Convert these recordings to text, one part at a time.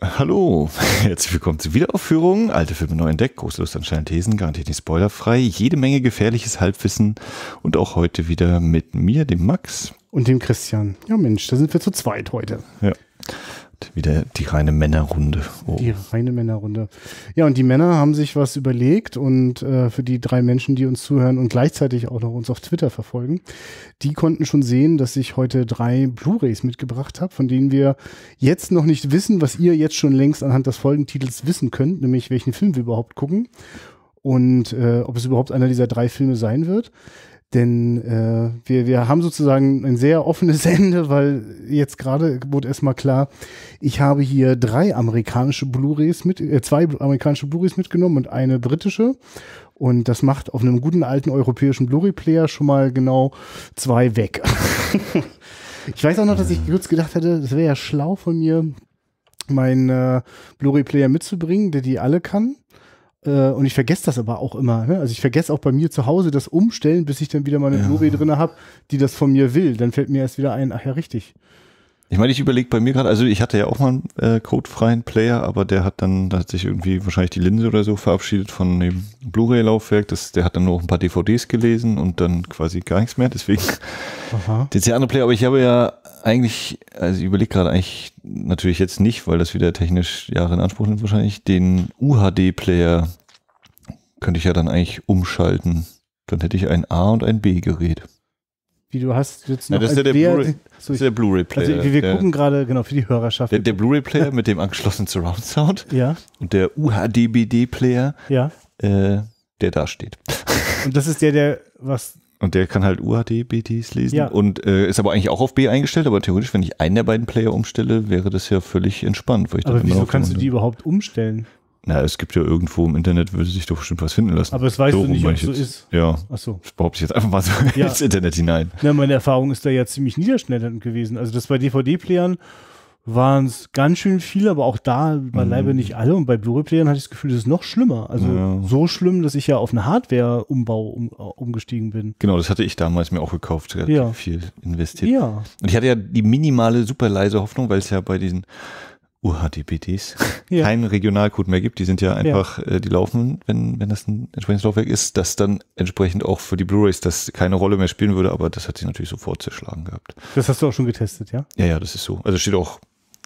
Hallo, herzlich willkommen zur Wiederaufführung. Alte Filme neu entdeckt, große Lust an Stein Thesen, garantiert nicht spoilerfrei. Jede Menge gefährliches Halbwissen und auch heute wieder mit mir, dem Max. Und dem Christian. Ja Mensch, da sind wir zu zweit heute. Ja. Wieder die reine Männerrunde. Oh. Die reine Männerrunde. Ja, und die Männer haben sich was überlegt und äh, für die drei Menschen, die uns zuhören und gleichzeitig auch noch uns auf Twitter verfolgen, die konnten schon sehen, dass ich heute drei Blu-rays mitgebracht habe, von denen wir jetzt noch nicht wissen, was ihr jetzt schon längst anhand des Folgentitels wissen könnt, nämlich welchen Film wir überhaupt gucken und äh, ob es überhaupt einer dieser drei Filme sein wird. Denn äh, wir, wir haben sozusagen ein sehr offenes Ende, weil jetzt gerade wurde erstmal klar, ich habe hier drei amerikanische Blu-rays mit, äh, zwei amerikanische Blu-rays mitgenommen und eine britische. Und das macht auf einem guten alten europäischen Blu-ray-Player schon mal genau zwei weg. ich weiß auch noch, dass ich kurz gedacht hätte, das wäre ja schlau von mir, meinen äh, Blu-ray-Player mitzubringen, der die alle kann. Äh, und ich vergesse das aber auch immer. Ne? Also ich vergesse auch bei mir zu Hause das Umstellen, bis ich dann wieder mal eine ja. Blu-ray drin habe, die das von mir will. Dann fällt mir erst wieder ein, ach ja, richtig. Ich meine, ich überlege bei mir gerade, also ich hatte ja auch mal einen äh, codefreien Player, aber der hat dann, da hat sich irgendwie wahrscheinlich die Linse oder so verabschiedet von dem Blu-ray-Laufwerk. Das, der hat dann nur ein paar DVDs gelesen und dann quasi gar nichts mehr. Deswegen Aha. der andere Player, aber ich habe ja eigentlich, also ich überlege gerade eigentlich natürlich jetzt nicht, weil das wieder technisch Jahre in Anspruch nimmt wahrscheinlich, den UHD-Player könnte ich ja dann eigentlich umschalten. Dann hätte ich ein A und ein B-Gerät. Wie du hast jetzt noch ja, das, ist ja der blu so das ist der Blu-ray-Player. Also wir, der, gucken gerade, genau, für die Hörerschaft. Der, der Blu-ray-Player mit dem angeschlossenen Surround Sound. Ja. Und der UHDBD-Player. Ja. Äh, der da steht. Und das ist der, der was. Und der kann halt uhd bds lesen ja. und äh, ist aber eigentlich auch auf B eingestellt, aber theoretisch, wenn ich einen der beiden Player umstelle, wäre das ja völlig entspannt. Weil ich aber wieso kannst du die überhaupt umstellen? Na, es gibt ja irgendwo im Internet, würde sich doch bestimmt was finden lassen. Aber es weiß so, du nicht, ob es so ist. Ja. Ach so. Das behaupte ich jetzt einfach mal so ja. ins Internet hinein. Na, meine Erfahrung ist da ja ziemlich niederschneidend gewesen. Also das bei DVD-Playern waren es ganz schön viele, aber auch da beileibe mhm. nicht alle. Und bei Blu-ray-Playern hatte ich das Gefühl, das ist noch schlimmer. Also ja. so schlimm, dass ich ja auf einen Hardware-Umbau um, äh, umgestiegen bin. Genau, das hatte ich damals mir auch gekauft, relativ ja. viel investiert. Ja. Und ich hatte ja die minimale, super leise Hoffnung, weil es ja bei diesen UHDPDs ja. keinen Regionalcode mehr gibt. Die sind ja einfach, ja. Äh, die laufen, wenn, wenn das ein entsprechendes Laufwerk ist, dass dann entsprechend auch für die Blu-rays das keine Rolle mehr spielen würde, aber das hat sich natürlich sofort zerschlagen gehabt. Das hast du auch schon getestet, ja? Ja, ja, das ist so. Also steht auch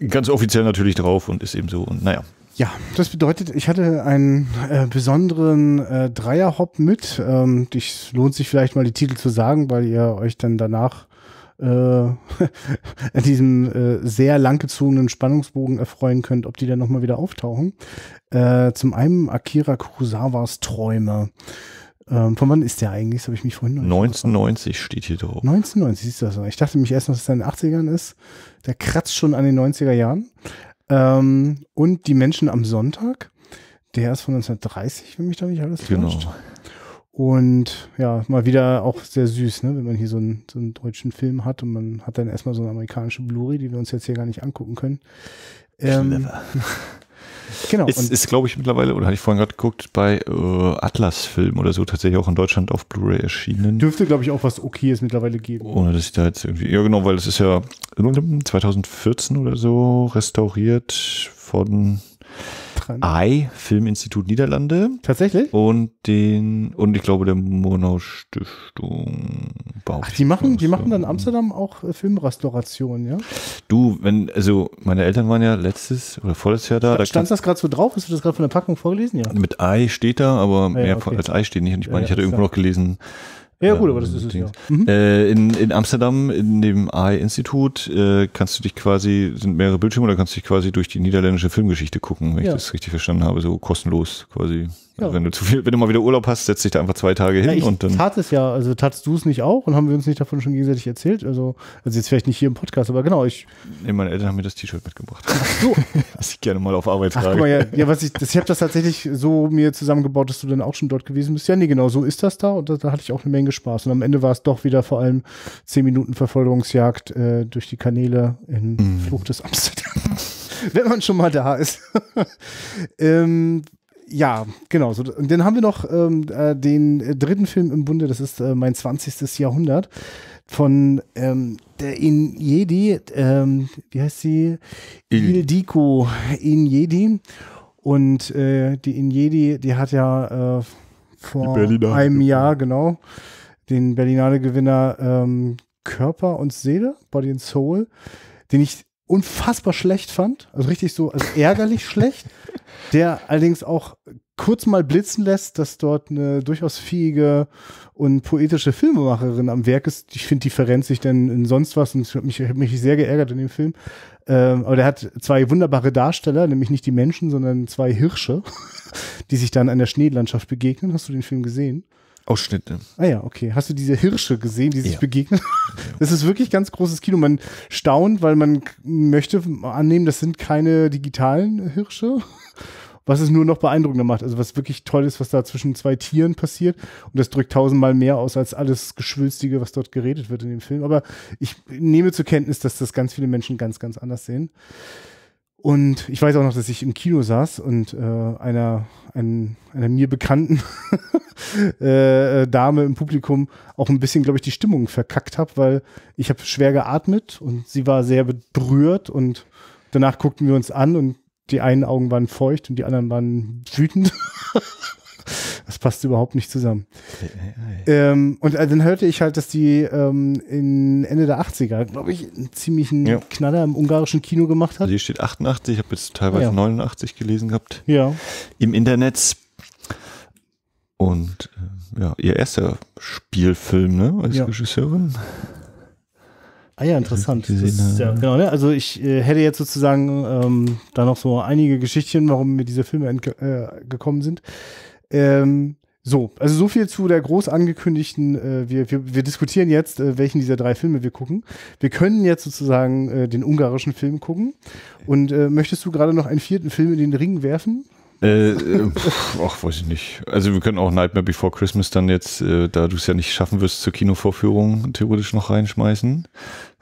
ganz offiziell natürlich drauf und ist eben so und naja. Ja, das bedeutet, ich hatte einen äh, besonderen äh, Dreierhop mit. Ähm, ich lohnt sich vielleicht mal die Titel zu sagen, weil ihr euch dann danach äh, in diesem äh, sehr langgezogenen Spannungsbogen erfreuen könnt, ob die dann nochmal wieder auftauchen. Äh, zum einen Akira Kurosawas Träume. Ähm, von wann ist der eigentlich? Das habe ich mich vorhin noch nicht 1990 gefragt. steht hier drauf. 1990, siehst du das? Ich dachte mich erst noch, dass es das in den 80ern ist. Der kratzt schon an den 90er Jahren. Ähm, und Die Menschen am Sonntag. Der ist von 1930, wenn mich da nicht alles genau. täuscht. Genau. Und ja, mal wieder auch sehr süß, ne? wenn man hier so einen, so einen deutschen Film hat und man hat dann erstmal so eine amerikanische Blu-ray, die wir uns jetzt hier gar nicht angucken können. Ähm, genau. Ist, ist glaube ich, mittlerweile, oder hatte ich vorhin gerade geguckt, bei äh, Atlas Film oder so tatsächlich auch in Deutschland auf Blu-ray erschienen. Dürfte, glaube ich, auch was Okayes mittlerweile geben. Ohne dass ich da jetzt irgendwie, ja genau, weil es ist ja 2014 oder so restauriert von dran. AI, Filminstitut Niederlande. Tatsächlich? Und den, und ich glaube der Murnau Stiftung. Ach, die machen, die machen dann Amsterdam auch äh, Filmrestaurationen, ja? Du, wenn, also meine Eltern waren ja letztes oder vorletztes Jahr da. da Stand das gerade so drauf? Hast du das gerade von der Packung vorgelesen? Ja. Mit AI steht da, aber ja, mehr okay. als AI steht nicht. Und ich meine, ja, ich hatte irgendwo noch gelesen, ja, gut, aber das ist es ja. Mhm. Äh, in, in Amsterdam, in dem AI-Institut, äh, kannst du dich quasi, sind mehrere Bildschirme, da kannst du dich quasi durch die niederländische Filmgeschichte gucken, wenn ja. ich das richtig verstanden habe, so kostenlos quasi. Also ja. Wenn du zu viel, wenn du mal wieder Urlaub hast, setz dich da einfach zwei Tage hin ja, ich und dann. Tat es ja, also tatst du es nicht auch und haben wir uns nicht davon schon gegenseitig erzählt? Also, also jetzt vielleicht nicht hier im Podcast, aber genau, ich. Nee, meine Eltern haben mir das T-Shirt mitgebracht. Ach so. was ich gerne mal auf Arbeit trage. Ach, guck mal, ja, ja was ich, das, ich hab das tatsächlich so mir zusammengebaut, dass du dann auch schon dort gewesen bist. Ja, nee, genau, so ist das da und da, da hatte ich auch eine Menge Spaß. Und am Ende war es doch wieder vor allem zehn Minuten Verfolgungsjagd äh, durch die Kanäle in mm. Flucht des Amsterdam. wenn man schon mal da ist. ähm, ja, genau. So, und dann haben wir noch ähm, äh, den äh, dritten Film im Bunde, das ist äh, mein 20. Jahrhundert von ähm, der Injedi, ähm, wie heißt sie? Il. Ildiko Injedi. Und äh, die Injedi, die hat ja äh, vor einem Jahr, genau, den Berlinale-Gewinner ähm, Körper und Seele, Body and Soul, den ich unfassbar schlecht fand, also richtig so, also ärgerlich schlecht, der allerdings auch kurz mal blitzen lässt, dass dort eine durchaus fähige und poetische Filmemacherin am Werk ist. Ich finde, die verrennt sich denn in sonst was und ich habe mich, hab mich sehr geärgert in dem Film. Ähm, aber der hat zwei wunderbare Darsteller, nämlich nicht die Menschen, sondern zwei Hirsche, die sich dann an der Schneelandschaft begegnen. Hast du den Film gesehen? Ausschnitte. Ah ja, okay. Hast du diese Hirsche gesehen, die sich ja. begegnen? Das ist wirklich ganz großes Kino. Man staunt, weil man möchte annehmen, das sind keine digitalen Hirsche. Was es nur noch beeindruckender macht. Also was wirklich toll ist, was da zwischen zwei Tieren passiert. Und das drückt tausendmal mehr aus als alles Geschwülstige, was dort geredet wird in dem Film. Aber ich nehme zur Kenntnis, dass das ganz viele Menschen ganz, ganz anders sehen. Und ich weiß auch noch, dass ich im Kino saß und äh, einer, ein, einer mir bekannten äh, äh, Dame im Publikum auch ein bisschen, glaube ich, die Stimmung verkackt habe, weil ich habe schwer geatmet und sie war sehr berührt und danach guckten wir uns an und die einen Augen waren feucht und die anderen waren wütend. passt überhaupt nicht zusammen. ähm, und äh, dann hörte ich halt, dass die ähm, in Ende der 80er, glaube ich, einen ziemlichen ja. Knaller im ungarischen Kino gemacht hat. Also hier steht 88, ich habe jetzt teilweise ja. 89 gelesen gehabt. Ja. Im Internet. Und äh, ja, ihr erster Spielfilm, ne, als ja. Regisseurin. Ah ja, interessant. Ist, ja, genau, ne? Also ich äh, hätte jetzt sozusagen ähm, da noch so einige Geschichten, warum mir diese Filme äh, gekommen sind. Ähm, so, also so viel zu der groß angekündigten, äh, wir, wir, wir diskutieren jetzt, äh, welchen dieser drei Filme wir gucken. Wir können jetzt sozusagen äh, den ungarischen Film gucken. Und äh, möchtest du gerade noch einen vierten Film in den Ring werfen? Äh, äh ach, weiß ich nicht. Also wir können auch Nightmare Before Christmas dann jetzt, äh, da du es ja nicht schaffen wirst, zur Kinovorführung theoretisch noch reinschmeißen.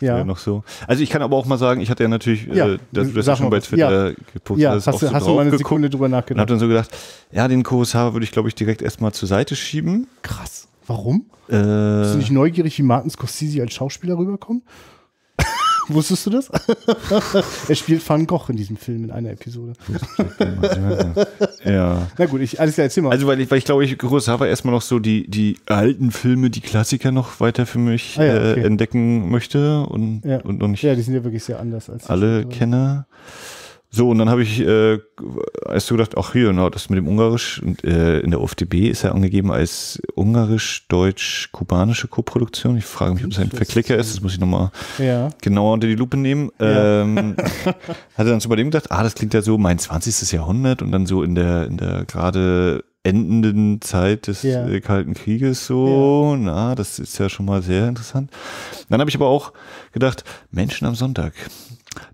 Das ja. Noch so. Also ich kann aber auch mal sagen, ich hatte ja natürlich, äh, ja. Äh, dass du hast ja schon bei Twitter ja. gepostet ja. hast, hast, auch so hast du mal eine Sekunde drüber nachgedacht. Und hab dann so gedacht, ja, den Kurosawa würde ich, glaube ich, direkt erstmal zur Seite schieben. Krass. Warum? Äh, Bist du nicht neugierig, wie Martin Scorsese als Schauspieler rüberkommt? Wusstest du das? er spielt Van Gogh in diesem Film in einer Episode. ja. Na gut, ich, alles klar, erzähl mal. Also, weil ich, weil ich glaube, ich habe erstmal noch so die, die alten Filme, die Klassiker noch weiter für mich ah, ja, äh, okay. äh, entdecken möchte und, ja. und noch nicht. Ja, die sind ja wirklich sehr anders als alle kenne. War. So, und dann habe ich äh, als so gedacht, ach hier, na, das mit dem Ungarisch und, äh, in der OFDB ist er angegeben als ungarisch-deutsch-kubanische Koproduktion. Ich frage mich, ob es ein Verklicker ist, das muss ich nochmal ja. genauer unter die Lupe nehmen. Ja. Ähm, hatte dann so bei dem gedacht, ah, das klingt ja so mein 20. Jahrhundert und dann so in der, in der gerade endenden Zeit des ja. Äh, Kalten Krieges so. Ja. Na, das ist ja schon mal sehr interessant. Dann habe ich aber auch gedacht, Menschen am Sonntag.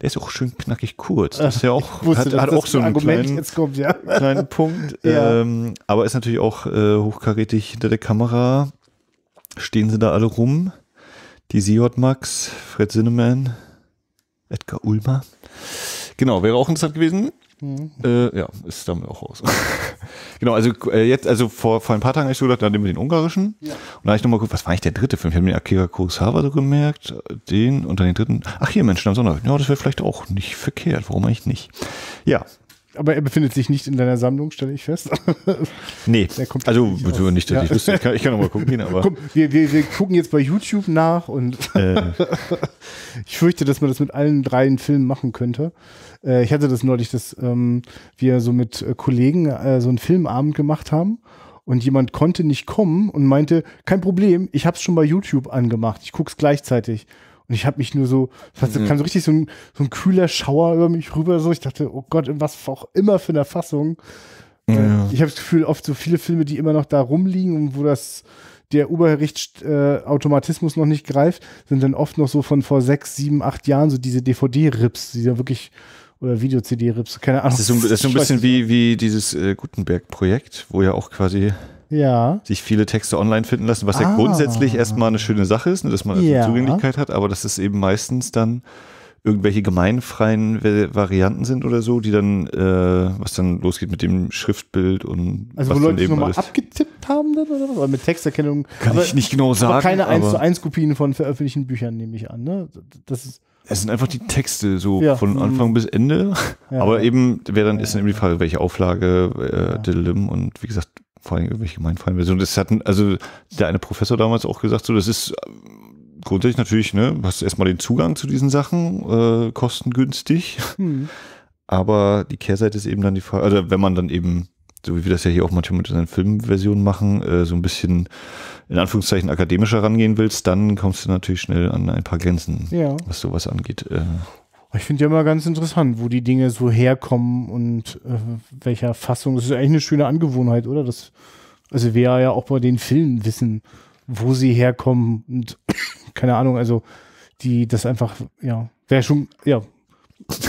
Der ist auch schön knackig kurz. Äh, das ist ja auch, wusste, hat, hat auch so einen Argument kleinen, jetzt kommt, ja. kleinen Punkt. Ja. Ähm, aber ist natürlich auch äh, hochkarätig hinter der Kamera. Stehen sie da alle rum? Die Siot Max, Fred Zinnemann, Edgar Ulmer. Genau, wäre auch interessant gewesen. Äh, mhm. Äh, ja, ist damit auch raus. genau, also äh, jetzt, also vor, vor ein paar Tagen habe ich so gedacht, dann nehmen wir den ungarischen. Ja. Und da habe ich nochmal geguckt, was war eigentlich der dritte Film? Ich habe den Akira Kurosawa so gemerkt, den und dann den dritten. Ach hier, Menschen am Sonntag. Ja, das wäre vielleicht auch nicht verkehrt. Warum eigentlich nicht? Ja, aber er befindet sich nicht in deiner Sammlung, stelle ich fest. Nee, also nicht, nicht dass ja. ich wüsste. Ich kann, ich kann noch gucken, aber. Komm, wir, wir, wir, gucken jetzt bei YouTube nach und äh. ich fürchte, dass man das mit allen dreien Filmen machen könnte. Äh, ich hatte das neulich, dass ähm, wir so mit äh, Kollegen äh, so einen Filmabend gemacht haben und jemand konnte nicht kommen und meinte, kein Problem, ich habe es schon bei YouTube angemacht, ich gucke es gleichzeitig. Und ich habe mich nur so, das mhm. kam so richtig so ein, so ein kühler Schauer über mich rüber. So, ich dachte, oh Gott, in was auch immer für eine Fassung. Ja. Äh, ich habe das Gefühl, oft so viele Filme, die immer noch da rumliegen und wo das der oberricht äh, noch nicht greift, sind dann oft noch so von vor sechs, sieben, acht Jahren so diese DVD-Rips, die dann wirklich oder Video-CD-Rips, keine Ahnung. Das ist so, das ist so ein bisschen wie, wie dieses äh, Gutenberg-Projekt, wo ja auch quasi ja. sich viele Texte online finden lassen, was ah. ja grundsätzlich erstmal eine schöne Sache ist, ne, dass man ja. Zugänglichkeit hat, aber dass es eben meistens dann irgendwelche gemeinfreien Varianten sind oder so, die dann, äh, was dann losgeht mit dem Schriftbild und also was wo Leute nochmal abgetippt haben dann oder was? Oder mit Texterkennung. Kann aber, ich nicht genau sagen. Aber keine 1 zu 1 Kopien von veröffentlichten Büchern, nehme ich an. Ne? Das ist es sind einfach die Texte so ja. von mhm. Anfang bis Ende. Ja. Aber eben, wer dann ist, dann eben die Frage, welche Auflage, äh, ja. und wie gesagt, vor allem irgendwelche Versionen. Das hatten, also der eine Professor damals auch gesagt, so, das ist äh, grundsätzlich natürlich, ne, hast erstmal den Zugang zu diesen Sachen, äh, kostengünstig. Hm. Aber die Kehrseite ist eben dann die Frage, also wenn man dann eben, so wie wir das ja hier auch manchmal mit unseren Filmversionen machen, äh, so ein bisschen in Anführungszeichen akademischer rangehen willst, dann kommst du natürlich schnell an ein paar Grenzen, ja. was sowas angeht. Äh, ich finde ja immer ganz interessant, wo die Dinge so herkommen und äh, welcher Fassung. Das ist eigentlich eine schöne Angewohnheit, oder? Das, also wir ja auch bei den Filmen wissen, wo sie herkommen und keine Ahnung, also die das einfach, ja, wäre schon, ja.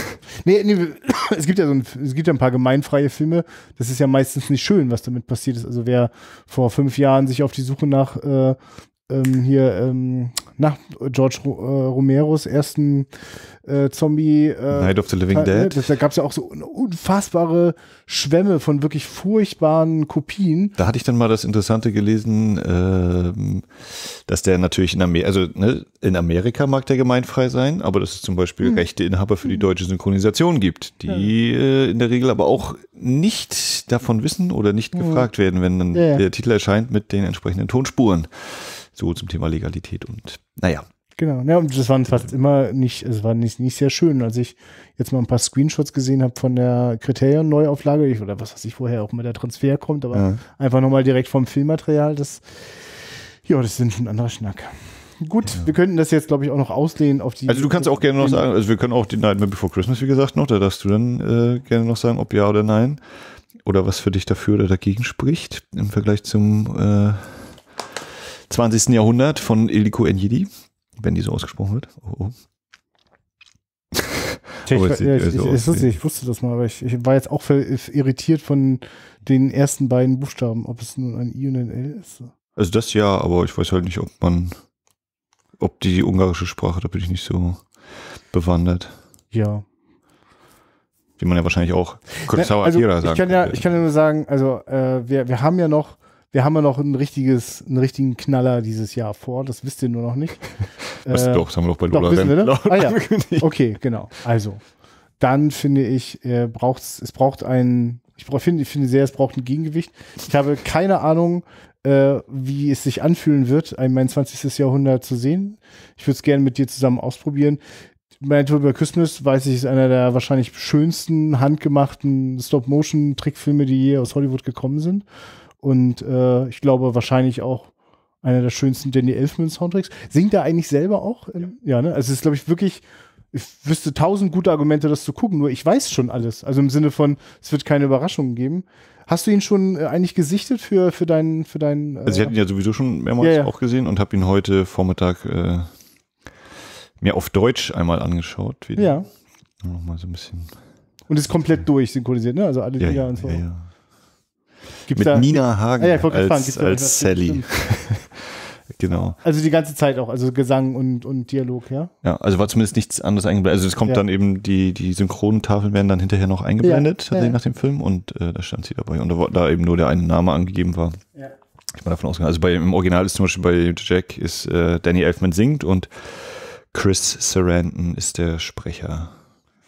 nee, nee, es gibt ja so ein, es gibt ja ein paar gemeinfreie Filme. Das ist ja meistens nicht schön, was damit passiert ist. Also wer vor fünf Jahren sich auf die Suche nach äh, ähm, hier ähm, nach George äh, Romeros ersten äh, Zombie. Äh, Night of the Living ne? Dead. Das, da gab es ja auch so unfassbare Schwämme von wirklich furchtbaren Kopien. Da hatte ich dann mal das Interessante gelesen, ähm, dass der natürlich in Amerika, also ne, in Amerika mag der gemeinfrei sein, aber dass es zum Beispiel hm. Rechteinhaber für die hm. deutsche Synchronisation gibt, die ja. Äh, in der Regel aber auch nicht davon wissen oder nicht gefragt werden, wenn dann ja. der Titel erscheint mit den entsprechenden Tonspuren. So zum Thema Legalität und naja. Genau, ja, und das waren fast genau. immer nicht, es war nicht, nicht sehr schön. Als ich jetzt mal ein paar Screenshots gesehen habe von der Kriterien-Neuauflage, oder was weiß ich, woher auch immer der Transfer kommt, aber ja. einfach nochmal direkt vom Filmmaterial, das, ja, das sind ein anderer Schnack. Gut, ja. wir könnten das jetzt, glaube ich, auch noch auslehnen auf die. Also du kannst auch gerne noch sagen, also wir können auch die Nightmare Before Christmas, wie gesagt, noch, da darfst du dann äh, gerne noch sagen, ob ja oder nein. Oder was für dich dafür oder dagegen spricht im Vergleich zum äh 20. Jahrhundert von Iliko Enjidi, wenn die so ausgesprochen wird. Oh, oh. Ich, oh, ich, ich, so aus, ich, wusste das mal, aber ich, war jetzt auch irritiert von den ersten beiden Buchstaben, ob es nun ein I und ein L ist. Also das ja, aber ich weiß halt nicht, ob man, ob die ungarische Sprache, da bin ich nicht so bewandert. Ja. Wie man ja wahrscheinlich auch Kurosawa also, sagen ich kann. Ja, könnte. ich kann ja nur sagen, also äh, wir, wir haben ja noch wir haben ja noch ein richtiges, einen richtigen Knaller dieses Jahr vor. Das wisst ihr nur noch nicht. Was, äh, doch, das haben wir noch bei Lola. Doch, wissen wir das? Ne? Ah, ja. Okay, genau. Also, dann finde ich, äh, braucht's, es braucht ein, ich brauch, finde, ich finde sehr, es braucht ein Gegengewicht. Ich habe keine Ahnung, äh, wie es sich anfühlen wird, ein, mein 20. Jahrhundert zu sehen. Ich würde es gerne mit dir zusammen ausprobieren. Mein Manitoba Christmas, weiß ich, ist einer der wahrscheinlich schönsten handgemachten Stop-Motion-Trickfilme, die je aus Hollywood gekommen sind. Und äh, ich glaube wahrscheinlich auch einer der schönsten Danny Elfman Soundtracks. Singt er eigentlich selber auch? Ja, ja ne? Also es ist, glaube ich, wirklich, ich wüsste tausend gute Argumente, das zu gucken, nur ich weiß schon alles. Also im Sinne von, es wird keine Überraschungen geben. Hast du ihn schon äh, eigentlich gesichtet für, für deinen. Für dein, äh, also ich hatte ihn ja sowieso schon mehrmals ja, ja. auch gesehen und habe ihn heute Vormittag äh, mir auf Deutsch einmal angeschaut. Wieder. Ja. Nochmal so ein bisschen. Und ist komplett durchsynchronisiert, ne? Also alle ja, Lieder und so. Ja, ja. Gibt's mit da? Nina Hagen ah, ja, als, als Sally. genau. Also die ganze Zeit auch, also Gesang und, und Dialog, ja? Ja, also war zumindest nichts anderes eingeblendet. Also es kommt ja. dann eben, die, die Synchrontafeln werden dann hinterher noch eingeblendet, ja. nach dem Film und äh, da stand sie dabei. Und da, da, eben nur der eine Name angegeben war. Ja. Ich mal davon ausgegangen. Also bei, im Original ist zum Beispiel bei Jack ist äh, Danny Elfman singt und Chris Sarandon ist der Sprecher.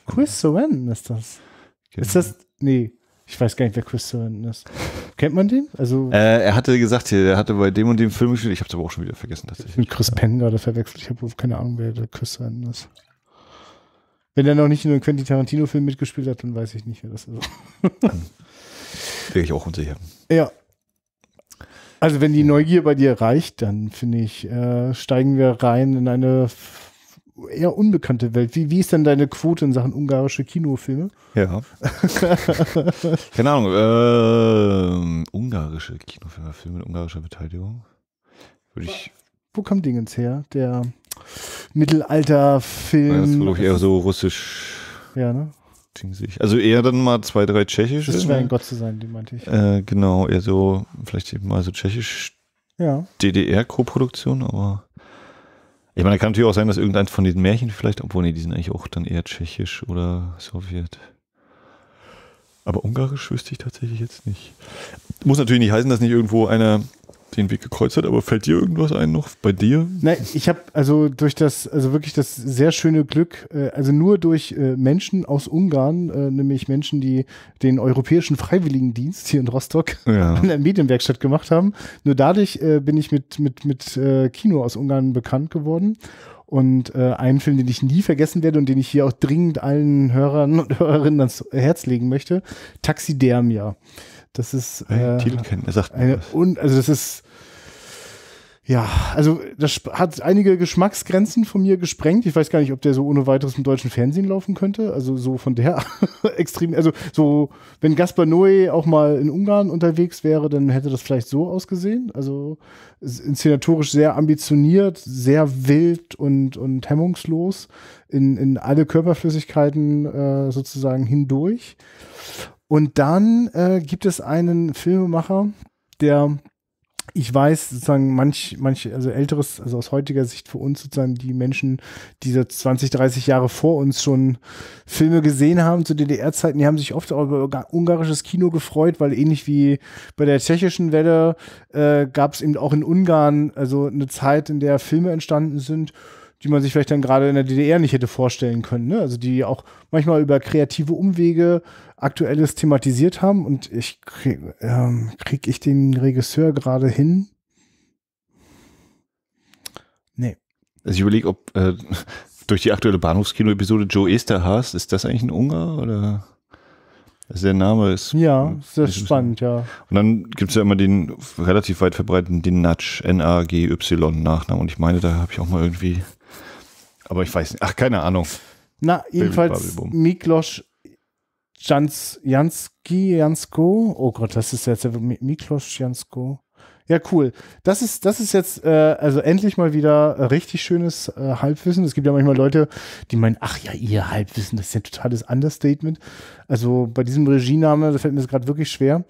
Chris Sarandon ist das? Genau. Ist das, genau. nee, ich weiß gar nicht, wer Chris Sarandon ist. Kennt man den? Also äh, er hatte gesagt, er hatte bei dem und dem Film gespielt. Ich habe es aber auch schon wieder vergessen. Tatsächlich. Ich bin Chris Penn gerade verwechselt. Ich habe keine Ahnung, wer der Chris Sarandon ist. Wenn er noch nicht in einem Quentin Tarantino-Film mitgespielt hat, dann weiß ich nicht, wer das ist. Wäre ich auch unsicher. Ja. Also wenn die Neugier bei dir reicht, dann finde ich, äh, steigen wir rein in eine eher unbekannte Welt. Wie, wie ist denn deine Quote in Sachen ungarische Kinofilme? Ja. Keine Ahnung. Äh, ungarische Kinofilme, Filme mit ungarischer Beteiligung. Würde ich. Wo kommt Dingens her? Der Mittelalterfilm. das ist, glaube ich, eher so russisch. Ja, ne? Also eher dann mal zwei, drei tschechische. Das wäre ein Gott zu sein, die meinte ich. Äh, genau, eher so, vielleicht eben mal so tschechisch. Ja. DDR-Koproduktion, aber. Ich meine, kann natürlich auch sein, dass irgendeins von diesen Märchen vielleicht, obwohl nee, die sind eigentlich auch dann eher tschechisch oder sowjet. Aber ungarisch wüsste ich tatsächlich jetzt nicht. Muss natürlich nicht heißen, dass nicht irgendwo einer den Weg gekreuzt hat, aber fällt dir irgendwas ein noch bei dir? Nein, ich habe also durch das, also wirklich das sehr schöne Glück, äh, also nur durch äh, Menschen aus Ungarn, äh, nämlich Menschen, die den europäischen Freiwilligendienst hier in Rostock ja. in der Medienwerkstatt gemacht haben, nur dadurch bin ich mit, mit, mit Kino aus Ungarn bekannt geworden. Und äh, einen Film, den ich nie vergessen werde und den ich hier auch dringend allen Hörern und Hörerinnen ans Herz legen möchte, Taxidermia. Das ist äh, Titel kennen, er sagt eine, und also das ist ja, also das hat einige Geschmacksgrenzen von mir gesprengt. Ich weiß gar nicht, ob der so ohne weiteres im deutschen Fernsehen laufen könnte. Also so von der extrem, also so, wenn Gaspar Noé auch mal in Ungarn unterwegs wäre, dann hätte das vielleicht so ausgesehen. Also inszenatorisch sehr ambitioniert, sehr wild und, und hemmungslos in, in alle Körperflüssigkeiten äh, sozusagen hindurch. Und dann äh, gibt es einen Filmemacher, der ich weiß sozusagen manch, manch, also älteres, also aus heutiger Sicht für uns sozusagen die Menschen, die so 20, 30 Jahre vor uns schon Filme gesehen haben zu DDR-Zeiten, die haben sich oft auch über ungarisches Kino gefreut, weil ähnlich wie bei der tschechischen Welle äh, gab es eben auch in Ungarn also eine Zeit, in der Filme entstanden sind, die man sich vielleicht dann gerade in der DDR nicht hätte vorstellen können. Ne? Also die auch manchmal über kreative Umwege Aktuelles thematisiert haben. Und ich krieg, ähm, krieg ich den Regisseur gerade hin? Nee. Also ich überlege, ob äh, durch die aktuelle Bahnhofskino-Episode Joe Esterhaas, ist das eigentlich ein Ungar oder? Also der Name ist. Ja, sehr ist spannend, ja. Und dann gibt es ja immer den relativ weit verbreiteten, Dinatsch, N-A-G-Y-Nachnamen. Und ich meine, da habe ich auch mal irgendwie aber ich weiß nicht. Ach, keine Ahnung. Na, jedenfalls Miklos Jans, Janski, Jansko. Oh Gott, das ist jetzt Miklos Jansko. Ja, cool. Das ist, das ist jetzt äh, also endlich mal wieder äh, richtig schönes äh, Halbwissen. Es gibt ja manchmal Leute, die meinen, ach ja, ihr Halbwissen, das ist ja ein totales Understatement. Also bei diesem Regiename, da fällt mir das gerade wirklich schwer.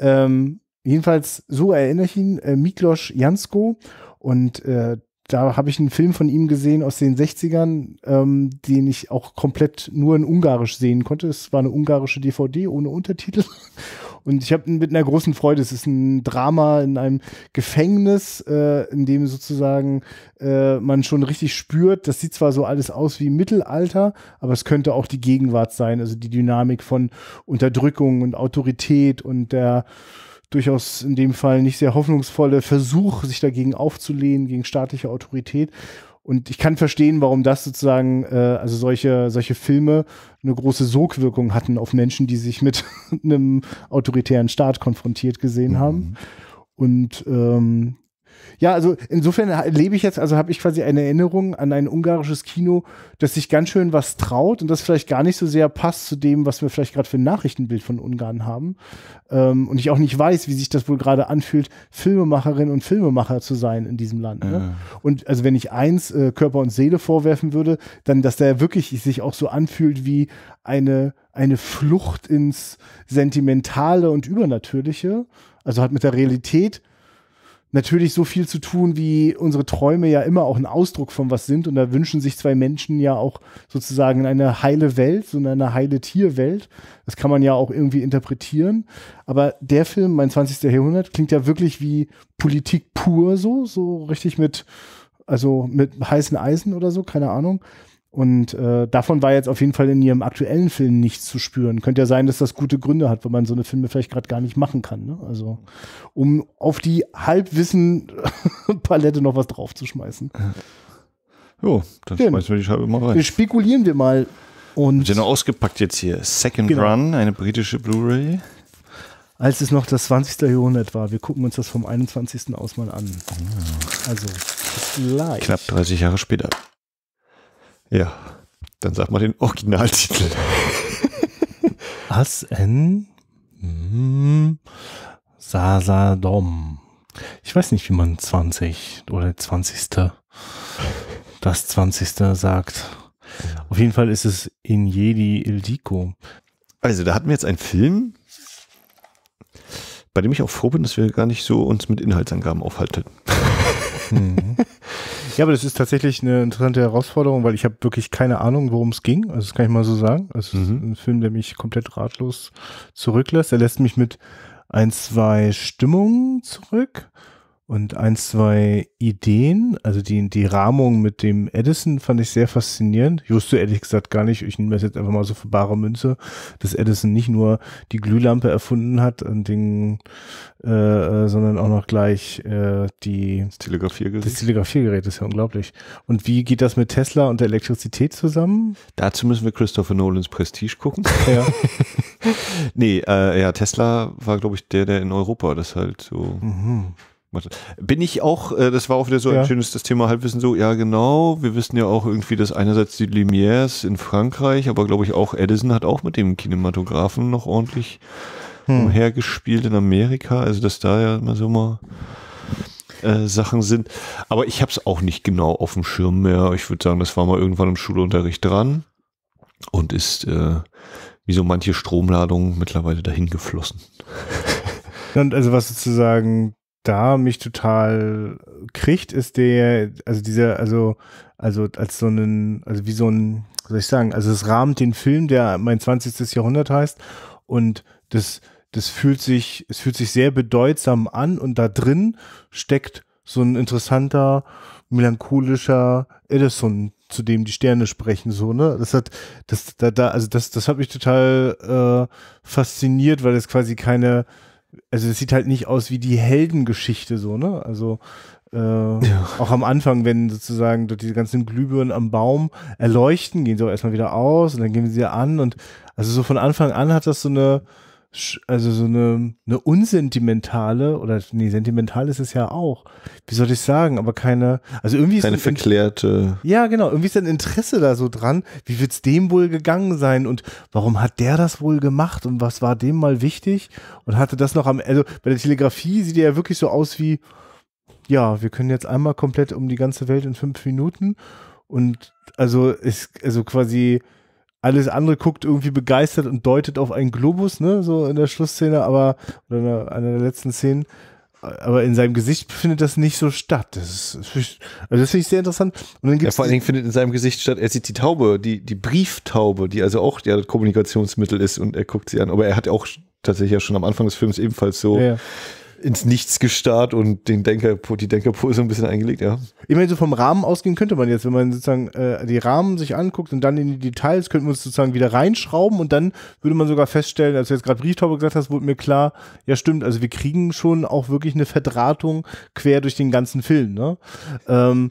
Ähm, jedenfalls, so erinnere ich ihn, äh, Miklos Jansko. Und äh, da habe ich einen Film von ihm gesehen aus den 60ern, ähm, den ich auch komplett nur in Ungarisch sehen konnte. Es war eine ungarische DVD ohne Untertitel. Und ich habe mit einer großen Freude, es ist ein Drama in einem Gefängnis, äh, in dem sozusagen äh, man schon richtig spürt, das sieht zwar so alles aus wie Mittelalter, aber es könnte auch die Gegenwart sein, also die Dynamik von Unterdrückung und Autorität und der durchaus in dem Fall nicht sehr hoffnungsvolle Versuch, sich dagegen aufzulehnen, gegen staatliche Autorität. Und ich kann verstehen, warum das sozusagen, äh, also solche, solche Filme eine große Sogwirkung hatten auf Menschen, die sich mit einem autoritären Staat konfrontiert gesehen mhm. haben. Und ähm, ja, also insofern lebe ich jetzt, also habe ich quasi eine Erinnerung an ein ungarisches Kino, das sich ganz schön was traut und das vielleicht gar nicht so sehr passt zu dem, was wir vielleicht gerade für ein Nachrichtenbild von Ungarn haben. Ähm, und ich auch nicht weiß, wie sich das wohl gerade anfühlt, Filmemacherin und Filmemacher zu sein in diesem Land. Ne? Ja. Und also wenn ich eins äh, Körper und Seele vorwerfen würde, dann, dass der wirklich sich auch so anfühlt wie eine, eine Flucht ins Sentimentale und Übernatürliche. Also hat mit der Realität natürlich so viel zu tun, wie unsere Träume ja immer auch ein Ausdruck von was sind. Und da wünschen sich zwei Menschen ja auch sozusagen eine heile Welt, so eine heile Tierwelt. Das kann man ja auch irgendwie interpretieren. Aber der Film, mein 20. Jahrhundert, klingt ja wirklich wie Politik pur so, so richtig mit, also mit heißen Eisen oder so, keine Ahnung. Und äh, davon war jetzt auf jeden Fall in ihrem aktuellen Film nichts zu spüren. Könnte ja sein, dass das gute Gründe hat, weil man so eine Filme vielleicht gerade gar nicht machen kann. Ne? Also um auf die Halbwissen-Palette noch was draufzuschmeißen. Jo, dann Schön. schmeißen wir die Scheibe mal rein. Wir Spekulieren wir mal. Und Wird ja noch ausgepackt jetzt hier. Second genau. Run, eine britische Blu-ray. Als es noch das 20. Jahrhundert war. Wir gucken uns das vom 21. aus mal an. Oh. Also, bis gleich. Knapp 30 Jahre später. Ja, dann sag mal den Originaltitel. As en mm, Sasadom. Ich weiß nicht, wie man 20 oder 20. das 20. sagt. Auf jeden Fall ist es in Jedi Ildiko. Also, da hatten wir jetzt einen Film, bei dem ich auch froh bin, dass wir gar nicht so uns mit Inhaltsangaben aufhalten. Mhm. Ja, aber das ist tatsächlich eine interessante Herausforderung, weil ich habe wirklich keine Ahnung, worum es ging. Also das kann ich mal so sagen. Es mhm. ist ein Film, der mich komplett ratlos zurücklässt. Er lässt mich mit ein, zwei Stimmungen zurück und ein, zwei Ideen. Also die, die Rahmung mit dem Edison fand ich sehr faszinierend. Ich wusste ehrlich gesagt gar nicht, ich nehme das jetzt einfach mal so für bare Münze, dass Edison nicht nur die Glühlampe erfunden hat und den, äh, äh, sondern auch noch gleich äh, die, das Telegrafiergerät. Das Telegrafiergerät ist ja unglaublich. Und wie geht das mit Tesla und der Elektrizität zusammen? Dazu müssen wir Christopher Nolans Prestige gucken. Ja. nee, äh, ja, Tesla war, glaube ich, der, der in Europa das halt so. Mhm bin ich auch, äh, das war auch wieder so ja. ein schönes das Thema Halbwissen so, ja genau, wir wissen ja auch irgendwie, dass einerseits die Lumières in Frankreich, aber glaube ich auch Edison hat auch mit dem Kinematografen noch ordentlich hm. umhergespielt in Amerika, also dass da ja immer so mal äh, Sachen sind. Aber ich habe es auch nicht genau auf dem Schirm mehr. Ich würde sagen, das war mal irgendwann im Schulunterricht dran und ist äh, wie so manche Stromladung mittlerweile dahin geflossen. Und also was sozusagen da mich total kriegt, ist der, also dieser, also, also als so einen, also wie so ein, soll ich sagen, also es rahmt den Film, der mein 20. Jahrhundert heißt und das, das fühlt sich, es fühlt sich sehr bedeutsam an und da drin steckt so ein interessanter, melancholischer Edison, zu dem die Sterne sprechen, so, ne? Das hat, das, da, da, also das, das hat mich total äh, fasziniert, weil es quasi keine, also es sieht halt nicht aus wie die Heldengeschichte so, ne? Also äh, ja. auch am Anfang, wenn sozusagen dort diese ganzen Glühbirnen am Baum erleuchten, gehen sie auch erstmal wieder aus und dann gehen sie an und also so von Anfang an hat das so eine also so eine, eine unsentimentale oder nee, sentimental ist es ja auch. Wie soll ich sagen? Aber keine, also irgendwie ist keine verklärte. Ja, genau. Irgendwie ist ein Interesse da so dran. Wie wird es dem wohl gegangen sein und warum hat der das wohl gemacht und was war dem mal wichtig und hatte das noch am, also bei der Telegrafie sieht er ja wirklich so aus wie, ja, wir können jetzt einmal komplett um die ganze Welt in fünf Minuten und also ist also quasi alles andere guckt irgendwie begeistert und deutet auf einen Globus, ne, so in der Schlussszene, aber, oder in einer der letzten Szenen. Aber in seinem Gesicht findet das nicht so statt. Das ist, also das finde ich sehr interessant. Und dann gibt's ja, vor allen Dingen findet in seinem Gesicht statt, er sieht die Taube, die, die Brieftaube, die also auch das Kommunikationsmittel ist und er guckt sie an. Aber er hat auch tatsächlich ja schon am Anfang des Films ebenfalls so ja, ja ins Nichts gestarrt und den Denker, die Denkerpose ein bisschen eingelegt, ja. Ich meine, so vom Rahmen ausgehen könnte man jetzt, wenn man sozusagen äh, die Rahmen sich anguckt und dann in die Details, könnten wir uns sozusagen wieder reinschrauben und dann würde man sogar feststellen, als du jetzt gerade Brieftaube gesagt hast, wurde mir klar, ja stimmt, also wir kriegen schon auch wirklich eine Verdrahtung quer durch den ganzen Film, ne? Ähm,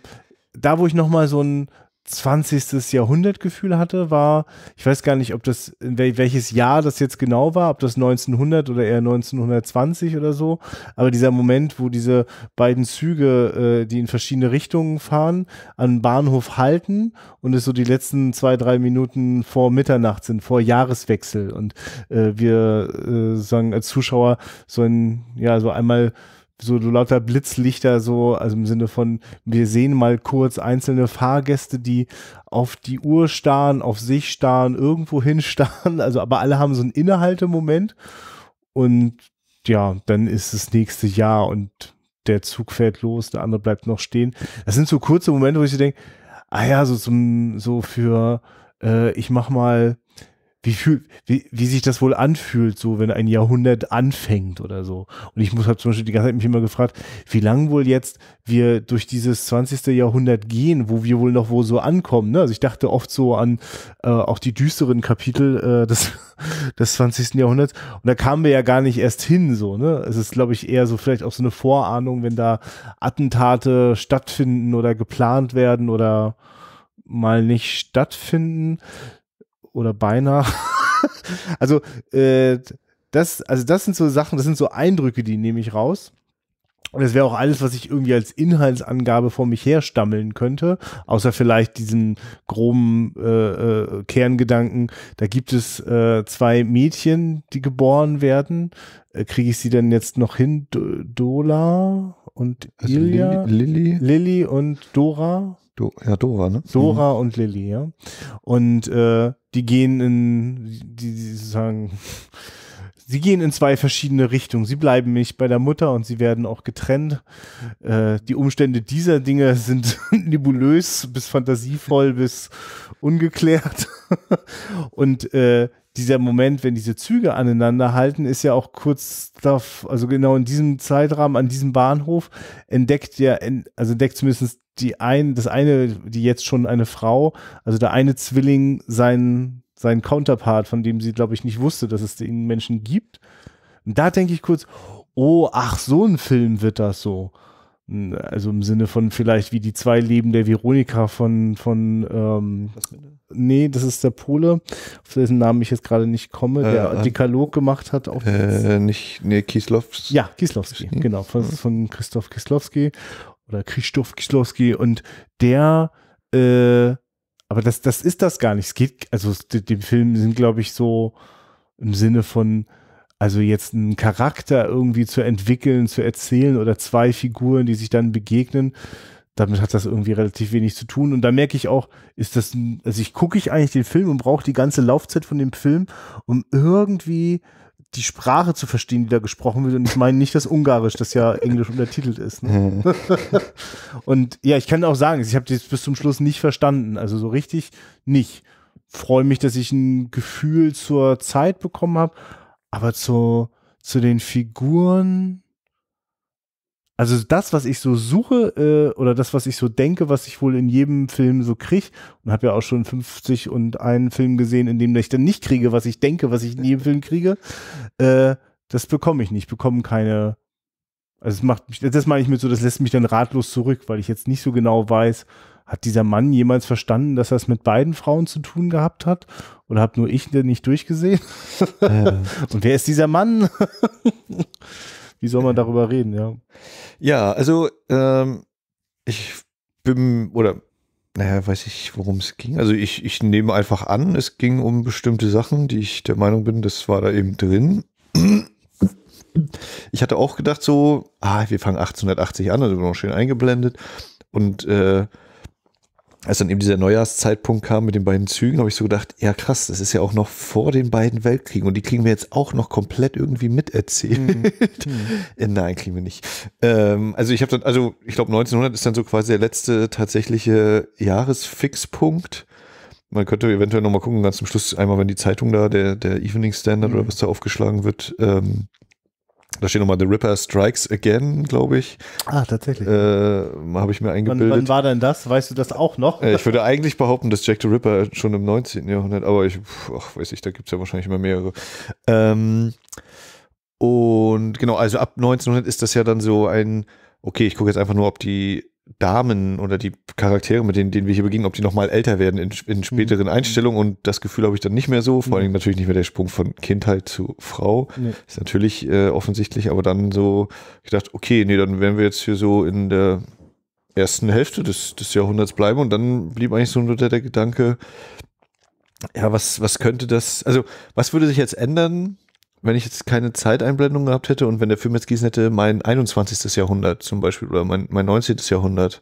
da, wo ich nochmal so ein, 20. Jahrhundertgefühl hatte, war, ich weiß gar nicht, ob das, welches Jahr das jetzt genau war, ob das 1900 oder eher 1920 oder so, aber dieser Moment, wo diese beiden Züge, äh, die in verschiedene Richtungen fahren, an Bahnhof halten und es so die letzten zwei, drei Minuten vor Mitternacht sind, vor Jahreswechsel und äh, wir äh, sagen als Zuschauer so ein, ja, so einmal so lauter Blitzlichter, so, also im Sinne von, wir sehen mal kurz einzelne Fahrgäste, die auf die Uhr starren, auf sich starren, irgendwo hin starren, also aber alle haben so einen Innehaltemoment und ja, dann ist das nächste Jahr und der Zug fährt los, der andere bleibt noch stehen. Das sind so kurze Momente, wo ich so denke, ah ja, so zum, so für, äh, ich mach mal wie, fühl, wie, wie sich das wohl anfühlt, so wenn ein Jahrhundert anfängt oder so. Und ich muss halt zum Beispiel die ganze Zeit mich immer gefragt, wie lang wohl jetzt wir durch dieses 20. Jahrhundert gehen, wo wir wohl noch wo so ankommen. Ne? Also ich dachte oft so an äh, auch die düsteren Kapitel äh, des, des 20. Jahrhunderts. Und da kamen wir ja gar nicht erst hin, so, ne? Es ist, glaube ich, eher so vielleicht auch so eine Vorahnung, wenn da Attentate stattfinden oder geplant werden oder mal nicht stattfinden oder beinahe. also, äh, das, also das sind so Sachen, das sind so Eindrücke, die nehme ich raus. Und das wäre auch alles, was ich irgendwie als Inhaltsangabe vor mich herstammeln könnte, außer vielleicht diesen groben äh, äh, Kerngedanken. Da gibt es äh, zwei Mädchen, die geboren werden. Äh, Kriege ich sie denn jetzt noch hin? D Dola und also Lilly? Lilly und Dora? Do ja, Dora, ne? Dora mhm. und Lilly, ja. Und äh, die gehen in, die, die sagen, sie gehen in zwei verschiedene Richtungen. Sie bleiben nicht bei der Mutter und sie werden auch getrennt. Äh, die Umstände dieser Dinge sind nebulös bis fantasievoll bis ungeklärt. und äh, dieser Moment, wenn diese Züge aneinander halten, ist ja auch kurz darauf, also genau in diesem Zeitrahmen an diesem Bahnhof entdeckt ja, also entdeckt zumindest die ein, das eine, die jetzt schon eine Frau, also der eine Zwilling, seinen, seinen Counterpart, von dem sie, glaube ich, nicht wusste, dass es den Menschen gibt. Und da denke ich kurz, oh, ach, so ein Film wird das so. Also im Sinne von vielleicht wie die zwei Leben der Veronika von, von ähm, nee, das ist der Pole, auf dessen Namen ich jetzt gerade nicht komme, der äh, Dekalog gemacht hat. Auch äh, nicht, nee, Kieslowski. Ja, Kieslowski, hm? genau, von, hm. von Christoph Kieslowski oder Christoph Kieslowski und der, äh, aber das, das ist das gar nicht. Es geht, also dem Film sind, glaube ich, so im Sinne von also jetzt einen Charakter irgendwie zu entwickeln, zu erzählen oder zwei Figuren, die sich dann begegnen, damit hat das irgendwie relativ wenig zu tun. Und da merke ich auch, ist das, also ich gucke ich eigentlich den Film und brauche die ganze Laufzeit von dem Film, um irgendwie die Sprache zu verstehen, die da gesprochen wird. Und ich meine nicht das Ungarisch, das ja englisch untertitelt ist. Ne? Mhm. und ja, ich kann auch sagen, ich habe das bis zum Schluss nicht verstanden. Also so richtig nicht. Freue mich, dass ich ein Gefühl zur Zeit bekommen habe aber zu, zu den Figuren. Also das, was ich so suche äh, oder das, was ich so denke, was ich wohl in jedem Film so kriege, und habe ja auch schon 50 und einen Film gesehen, in dem ich dann nicht kriege, was ich denke, was ich in jedem Film kriege, äh, das bekomme ich nicht, bekomme keine also es macht mich, das meine ich mit so, das lässt mich dann ratlos zurück, weil ich jetzt nicht so genau weiß, hat dieser Mann jemals verstanden, dass er es mit beiden Frauen zu tun gehabt hat? Oder habe nur ich den nicht durchgesehen? Und wer ist dieser Mann? Wie soll man darüber reden, ja? Ja, also ähm, ich bin, oder naja, weiß ich, worum es ging. Also ich, ich nehme einfach an, es ging um bestimmte Sachen, die ich der Meinung bin, das war da eben drin. Ich hatte auch gedacht so, ah, wir fangen 1880 an, also noch schön eingeblendet. Und äh, als dann eben dieser Neujahrszeitpunkt kam mit den beiden Zügen, habe ich so gedacht, ja krass, das ist ja auch noch vor den beiden Weltkriegen und die kriegen wir jetzt auch noch komplett irgendwie miterzählt. Mhm. mhm. Nein, kriegen wir nicht. Ähm, also ich habe dann, also ich glaube 1900 ist dann so quasi der letzte tatsächliche Jahresfixpunkt. Man könnte eventuell nochmal gucken, ganz zum Schluss einmal, wenn die Zeitung da, der, der Evening Standard mhm. oder was da aufgeschlagen wird, ähm, da steht nochmal The Ripper Strikes Again, glaube ich. Ah, tatsächlich. Äh, Habe ich mir eingebildet. Wann, wann, war denn das? Weißt du das auch noch? Äh, ich würde eigentlich behaupten, dass Jack the Ripper schon im 19. Jahrhundert, aber ich, ach, weiß nicht, da gibt es ja wahrscheinlich immer mehrere. Ähm, und genau, also ab 1900 ist das ja dann so ein, okay, ich gucke jetzt einfach nur, ob die Damen oder die Charaktere, mit denen, denen wir hier begegnen, ob die nochmal älter werden in, in mhm. späteren mhm. Einstellungen und das Gefühl habe ich dann nicht mehr so, vor mhm. natürlich nicht mehr der Sprung von Kindheit zu Frau, nee. ist natürlich äh, offensichtlich, aber dann so ich dachte, okay, nee, dann werden wir jetzt hier so in der ersten Hälfte des, des Jahrhunderts bleiben und dann blieb eigentlich so nur der, der Gedanke, ja, was, was könnte das, also was würde sich jetzt ändern, wenn ich jetzt keine Zeiteinblendung gehabt hätte und wenn der Film jetzt gießen hätte, mein 21. Jahrhundert zum Beispiel oder mein, mein 19. Jahrhundert,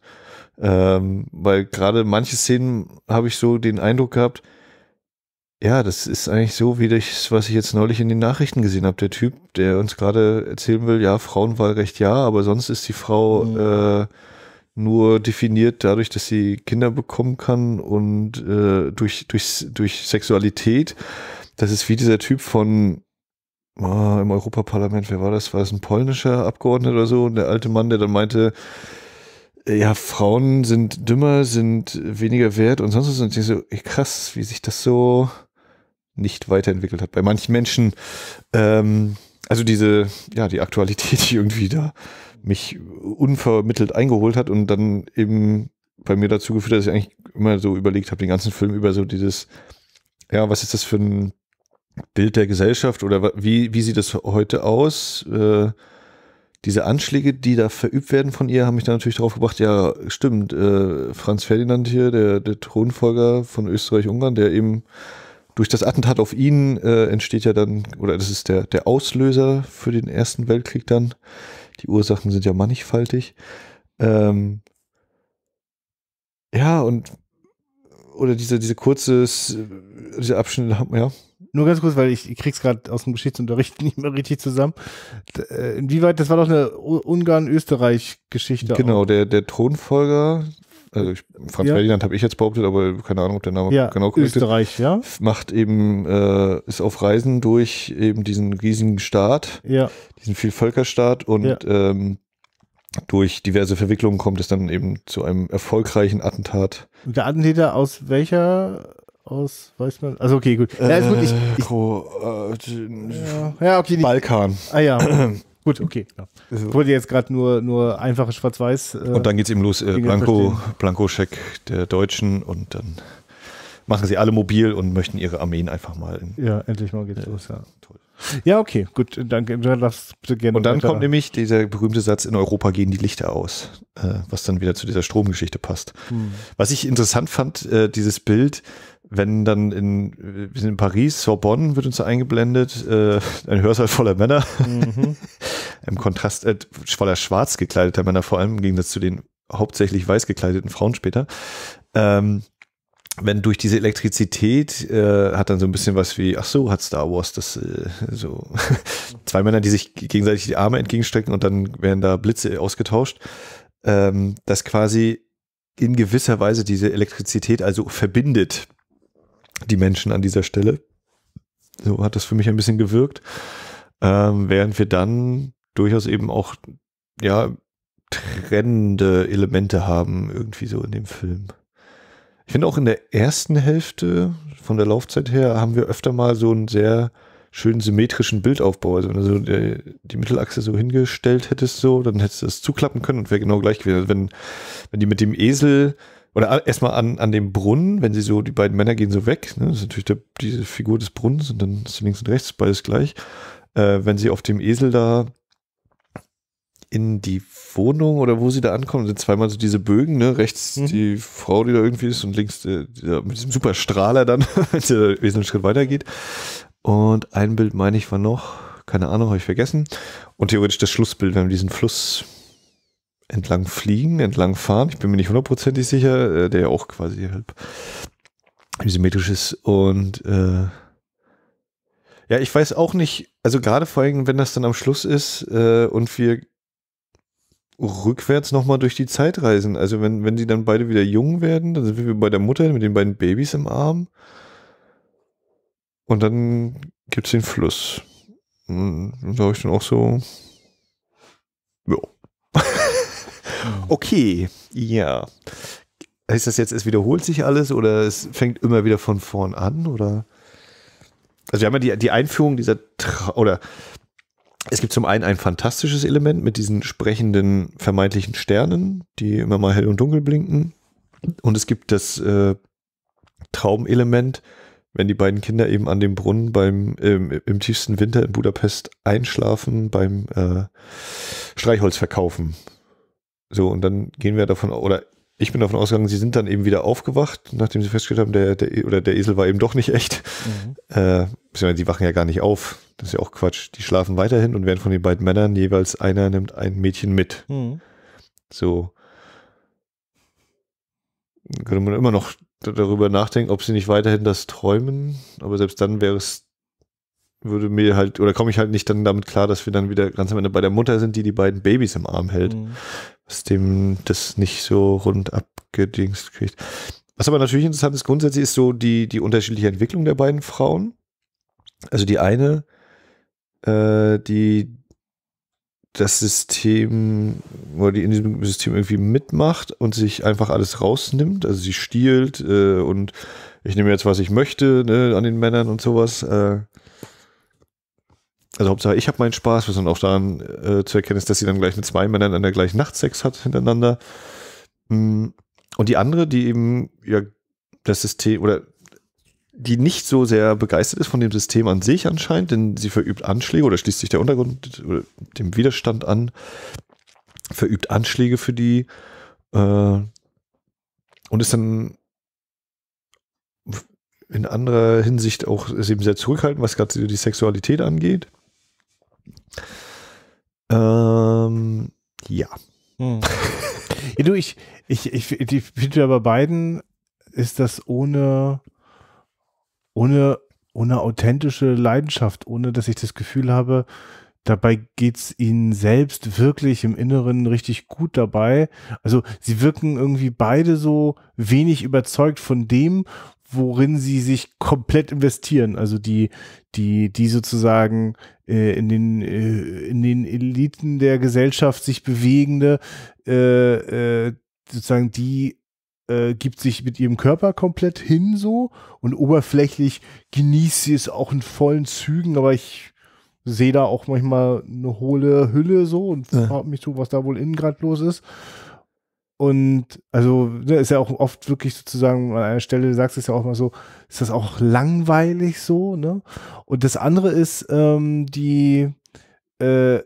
ähm, weil gerade manche Szenen habe ich so den Eindruck gehabt, ja, das ist eigentlich so wie das, was ich jetzt neulich in den Nachrichten gesehen habe. Der Typ, der uns gerade erzählen will, ja, Frauenwahlrecht ja, aber sonst ist die Frau mhm. äh, nur definiert dadurch, dass sie Kinder bekommen kann und äh, durch, durch, durch Sexualität. Das ist wie dieser Typ von oh, im Europaparlament, wer war das? War das ein polnischer Abgeordneter oder so? Und der alte Mann, der dann meinte, ja, Frauen sind dümmer, sind weniger wert und sonst was. Und ich so, krass, wie sich das so nicht weiterentwickelt hat. Bei manchen Menschen, ähm, also diese, ja, die Aktualität, die irgendwie da mich unvermittelt eingeholt hat und dann eben bei mir dazu geführt, dass ich eigentlich immer so überlegt habe, den ganzen Film über so dieses, ja, was ist das für ein Bild der Gesellschaft oder wie, wie sieht es heute aus? Äh, diese Anschläge, die da verübt werden von ihr, haben mich da natürlich darauf gebracht, ja, stimmt, äh, Franz Ferdinand hier, der, der Thronfolger von Österreich-Ungarn, der eben durch das Attentat auf ihn äh, entsteht ja dann, oder das ist der, der Auslöser für den Ersten Weltkrieg dann. Die Ursachen sind ja mannigfaltig. Ähm, ja, und oder diese, diese kurze, äh, dieser Abschnitt, ja, nur ganz kurz, weil ich, ich krieg's gerade aus dem Geschichtsunterricht nicht mehr richtig zusammen. Äh, inwieweit, das war doch eine Ungarn-Österreich-Geschichte. Genau, der, der Thronfolger, also ich, Franz ja. Ferdinand habe ich jetzt behauptet, aber keine Ahnung, ob der Name ja, genau korrekt Österreich, ist. ja. Macht eben, äh, ist auf Reisen durch eben diesen riesigen Staat, ja. diesen Vielvölkerstaat und ja. ähm, durch diverse Verwicklungen kommt es dann eben zu einem erfolgreichen Attentat. Und der Attentäter aus welcher aus, weiß man. Also okay, gut. Ja, gut, ich, äh, ich, Pro, äh, ja, okay, die, Balkan. Ah ja. Gut, okay. Genau. Ich wollte jetzt gerade nur, nur einfache Schwarz-Weiß. Äh, und dann geht es eben los, äh, Blanco, Blanko-Scheck der Deutschen und dann machen sie alle mobil und möchten ihre Armeen einfach mal. ja, endlich mal geht's äh, los, ja. Toll. Ja, okay, gut, danke. dann lass bitte gerne. Und dann weiter. kommt nämlich dieser berühmte Satz, in Europa gehen die Lichter aus, äh, was dann wieder zu dieser Stromgeschichte passt. Hm. Was ich interessant fand, äh, dieses Bild, wenn dann in, wir sind in Paris, Sorbonne wird uns eingeblendet, äh, ein Hörsaal voller Männer, mhm. im Kontrast, äh, voller schwarz gekleideter Männer vor allem, im Gegensatz zu den hauptsächlich weiß gekleideten Frauen später. Ähm, wenn durch diese Elektrizität äh, hat dann so ein bisschen was wie, ach so, hat Star Wars das äh, so zwei Männer, die sich gegenseitig die Arme entgegenstrecken und dann werden da Blitze ausgetauscht, ähm, das quasi in gewisser Weise diese Elektrizität also verbindet die Menschen an dieser Stelle. So hat das für mich ein bisschen gewirkt. Ähm, während wir dann durchaus eben auch, ja, trennende Elemente haben, irgendwie so in dem Film. Ich finde auch in der ersten Hälfte von der Laufzeit her haben wir öfter mal so einen sehr schönen symmetrischen Bildaufbau. Also wenn du so die, äh, die Mittelachse so hingestellt hättest, so, dann hättest du es zuklappen können und wäre genau gleich gewesen. Also wenn, wenn die mit dem Esel oder erstmal an, an dem Brunnen, wenn sie so, die beiden Männer gehen so weg, ne? das ist natürlich der, diese Figur des Brunnens und dann ist links und rechts beides gleich. Äh, wenn sie auf dem Esel da in die Wohnung oder wo sie da ankommen, sind zweimal so diese Bögen, ne? Rechts mhm. die Frau, die da irgendwie ist und links äh, dieser, mit diesem super Strahler dann, wenn sie da einen Schritt weitergeht. Und ein Bild meine ich war noch, keine Ahnung, habe ich vergessen. Und theoretisch das Schlussbild, wenn wir diesen Fluss entlang fliegen, entlang fahren. Ich bin mir nicht hundertprozentig sicher, äh, der ja auch quasi halb symmetrisch ist. Und äh, ja, ich weiß auch nicht, also gerade vor allem, wenn das dann am Schluss ist äh, und wir rückwärts nochmal durch die Zeit reisen. Also wenn, wenn die dann beide wieder jung werden, dann sind wir bei der Mutter mit den beiden Babys im Arm. Und dann gibt es den Fluss. Und da habe ich dann auch so, ja. Okay, ja. Heißt das jetzt, es wiederholt sich alles oder es fängt immer wieder von vorn an? Oder? Also wir haben ja die, die Einführung dieser Tra oder es gibt zum einen ein fantastisches Element mit diesen sprechenden vermeintlichen Sternen, die immer mal hell und dunkel blinken. Und es gibt das äh, Traumelement, wenn die beiden Kinder eben an dem Brunnen beim ähm, im tiefsten Winter in Budapest einschlafen beim äh, Streichholz verkaufen. So, und dann gehen wir davon, oder ich bin davon ausgegangen, sie sind dann eben wieder aufgewacht, nachdem sie festgestellt haben, der, der, oder der Esel war eben doch nicht echt. Mhm. Äh, sie wachen ja gar nicht auf. Das ist ja auch Quatsch. Die schlafen weiterhin und werden von den beiden Männern jeweils einer nimmt ein Mädchen mit. Mhm. So. Dann könnte man immer noch darüber nachdenken, ob sie nicht weiterhin das träumen, aber selbst dann wäre es würde mir halt, oder komme ich halt nicht dann damit klar, dass wir dann wieder ganz am Ende bei der Mutter sind, die die beiden Babys im Arm hält. Mhm. Was dem das nicht so rund abgedingst kriegt. Was aber natürlich interessant ist, grundsätzlich ist so die, die unterschiedliche Entwicklung der beiden Frauen. Also die eine, äh, die das System wo die in diesem System irgendwie mitmacht und sich einfach alles rausnimmt. Also sie stiehlt äh, und ich nehme jetzt, was ich möchte ne, an den Männern und sowas. Äh, also Hauptsache ich habe meinen Spaß, was dann auch daran äh, zu erkennen ist, dass sie dann gleich mit zwei Männern an der gleichen Nacht Sex hat hintereinander. Mm. Und die andere, die eben ja das System oder die nicht so sehr begeistert ist von dem System an sich anscheinend, denn sie verübt Anschläge oder schließt sich der Untergrund oder dem Widerstand an, verübt Anschläge für die äh, und ist dann in anderer Hinsicht auch eben sehr zurückhaltend, was gerade die Sexualität angeht. Ähm, ja. Hm. ja. Du, ich, ich, ich, ich finde aber beiden ist das ohne, ohne, ohne authentische Leidenschaft, ohne dass ich das Gefühl habe, dabei geht es ihnen selbst wirklich im Inneren richtig gut dabei. Also sie wirken irgendwie beide so wenig überzeugt von dem, worin sie sich komplett investieren. Also die, die, die sozusagen äh, in, den, äh, in den Eliten der Gesellschaft sich bewegende, äh, äh sozusagen die äh, gibt sich mit ihrem Körper komplett hin so und oberflächlich genießt sie es auch in vollen Zügen, aber ich sehe da auch manchmal eine hohle Hülle so und frage mich so, was da wohl innen gerade los ist. Und also ne, ist ja auch oft wirklich sozusagen an einer Stelle, du sagst es ja auch mal so, ist das auch langweilig so, ne? Und das andere ist ähm, die, äh,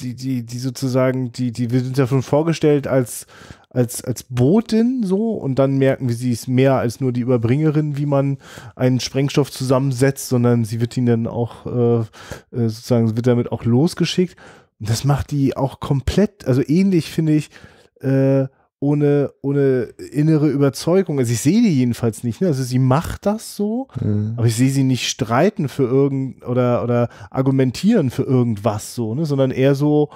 die, die, die sozusagen, die, die, wir sind ja schon vorgestellt als, als, als Botin so und dann merken wir, sie ist mehr als nur die Überbringerin, wie man einen Sprengstoff zusammensetzt, sondern sie wird ihn dann auch äh, äh sozusagen, wird damit auch losgeschickt. Und das macht die auch komplett, also ähnlich finde ich, äh, ohne, ohne innere Überzeugung. Also ich sehe die jedenfalls nicht. Ne? Also sie macht das so, mhm. aber ich sehe sie nicht streiten für irgend oder, oder argumentieren für irgendwas so, ne? sondern eher so,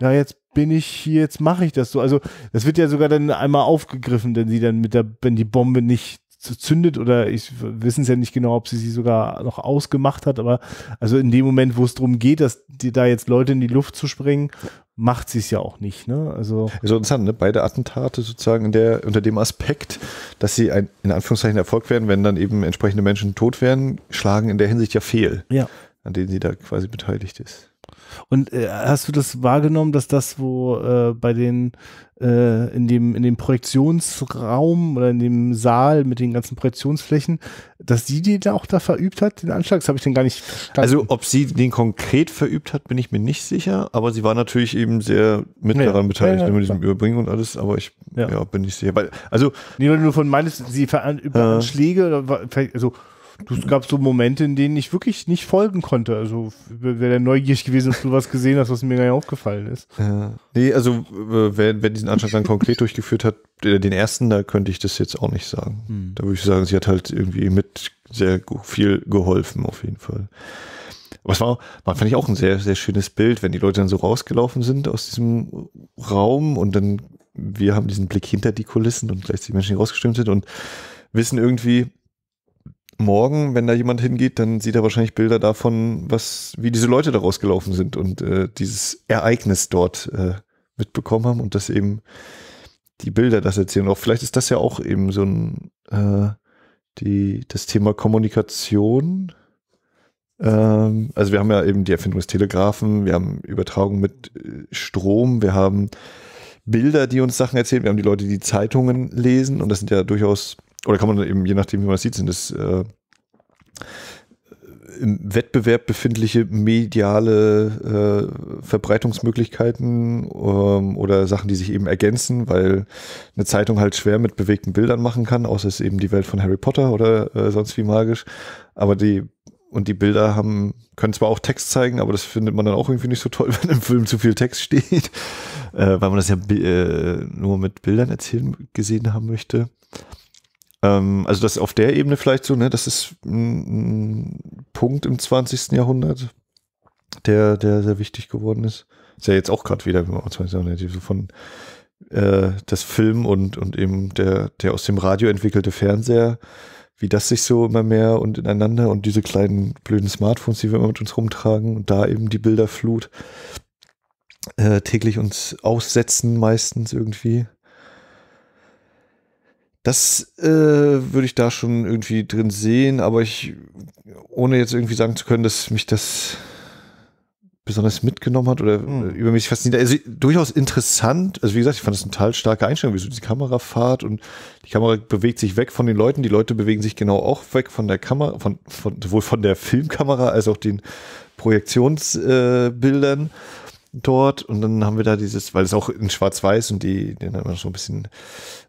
ja, jetzt bin ich hier, jetzt mache ich das so. Also das wird ja sogar dann einmal aufgegriffen, denn sie dann mit der, wenn die Bombe nicht zündet oder ich wissen es ja nicht genau, ob sie sie sogar noch ausgemacht hat, aber also in dem Moment, wo es darum geht, dass die, da jetzt Leute in die Luft zu springen, macht sie es ja auch nicht. Ne? Also so interessant, ne? beide Attentate sozusagen in der, unter dem Aspekt, dass sie ein, in Anführungszeichen Erfolg werden, wenn dann eben entsprechende Menschen tot werden, schlagen in der Hinsicht ja fehl. Ja an denen sie da quasi beteiligt ist. Und äh, hast du das wahrgenommen, dass das, wo äh, bei den äh, in dem in dem Projektionsraum oder in dem Saal mit den ganzen Projektionsflächen, dass sie die da auch da verübt hat, den Anschlag, das habe ich denn gar nicht verstanden. Also ob sie den konkret verübt hat, bin ich mir nicht sicher, aber sie war natürlich eben sehr mit ja, daran beteiligt, ja, ja, ne, mit diesem Überbringen und alles, aber ich ja. bin nicht sicher. Weil, also nee, nur von meines, sie verübt äh. Anschläge oder also es gab so Momente, in denen ich wirklich nicht folgen konnte. Also wäre der neugierig gewesen, ob du was gesehen hast, was mir gar nicht aufgefallen ist. Ja. Nee, also äh, wer, wer diesen Anschlag dann konkret durchgeführt hat, äh, den ersten, da könnte ich das jetzt auch nicht sagen. Hm. Da würde ich sagen, sie hat halt irgendwie mit sehr viel geholfen, auf jeden Fall. Aber es war, war, fand ich auch ein sehr, sehr schönes Bild, wenn die Leute dann so rausgelaufen sind aus diesem Raum und dann wir haben diesen Blick hinter die Kulissen und gleich die Menschen, die rausgestürmt sind und wissen irgendwie, morgen, wenn da jemand hingeht, dann sieht er wahrscheinlich Bilder davon, was, wie diese Leute da rausgelaufen sind und äh, dieses Ereignis dort äh, mitbekommen haben und das eben die Bilder das erzählen. Auch vielleicht ist das ja auch eben so ein äh, die, das Thema Kommunikation. Ähm, also wir haben ja eben die Erfindung des Telegrafen, wir haben Übertragung mit äh, Strom, wir haben Bilder, die uns Sachen erzählen, wir haben die Leute, die Zeitungen lesen und das sind ja durchaus oder kann man eben, je nachdem, wie man es sieht, sind es äh, im Wettbewerb befindliche mediale äh, Verbreitungsmöglichkeiten ähm, oder Sachen, die sich eben ergänzen, weil eine Zeitung halt schwer mit bewegten Bildern machen kann, außer es ist eben die Welt von Harry Potter oder äh, sonst wie magisch. Aber die und die Bilder haben, können zwar auch Text zeigen, aber das findet man dann auch irgendwie nicht so toll, wenn im Film zu viel Text steht, äh, weil man das ja äh, nur mit Bildern erzählen gesehen haben möchte. Ähm, also das auf der Ebene vielleicht so, ne, das ist ein, Punkt im 20. Jahrhundert, der, der sehr wichtig geworden ist. Ist ja jetzt auch gerade wieder im 20. Jahrhundert, so von äh, das Film und, und eben der, der aus dem Radio entwickelte Fernseher, wie das sich so immer mehr und ineinander und diese kleinen blöden Smartphones, die wir immer mit uns rumtragen und da eben die Bilderflut äh, täglich uns aussetzen meistens irgendwie. Das äh, würde ich da schon irgendwie drin sehen, aber ich, ohne jetzt irgendwie sagen zu können, dass mich das besonders mitgenommen hat oder mhm. übermäßig fasziniert. Also durchaus interessant. Also wie gesagt, ich fand das eine total starke Einstellung, wie so diese Kamerafahrt und die Kamera bewegt sich weg von den Leuten. Die Leute bewegen sich genau auch weg von der Kamera, von, von sowohl von der Filmkamera als auch den Projektionsbildern. Äh, dort und dann haben wir da dieses, weil es auch in Schwarz-Weiß und die, dann immer so ein bisschen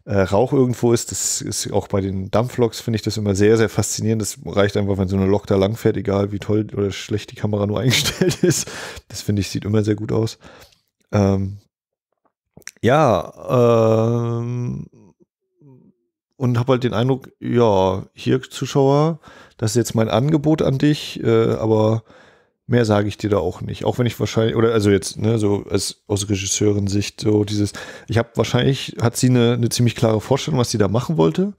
äh, Rauch irgendwo ist, das ist auch bei den Dampfloks finde ich das immer sehr, sehr faszinierend. Das reicht einfach, wenn so eine Lok da langfährt, egal wie toll oder schlecht die Kamera nur eingestellt ist. Das finde ich, sieht immer sehr gut aus. Ähm, ja, ähm, und habe halt den Eindruck, ja, hier Zuschauer, das ist jetzt mein Angebot an dich, äh, aber mehr sage ich dir da auch nicht. Auch wenn ich wahrscheinlich, oder also jetzt, ne, so als, aus Regisseurensicht, so dieses, ich habe wahrscheinlich, hat sie eine, eine ziemlich klare Vorstellung, was sie da machen wollte.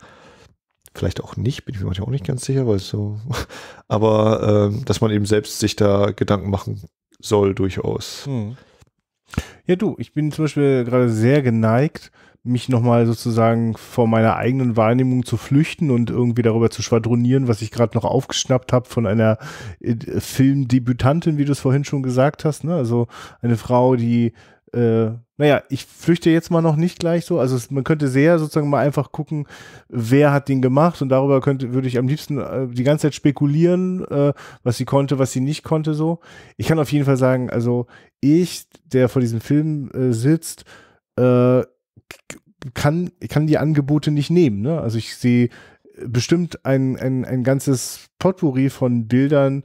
Vielleicht auch nicht, bin ich mir manchmal auch nicht ganz sicher, weil so, aber ähm, dass man eben selbst sich da Gedanken machen soll, durchaus. Hm. Ja, du, ich bin zum Beispiel gerade sehr geneigt, mich nochmal sozusagen vor meiner eigenen Wahrnehmung zu flüchten und irgendwie darüber zu schwadronieren, was ich gerade noch aufgeschnappt habe von einer äh, Filmdebütantin, wie du es vorhin schon gesagt hast. Ne? Also eine Frau, die, äh, naja, ich flüchte jetzt mal noch nicht gleich so. Also es, man könnte sehr sozusagen mal einfach gucken, wer hat den gemacht und darüber könnte, würde ich am liebsten äh, die ganze Zeit spekulieren, äh, was sie konnte, was sie nicht konnte so. Ich kann auf jeden Fall sagen, also ich, der vor diesem Film äh, sitzt, äh, kann, kann die Angebote nicht nehmen. Ne? Also ich sehe bestimmt ein, ein, ein ganzes Potpourri von Bildern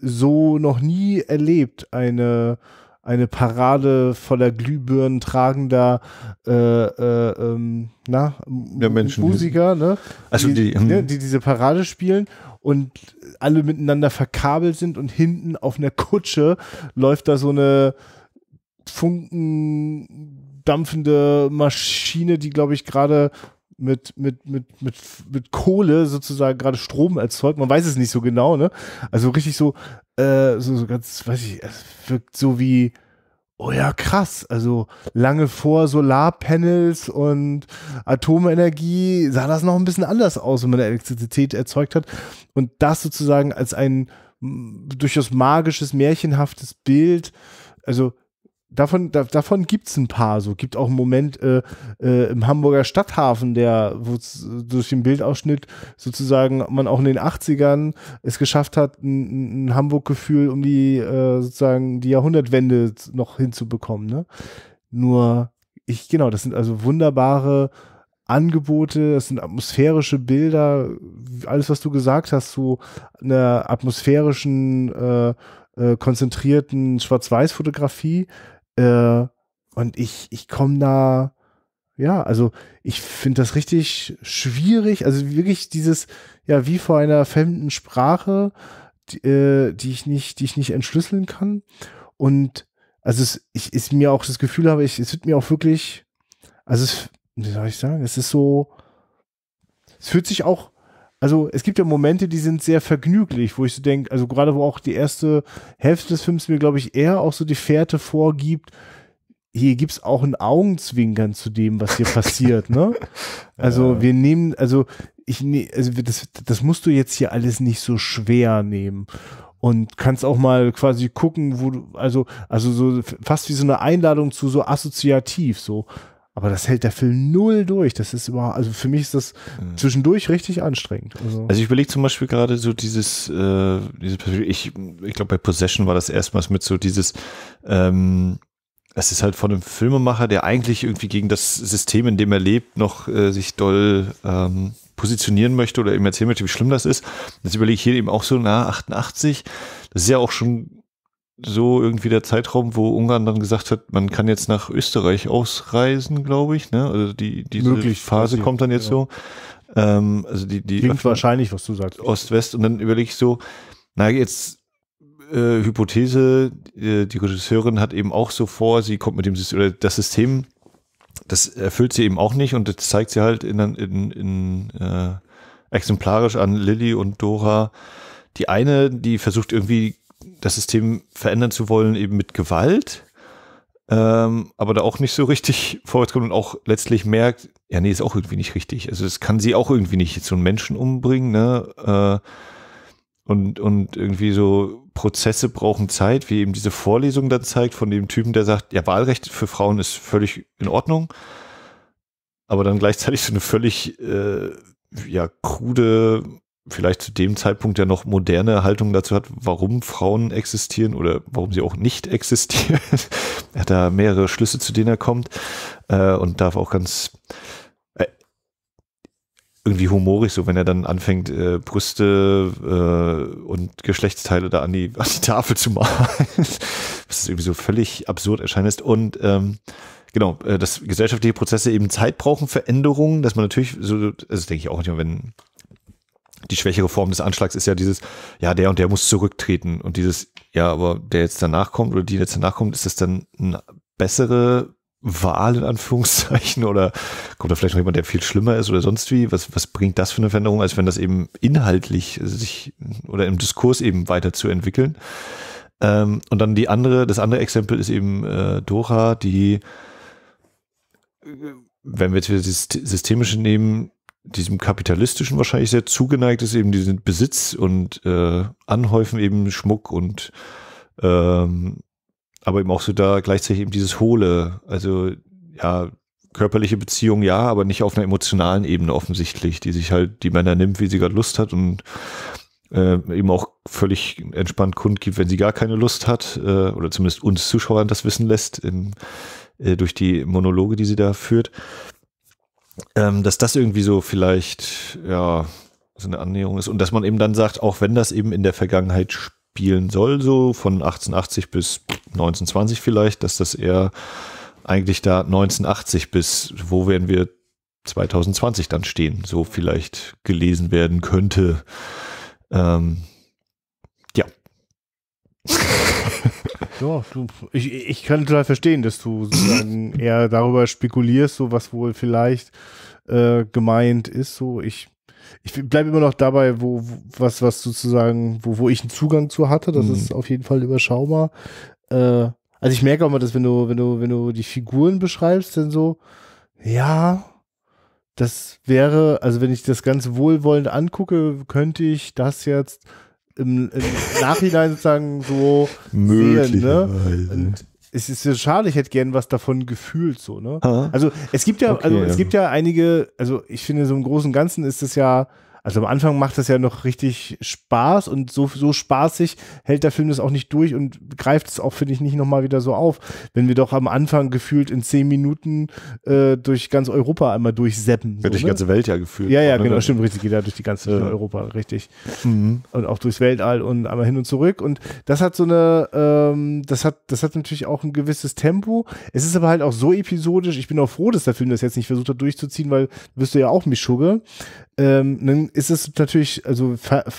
so noch nie erlebt. Eine, eine Parade voller Glühbirnen tragender äh, äh, ähm, na, ja, Musiker, ne? also die, die, ähm, ne, die diese Parade spielen und alle miteinander verkabelt sind und hinten auf einer Kutsche läuft da so eine Funken dampfende Maschine, die, glaube ich, gerade mit, mit, mit, mit, mit Kohle sozusagen gerade Strom erzeugt. Man weiß es nicht so genau, ne? Also richtig so, äh, so, so ganz, weiß ich, es wirkt so wie, oh ja, krass. Also lange vor Solarpanels und Atomenergie sah das noch ein bisschen anders aus, wenn man Elektrizität erzeugt hat. Und das sozusagen als ein durchaus magisches, märchenhaftes Bild, also davon, da, davon gibt es ein paar. So gibt auch einen Moment äh, äh, im Hamburger Stadthafen, der durch den Bildausschnitt sozusagen man auch in den 80ern es geschafft hat, ein, ein Hamburg-Gefühl um die äh, sozusagen die Jahrhundertwende noch hinzubekommen. Ne? Nur ich, genau, das sind also wunderbare Angebote, das sind atmosphärische Bilder, alles, was du gesagt hast, zu einer atmosphärischen äh, äh, konzentrierten Schwarz-Weiß-Fotografie, äh, und ich, ich komme da, ja, also ich finde das richtig schwierig. Also wirklich dieses, ja, wie vor einer fremden Sprache, die, äh, die ich nicht, die ich nicht entschlüsseln kann. Und also es, ich ist mir auch das Gefühl habe, ich, es wird mir auch wirklich, also es, wie soll ich sagen, es ist so, es fühlt sich auch also es gibt ja Momente, die sind sehr vergnüglich, wo ich so denke, also gerade wo auch die erste Hälfte des Films mir, glaube ich, eher auch so die Fährte vorgibt, hier gibt es auch ein Augenzwinkern zu dem, was hier passiert, ne? Also ja. wir nehmen, also ich ne, also das, das musst du jetzt hier alles nicht so schwer nehmen. Und kannst auch mal quasi gucken, wo du, also, also so fast wie so eine Einladung zu so assoziativ, so aber das hält der Film null durch. Das ist überhaupt, also für mich ist das mhm. zwischendurch richtig anstrengend. Also, also ich überlege zum Beispiel gerade so dieses, äh, dieses ich, ich glaube bei Possession war das erstmals mit so dieses, ähm, es ist halt von einem Filmemacher, der eigentlich irgendwie gegen das System, in dem er lebt, noch äh, sich doll ähm, positionieren möchte oder ihm erzählen möchte, wie schlimm das ist. Jetzt überlege ich hier eben auch so, na, 88, das ist ja auch schon so irgendwie der Zeitraum, wo Ungarn dann gesagt hat, man kann jetzt nach Österreich ausreisen, glaube ich. Ne? Also die diese Möglich, Phase kommt dann jetzt ja. so. Ähm, also die, die Klingt wahrscheinlich, was du sagst. Ost-West und dann überlege ich so, na jetzt äh, Hypothese, äh, die Regisseurin hat eben auch so vor, sie kommt mit dem System, oder das System, das erfüllt sie eben auch nicht und das zeigt sie halt in, in, in äh, exemplarisch an Lilly und Dora. Die eine, die versucht irgendwie das System verändern zu wollen, eben mit Gewalt, ähm, aber da auch nicht so richtig vorwärts kommt und auch letztlich merkt, ja, nee, ist auch irgendwie nicht richtig. Also es kann sie auch irgendwie nicht so einen Menschen umbringen, ne? Äh, und, und irgendwie so Prozesse brauchen Zeit, wie eben diese Vorlesung dann zeigt von dem Typen, der sagt, ja, Wahlrecht für Frauen ist völlig in Ordnung, aber dann gleichzeitig so eine völlig äh, ja, krude vielleicht zu dem Zeitpunkt ja noch moderne Haltung dazu hat, warum Frauen existieren oder warum sie auch nicht existieren. er hat da mehrere Schlüsse, zu denen er kommt äh, und darf auch ganz äh, irgendwie humorisch, so wenn er dann anfängt, äh, Brüste äh, und Geschlechtsteile da an die, an die Tafel zu malen, was irgendwie so völlig absurd erscheint ist und ähm, genau, äh, dass gesellschaftliche Prozesse eben Zeit brauchen, Veränderungen, dass man natürlich, so, also denke ich auch nicht, wenn die schwächere Form des Anschlags ist ja dieses, ja, der und der muss zurücktreten. Und dieses, ja, aber der jetzt danach kommt oder die jetzt danach kommt, ist das dann eine bessere Wahl in Anführungszeichen oder kommt da vielleicht noch jemand, der viel schlimmer ist oder sonst wie? Was, was bringt das für eine Veränderung, als wenn das eben inhaltlich sich oder im Diskurs eben weiterzuentwickeln? Ähm, und dann die andere, das andere Exempel ist eben äh, Dora, die, äh, wenn wir jetzt wieder das Systemische nehmen, diesem kapitalistischen wahrscheinlich sehr zugeneigt ist, eben diesen Besitz und äh, Anhäufen eben Schmuck und ähm, aber eben auch so da gleichzeitig eben dieses Hohle, also ja, körperliche Beziehung ja, aber nicht auf einer emotionalen Ebene offensichtlich, die sich halt die Männer nimmt, wie sie gerade Lust hat und äh, eben auch völlig entspannt kundgibt, wenn sie gar keine Lust hat äh, oder zumindest uns Zuschauern das wissen lässt in, äh, durch die Monologe, die sie da führt ähm, dass das irgendwie so vielleicht, ja, so eine Annäherung ist. Und dass man eben dann sagt, auch wenn das eben in der Vergangenheit spielen soll, so von 1880 bis 1920 vielleicht, dass das eher eigentlich da 1980 bis, wo werden wir 2020 dann stehen, so vielleicht gelesen werden könnte. Ähm, ja. Ja, du, ich, ich kann total verstehen, dass du eher darüber spekulierst, so was wohl vielleicht äh, gemeint ist. So, ich, ich bleibe immer noch dabei, wo, wo, was, was sozusagen, wo, wo ich einen Zugang zu hatte. Das mhm. ist auf jeden Fall überschaubar. Äh, also ich merke auch mal, dass wenn du, wenn du, wenn du die Figuren beschreibst, dann so, ja, das wäre, also wenn ich das ganz wohlwollend angucke, könnte ich das jetzt im, im Nachhinein sozusagen so sehen. Ne? Und es ist so schade, ich hätte gern was davon gefühlt so, ne? Also es gibt ja, also, okay. also es gibt ja einige, also ich finde, so im Großen und Ganzen ist es ja also am Anfang macht das ja noch richtig Spaß und so, so spaßig hält der Film das auch nicht durch und greift es auch, finde ich, nicht nochmal wieder so auf. Wenn wir doch am Anfang gefühlt in zehn Minuten äh, durch ganz Europa einmal durchseppen. So, ja, durch die ne? ganze Welt ja gefühlt. Ja, ja, ne? genau, stimmt, richtig. Geht ja durch die ganze ja. Europa, richtig. Mhm. Und auch durchs Weltall und einmal hin und zurück. Und das hat so eine, ähm, das hat, das hat natürlich auch ein gewisses Tempo. Es ist aber halt auch so episodisch. Ich bin auch froh, dass der Film das jetzt nicht versucht hat durchzuziehen, weil wirst du ja auch Mischugge ähm, dann ist es natürlich, also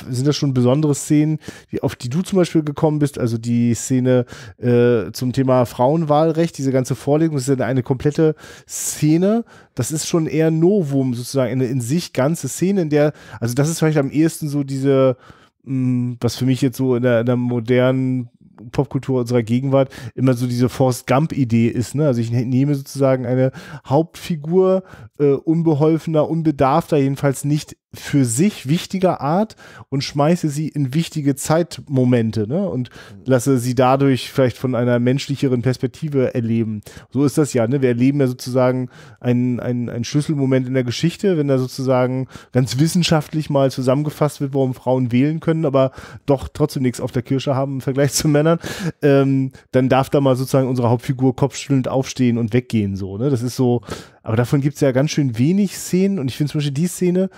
sind das schon besondere Szenen, die, auf die du zum Beispiel gekommen bist, also die Szene äh, zum Thema Frauenwahlrecht, diese ganze Vorlegung, das ist ja eine komplette Szene. Das ist schon eher Novum, sozusagen, eine in sich ganze Szene, in der, also das ist vielleicht am ehesten so diese, hm, was für mich jetzt so in der, in der modernen Popkultur unserer Gegenwart immer so diese Forrest Gump-Idee ist. Ne? Also ich ne-, nehme sozusagen eine Hauptfigur äh, unbeholfener, unbedarfter, jedenfalls nicht für sich wichtiger Art und schmeiße sie in wichtige Zeitmomente ne? und lasse sie dadurch vielleicht von einer menschlicheren Perspektive erleben. So ist das ja. Ne? Wir erleben ja sozusagen einen, einen, einen Schlüsselmoment in der Geschichte, wenn da sozusagen ganz wissenschaftlich mal zusammengefasst wird, warum Frauen wählen können, aber doch trotzdem nichts auf der Kirche haben im Vergleich zu Männern, ähm, dann darf da mal sozusagen unsere Hauptfigur kopfschüttelnd aufstehen und weggehen. So, ne? Das ist so, aber davon gibt es ja ganz schön wenig Szenen und ich finde zum Beispiel die Szene,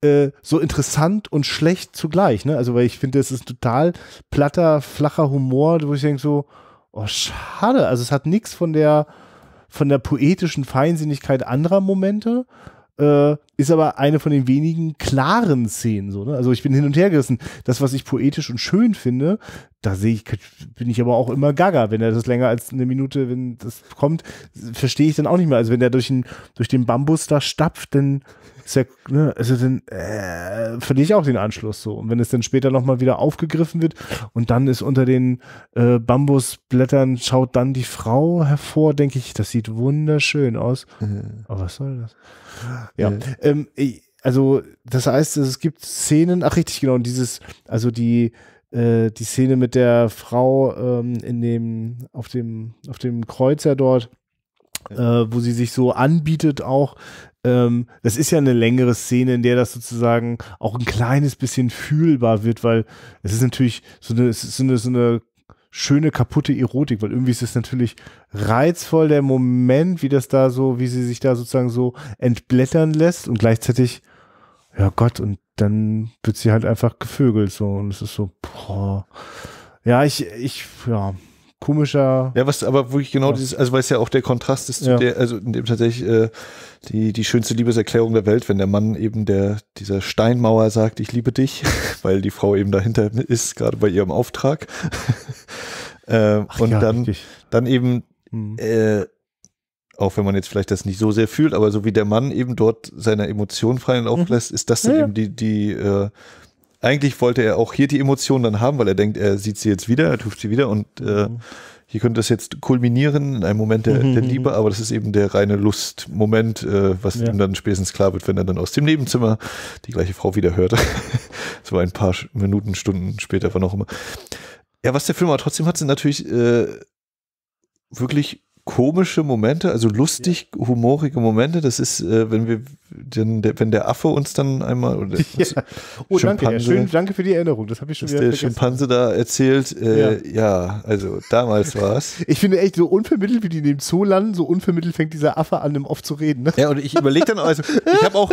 äh, so interessant und schlecht zugleich. Ne? Also, weil ich finde, es ist total platter, flacher Humor, wo ich denke so, oh, schade. Also, es hat nichts von der, von der poetischen Feinsinnigkeit anderer Momente. Äh, ist aber eine von den wenigen klaren Szenen. So, ne? Also ich bin hin und her gerissen. Das, was ich poetisch und schön finde, da sehe ich, bin ich aber auch immer gaga, wenn er das länger als eine Minute, wenn das kommt, verstehe ich dann auch nicht mehr. Also wenn der durch den, durch den Bambus da stapft, dann ist ja, ne, also dann äh, verliere ich auch den Anschluss so. Und wenn es dann später nochmal wieder aufgegriffen wird und dann ist unter den äh, Bambusblättern schaut dann die Frau hervor, denke ich, das sieht wunderschön aus. Mhm. Aber was soll das? Ja, mhm. ähm, also das heißt, es gibt Szenen, ach richtig, genau, und dieses, also die, äh, die Szene mit der Frau ähm, in dem, auf dem, auf dem Kreuzer dort, äh, wo sie sich so anbietet auch, ähm, das ist ja eine längere Szene, in der das sozusagen auch ein kleines bisschen fühlbar wird, weil es ist natürlich so eine, es ist so eine, so eine schöne kaputte Erotik, weil irgendwie ist es natürlich reizvoll der Moment, wie das da so, wie sie sich da sozusagen so entblättern lässt und gleichzeitig, ja Gott, und dann wird sie halt einfach gevögelt so und es ist so, boah. ja, ich, ich, ja, komischer. Ja, was aber wirklich genau was. dieses, also weil es ja auch der Kontrast ist, ja. der, also in dem tatsächlich äh, die, die schönste Liebeserklärung der Welt, wenn der Mann eben der, dieser Steinmauer sagt, ich liebe dich, weil die Frau eben dahinter ist, gerade bei ihrem Auftrag. äh, und ja, dann, dann eben, mhm. äh, auch wenn man jetzt vielleicht das nicht so sehr fühlt, aber so wie der Mann eben dort seiner Emotionen freien Lauf mhm. lässt, ist das dann ja, eben die, die, äh, eigentlich wollte er auch hier die Emotionen dann haben, weil er denkt, er sieht sie jetzt wieder, er trifft sie wieder und äh, mhm. hier könnte das jetzt kulminieren in einem Moment der, der mhm. Liebe, aber das ist eben der reine Lustmoment, äh, was ja. ihm dann spätestens klar wird, wenn er dann aus dem Nebenzimmer die gleiche Frau wieder hört. so ein paar Minuten, Stunden später, wann auch immer. Ja, was der Film aber trotzdem hat, sind natürlich äh, wirklich komische Momente, also lustig, humorige Momente. Das ist, äh, wenn wir den, der, wenn der Affe uns dann einmal oder ja. oh, Schimpanse, danke, ja, schön, danke für die Erinnerung, das habe ich schon wieder der vergessen. Schimpanse da erzählt, äh, ja. ja. also damals war's. Ich finde echt so unvermittelt, wie die in dem Zoo landen, so unvermittelt fängt dieser Affe an, um oft zu reden. Ne? Ja, und ich überlege dann, also ich habe auch,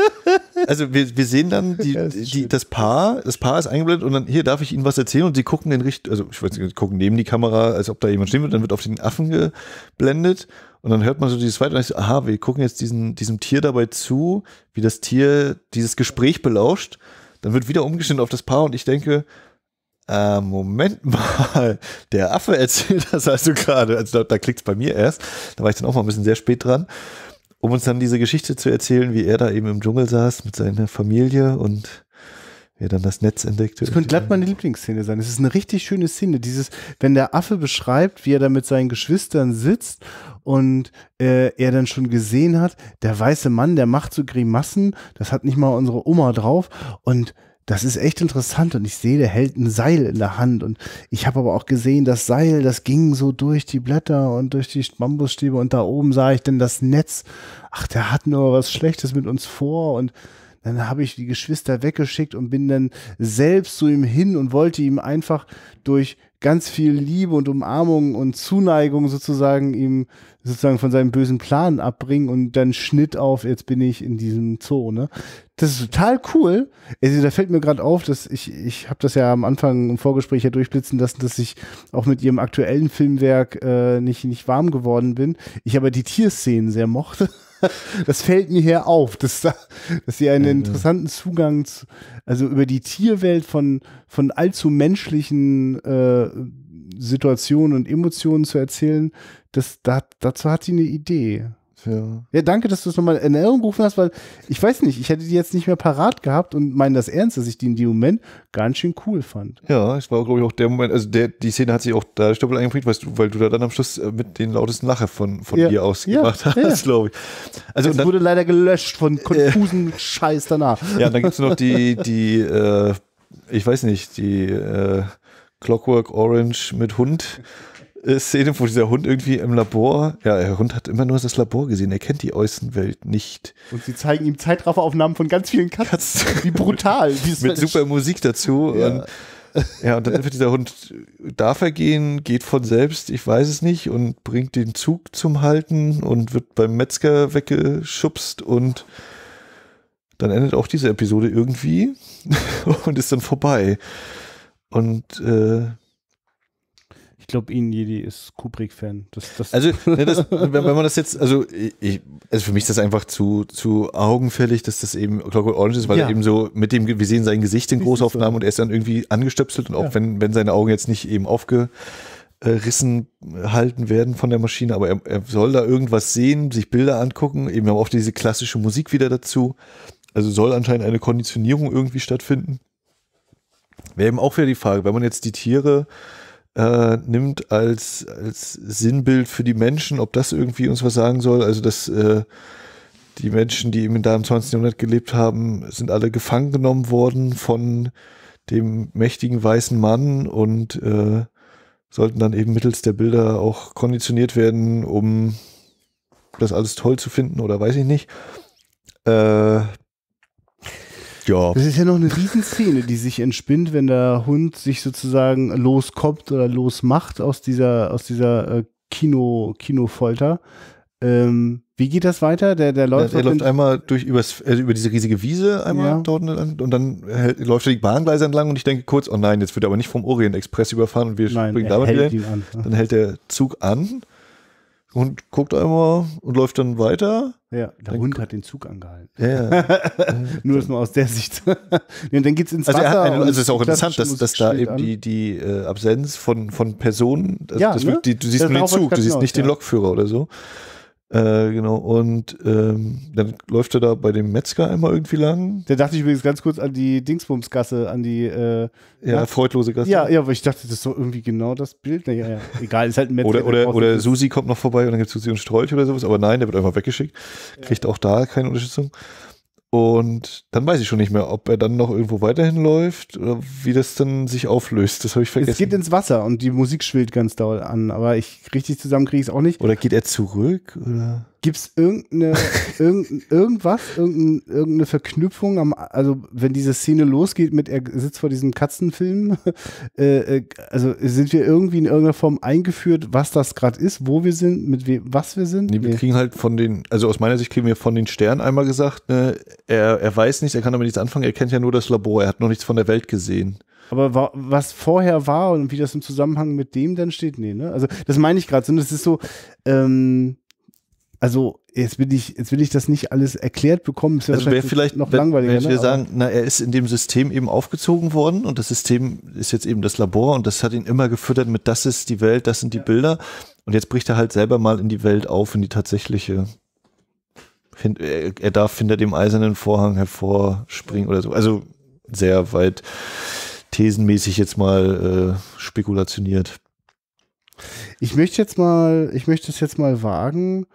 also wir, wir sehen dann die, das, die, das Paar, das Paar ist eingeblendet und dann hier darf ich ihnen was erzählen und sie gucken den Richt, also ich weiß nicht, gucken neben die Kamera, als ob da jemand stehen wird, dann wird auf den Affen geblendet und dann hört man so dieses zweite aha, wir gucken jetzt diesen, diesem Tier dabei zu, wie das Tier dieses Gespräch belauscht. Dann wird wieder umgeschnitten auf das Paar und ich denke, äh, Moment mal, der Affe erzählt das also gerade. Also da, da klickt es bei mir erst. Da war ich dann auch mal ein bisschen sehr spät dran, um uns dann diese Geschichte zu erzählen, wie er da eben im Dschungel saß mit seiner Familie und wer dann das Netz entdeckt. Das könnte glatt meine Lieblingsszene sein. Es ist eine richtig schöne Szene. Dieses, wenn der Affe beschreibt, wie er da mit seinen Geschwistern sitzt und äh, er dann schon gesehen hat, der weiße Mann, der macht so Grimassen, das hat nicht mal unsere Oma drauf und das ist echt interessant und ich sehe, der hält ein Seil in der Hand und ich habe aber auch gesehen, das Seil, das ging so durch die Blätter und durch die Bambusstäbe und da oben sah ich dann das Netz. Ach, der hat nur was Schlechtes mit uns vor und dann habe ich die Geschwister weggeschickt und bin dann selbst zu ihm hin und wollte ihm einfach durch ganz viel Liebe und Umarmung und Zuneigung sozusagen ihm sozusagen von seinem bösen Plan abbringen und dann Schnitt auf, jetzt bin ich in diesem Zoo, ne? Das ist total cool. Also, da fällt mir gerade auf, dass ich, ich habe das ja am Anfang im Vorgespräch ja durchblitzen lassen, dass ich auch mit ihrem aktuellen Filmwerk äh, nicht, nicht warm geworden bin. Ich aber die Tierszenen sehr mochte das fällt mir hier auf, dass, da, dass sie einen ja, interessanten Zugang, zu, also über die Tierwelt von, von allzu menschlichen äh, Situationen und Emotionen zu erzählen, das, da, dazu hat sie eine Idee. Ja. ja, danke, dass du es nochmal in Erinnerung gerufen hast, weil ich weiß nicht, ich hätte die jetzt nicht mehr parat gehabt und meine das ernst, dass ich die in dem Moment ganz schön cool fand. Ja, es war, glaube ich, auch der Moment, also der, die Szene hat sich auch da doppelt eingeprägt, weil du, weil du da dann am Schluss äh, mit den lautesten Lacher von, von ja. dir aus ja, gemacht hast, ja. glaube ich. Also das wurde leider gelöscht von äh. konfusen äh, Scheiß danach. Ja, dann gibt es noch die, die, äh, ich weiß nicht, die äh, Clockwork Orange mit Hund. Äh, Szene, wo dieser Hund irgendwie im Labor, ja, der Hund hat immer nur das Labor gesehen, er kennt die Außenwelt nicht. Und sie zeigen ihm Zeitrafferaufnahmen von ganz vielen Katzen. Katzen. Wie brutal. Mit super Musik dazu. Ja. Und, ja, und dann wird dieser Hund, darf er gehen, geht von selbst, ich weiß es nicht, und bringt den Zug zum Halten und wird beim Metzger weggeschubst und dann endet auch diese Episode irgendwie und ist dann vorbei. Und äh, ich glaube, Ihnen Jedi ist Kubrick-Fan. Das, das also, ne, das, wenn man das jetzt, also, ich, also für mich ist das einfach zu, zu augenfällig, dass das eben Clockwork Orange ist, weil ja. eben so mit dem, wir sehen sein Gesicht in Großaufnahmen so. und er ist dann irgendwie angestöpselt und auch ja. wenn, wenn seine Augen jetzt nicht eben aufgerissen halten werden von der Maschine, aber er, er, soll da irgendwas sehen, sich Bilder angucken, eben auch diese klassische Musik wieder dazu. Also soll anscheinend eine Konditionierung irgendwie stattfinden. Wäre eben auch wieder die Frage, wenn man jetzt die Tiere äh, nimmt als, als Sinnbild für die Menschen, ob das irgendwie uns was sagen soll. Also, dass äh, die Menschen, die eben da im 20. Jahrhundert gelebt haben, sind alle gefangen genommen worden von dem mächtigen weißen Mann und äh, sollten dann eben mittels der Bilder auch konditioniert werden, um das alles toll zu finden oder weiß ich nicht. Äh, Job. Das ist ja noch eine Riesenszene, die sich entspinnt, wenn der Hund sich sozusagen loskommt oder losmacht aus dieser, aus dieser äh, Kino, Kinofolter. Ähm, wie geht das weiter? Der, der läuft, ja, der läuft einmal durch übers, also über diese riesige Wiese einmal ja. dort und dann hält, läuft er die Bahngleise entlang und ich denke kurz, oh nein, jetzt wird er aber nicht vom Orient Express überfahren und wir nein, springen damit wieder. Dann hält der Zug an Hund guckt einmal und läuft dann weiter. Ja, der dann Hund hat den Zug angehalten. Ja, nur das nur aus der Sicht. und dann geht's ins also Wasser. Einen, also es ist auch interessant, dass, dass da eben an. die, die äh, Absenz von, von Personen, das, also ja, das ne? wird, die, du siehst das nur den Zug, du siehst nicht den Lokführer oder so. Äh, genau, und ähm, dann läuft er da bei dem Metzger einmal irgendwie lang. Da dachte ich übrigens ganz kurz an die Dingsbumsgasse, an die. Äh, ja, ne? freudlose Gasse. Ja, ja, aber ich dachte, das ist doch irgendwie genau das Bild. Naja, ja. egal, ist halt ein Metzger. oder oder, oder Susi kommt noch vorbei und dann gibt es Susi und Strolch oder sowas, aber nein, der wird einfach weggeschickt. Kriegt ja. auch da keine Unterstützung. Und dann weiß ich schon nicht mehr, ob er dann noch irgendwo weiterhin läuft oder wie das dann sich auflöst. Das habe ich vergessen. Es geht ins Wasser und die Musik schwillt ganz doll an, aber ich richtig zusammen kriege ich es auch nicht. Oder geht er zurück? Oder? Gibt es irgendeine, irgend, irgendwas, irgendein, irgendeine Verknüpfung? Am, also, wenn diese Szene losgeht mit, er sitzt vor diesem Katzenfilm, äh, äh, also sind wir irgendwie in irgendeiner Form eingeführt, was das gerade ist, wo wir sind, mit we was wir sind? Nee, wir nee. kriegen halt von den, also aus meiner Sicht kriegen wir von den Sternen einmal gesagt, ne, er, er weiß nichts, er kann damit nichts anfangen, er kennt ja nur das Labor, er hat noch nichts von der Welt gesehen. Aber was vorher war und wie das im Zusammenhang mit dem dann steht, nee, ne? Also, das meine ich gerade so. Das ist so, ähm, also jetzt will ich, jetzt will ich das nicht alles erklärt bekommen. Ist ja also wäre vielleicht noch langweiliger. Wenn ne? wir ne? sagen, na, er ist in dem System eben aufgezogen worden und das System ist jetzt eben das Labor und das hat ihn immer gefüttert mit, das ist die Welt, das sind die ja. Bilder. Und jetzt bricht er halt selber mal in die Welt auf, in die tatsächliche. Er darf hinter dem eisernen Vorhang hervorspringen oder so. Also sehr weit thesenmäßig jetzt mal äh, spekulationiert. Ich möchte jetzt mal, ich möchte es jetzt mal wagen,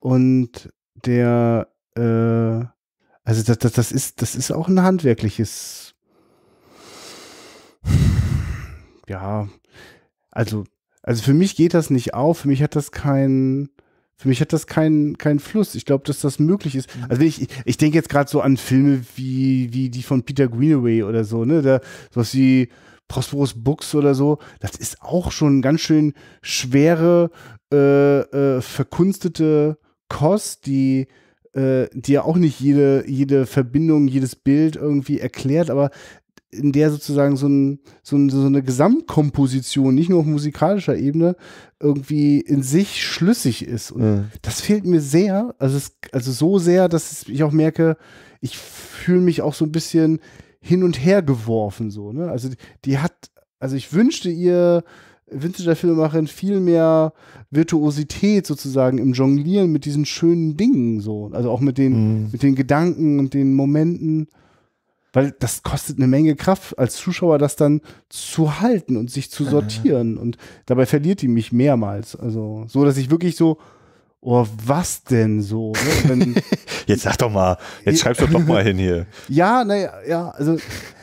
und der, äh, also das, das, das, ist, das ist auch ein handwerkliches, ja, also, also für mich geht das nicht auf, für mich hat das keinen, für mich hat das keinen keinen Fluss. Ich glaube, dass das möglich ist. Mhm. Also ich, ich denke jetzt gerade so an Filme wie, wie die von Peter Greenaway oder so, ne? Da, sowas wie Prosperous Books oder so. Das ist auch schon ganz schön schwere, äh, äh, verkunstete Kost, die äh, die ja auch nicht jede, jede Verbindung, jedes Bild irgendwie erklärt, aber in der sozusagen so, ein, so, ein, so, eine Gesamtkomposition, nicht nur auf musikalischer Ebene, irgendwie in sich schlüssig ist. Und ja. Mhm. das fehlt mir sehr, also, es, also so sehr, dass ich auch merke, ich fühle mich auch so ein bisschen hin und her geworfen. So, ne? Also die hat, also ich wünschte ihr, Vintage-Filmemacherin viel mehr Virtuosität sozusagen im Jonglieren mit diesen schönen Dingen so. Also auch mit den, mhm. mit den Gedanken und den Momenten. Weil das kostet eine Menge Kraft als Zuschauer, das dann zu halten und sich zu sortieren. Mhm. Und dabei verliert die mich mehrmals. Also so, dass ich wirklich so, oh, was denn so? Ne? Wenn, jetzt sag doch mal, jetzt schreibst du doch mal hin hier. Ja, naja, ja, also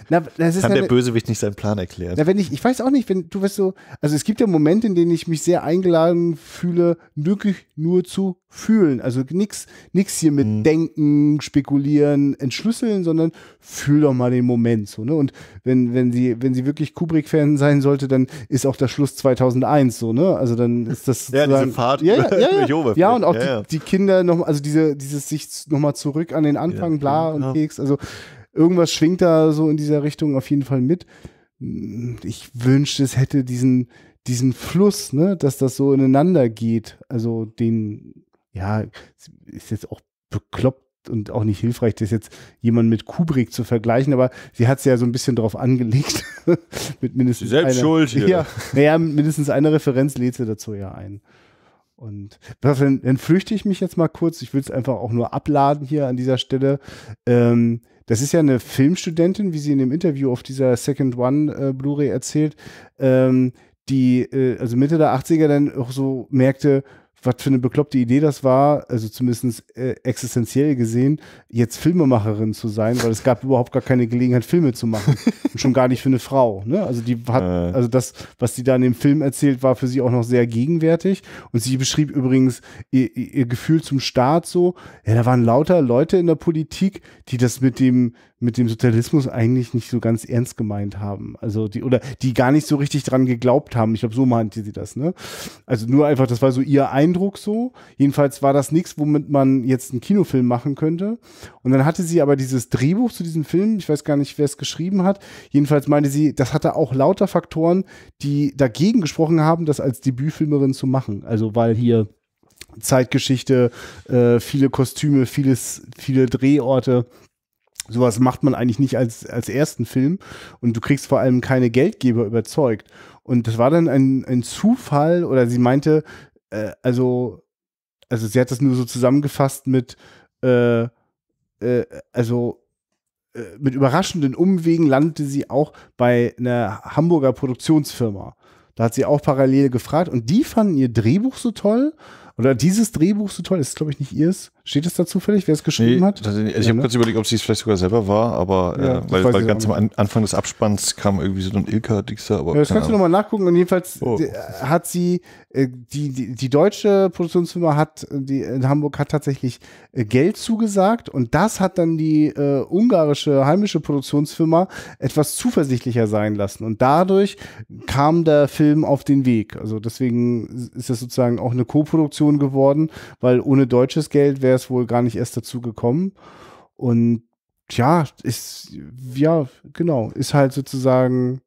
na, das ist Kann halt, der ne- Bösewicht nicht seinen Plan erklären. Na, wenn ich, ich weiß auch nicht, wenn du weißt so, also es gibt ja Momente, in denen ich mich sehr eingeladen fühle, wirklich nur zu fühlen. Also nix, nix hier mit mhm. denken, spekulieren, entschlüsseln, sondern fühl doch mal den Moment so, ne? Und wenn, wenn sie, wenn sie wirklich Kubrick-Fan sein sollte, dann ist auch der Schluss 2001 so, ne? Also dann ist das. ja, diese Fahrt. Ja, ja, ja, ja. ja und auch ja, die, die, Kinder noch, also diese, dieses sich nochmal zurück an den Anfang, bla und genau. Keks, also irgendwas schwingt da so in dieser Richtung auf jeden Fall mit. Ich wünschte, es hätte diesen, diesen Fluss, ne, dass das so ineinander geht. Also den, ja, ist jetzt auch bekloppt und auch nicht hilfreich, das jetzt jemand mit Kubrick zu vergleichen, aber sie hat es ja so ein bisschen drauf angelegt. mit mindestens Selbst einer, schuld hier. Ja, naja, mindestens eine Referenz lädt sie dazu ja ein. Und dann, dann flüchte ich mich jetzt mal kurz. Ich will es einfach auch nur abladen hier an dieser Stelle. Ähm, das ist ja eine Filmstudentin, wie sie in dem Interview auf dieser Second One äh, Blu-ray erzählt, ähm, die äh, also Mitte der 80er dann auch so merkte, was für eine bekloppte Idee das war, also zumindest äh, existenziell gesehen, jetzt Filmemacherin zu sein, weil es gab überhaupt gar keine Gelegenheit, Filme zu machen. Und schon gar nicht für eine Frau. Ne? Also die hat, äh. also das, was sie da in dem Film erzählt, war für sie auch noch sehr gegenwärtig. Und sie beschrieb übrigens ihr, ihr Gefühl zum Staat so, ja, da waren lauter Leute in der Politik, die das mit dem, mit dem Sozialismus eigentlich nicht so ganz ernst gemeint haben. Also die, oder die gar nicht so richtig dran geglaubt haben. Ich glaube, so meinte sie das, ne? Also nur einfach, das war so ihr Eindruck so. Jedenfalls war das nichts, womit man jetzt einen Kinofilm machen könnte. Und dann hatte sie aber dieses Drehbuch zu diesem Film, ich weiß gar nicht, wer es geschrieben hat. Jedenfalls meinte sie, das hatte auch lauter Faktoren, die dagegen gesprochen haben, das als Debütfilmerin zu machen. Also weil hier Zeitgeschichte, äh, viele Kostüme, vieles, viele Drehorte Sowas macht man eigentlich nicht als, als ersten Film und du kriegst vor allem keine Geldgeber überzeugt. Und das war dann ein, ein Zufall oder sie meinte, äh, also, also sie hat das nur so zusammengefasst mit, äh, äh, also äh, mit überraschenden Umwegen landete sie auch bei einer Hamburger Produktionsfirma. Da hat sie auch parallel gefragt und die fanden ihr Drehbuch so toll oder dieses Drehbuch so toll, das ist glaube ich nicht ihrs. Steht es da zufällig, wer es geschrieben nee, hat? Ich, also ich ja, habe ne? kurz überlegt, ob sie es vielleicht sogar selber war, aber äh, ja, äh, weil, weil ganz am Anfang des Abspanns kam irgendwie so ein Ilka Dixer. Aber ja, das kannst Ahnung. du nochmal nachgucken. Und jedenfalls oh. Äh, hat sie, äh, die, die, die, deutsche Produktionsfirma hat, äh, die in Hamburg hat tatsächlich äh, Geld zugesagt und das hat dann die ungarische heimische Produktionsfirma etwas zuversichtlicher sein lassen. Und dadurch kam der Film auf den Weg. Also deswegen ist das sozusagen auch eine Co-Produktion Aktion geworden, weil ohne deutsches Geld wäre es wohl gar nicht erst dazu gekommen. Und ja, ist, ja, genau, ist halt sozusagen,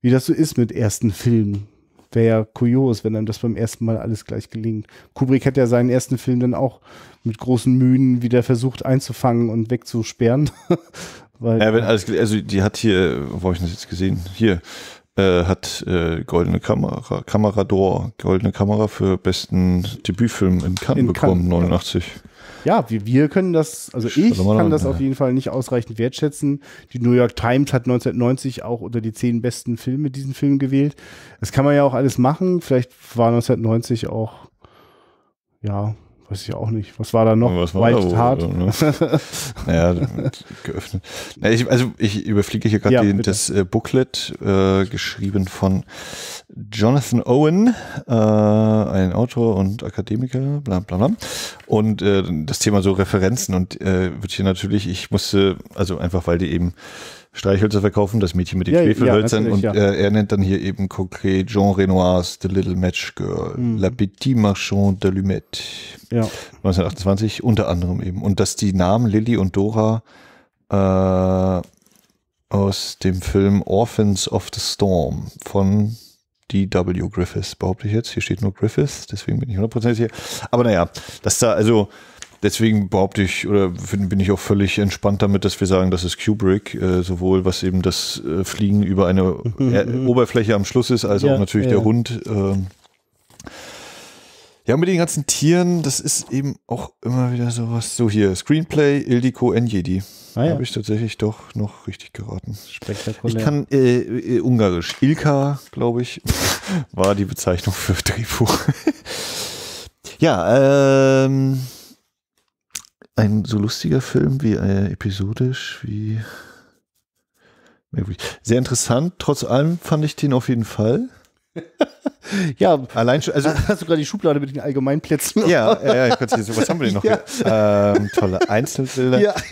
wie das so ist mit ersten Filmen. Wäre ja kurios, wenn einem das beim ersten Mal alles gleich gelingt. Kubrick hat ja seinen ersten Film dann auch mit großen Mühen wieder versucht einzufangen und wegzusperren. Weil, ja, wenn alles, also die hat hier, wo habe ich das jetzt gesehen? Hier, äh, hat äh, goldene Kamera, Kamerador, goldene Kamera für besten Debütfilm in Cannes in bekommen, Cannes, 89. Ja, wir, wir können das, also ich kann an, das ja. auf jeden Fall nicht ausreichend wertschätzen. Die New York Times hat 1990 auch unter die zehn besten Filme diesen Film gewählt. Das kann man ja auch alles machen. Vielleicht war 1990 auch, ja, Weiß ich auch nicht. Was war da noch? Was war White da Hard? Ne? ja, geöffnet. Na, ich, also ich überfliege hier gerade ja, das äh, Booklet, äh, geschrieben von Jonathan Owen, äh, ein Autor und Akademiker, bla bla bla. Und äh, das Thema so Referenzen und äh, wird hier natürlich, ich musste, also einfach weil die eben Streichhölzer verkaufen, das Mädchen mit den ja, Schwefelhölzern. Ja, und ja. äh, er nennt dann hier eben konkret Jean Renoir's The Little Match Girl, mhm. La Petite Marchand de Lumette. Ja. 1928 unter anderem eben. Und dass die Namen Lilly und Dora äh, aus dem Film Orphans of the Storm von D.W. Griffiths, behaupte ich jetzt. Hier steht nur Griffiths, deswegen bin ich hundertprozentig hier. Aber naja, dass da also deswegen behaupte ich oder bin ich auch völlig entspannt damit, dass wir sagen, das ist Kubrick, äh, sowohl was eben das äh, Fliegen über eine er Oberfläche am Schluss ist, als ja, auch natürlich ja. der Hund. Äh. ja, mit den ganzen Tieren, das ist eben auch immer wieder sowas. So hier, Screenplay, Ildiko Njedi. Ah, ja. Habe ich tatsächlich doch noch richtig geraten. Spektakulär. Ich kann äh, äh, Ungarisch. Ilka, glaube ich, war die Bezeichnung für Drehbuch. ja, ähm ein so lustiger Film wie äh, episodisch, wie. Sehr interessant. Trotz allem fand ich den auf jeden Fall ja, allein schon, also hast du gerade die Schublade mit den Allgemeinplätzen. Ja, ja, ja, ich könnte hier so, was haben wir denn noch ja. hier? Ähm, tolle Einzelbilder. Ja.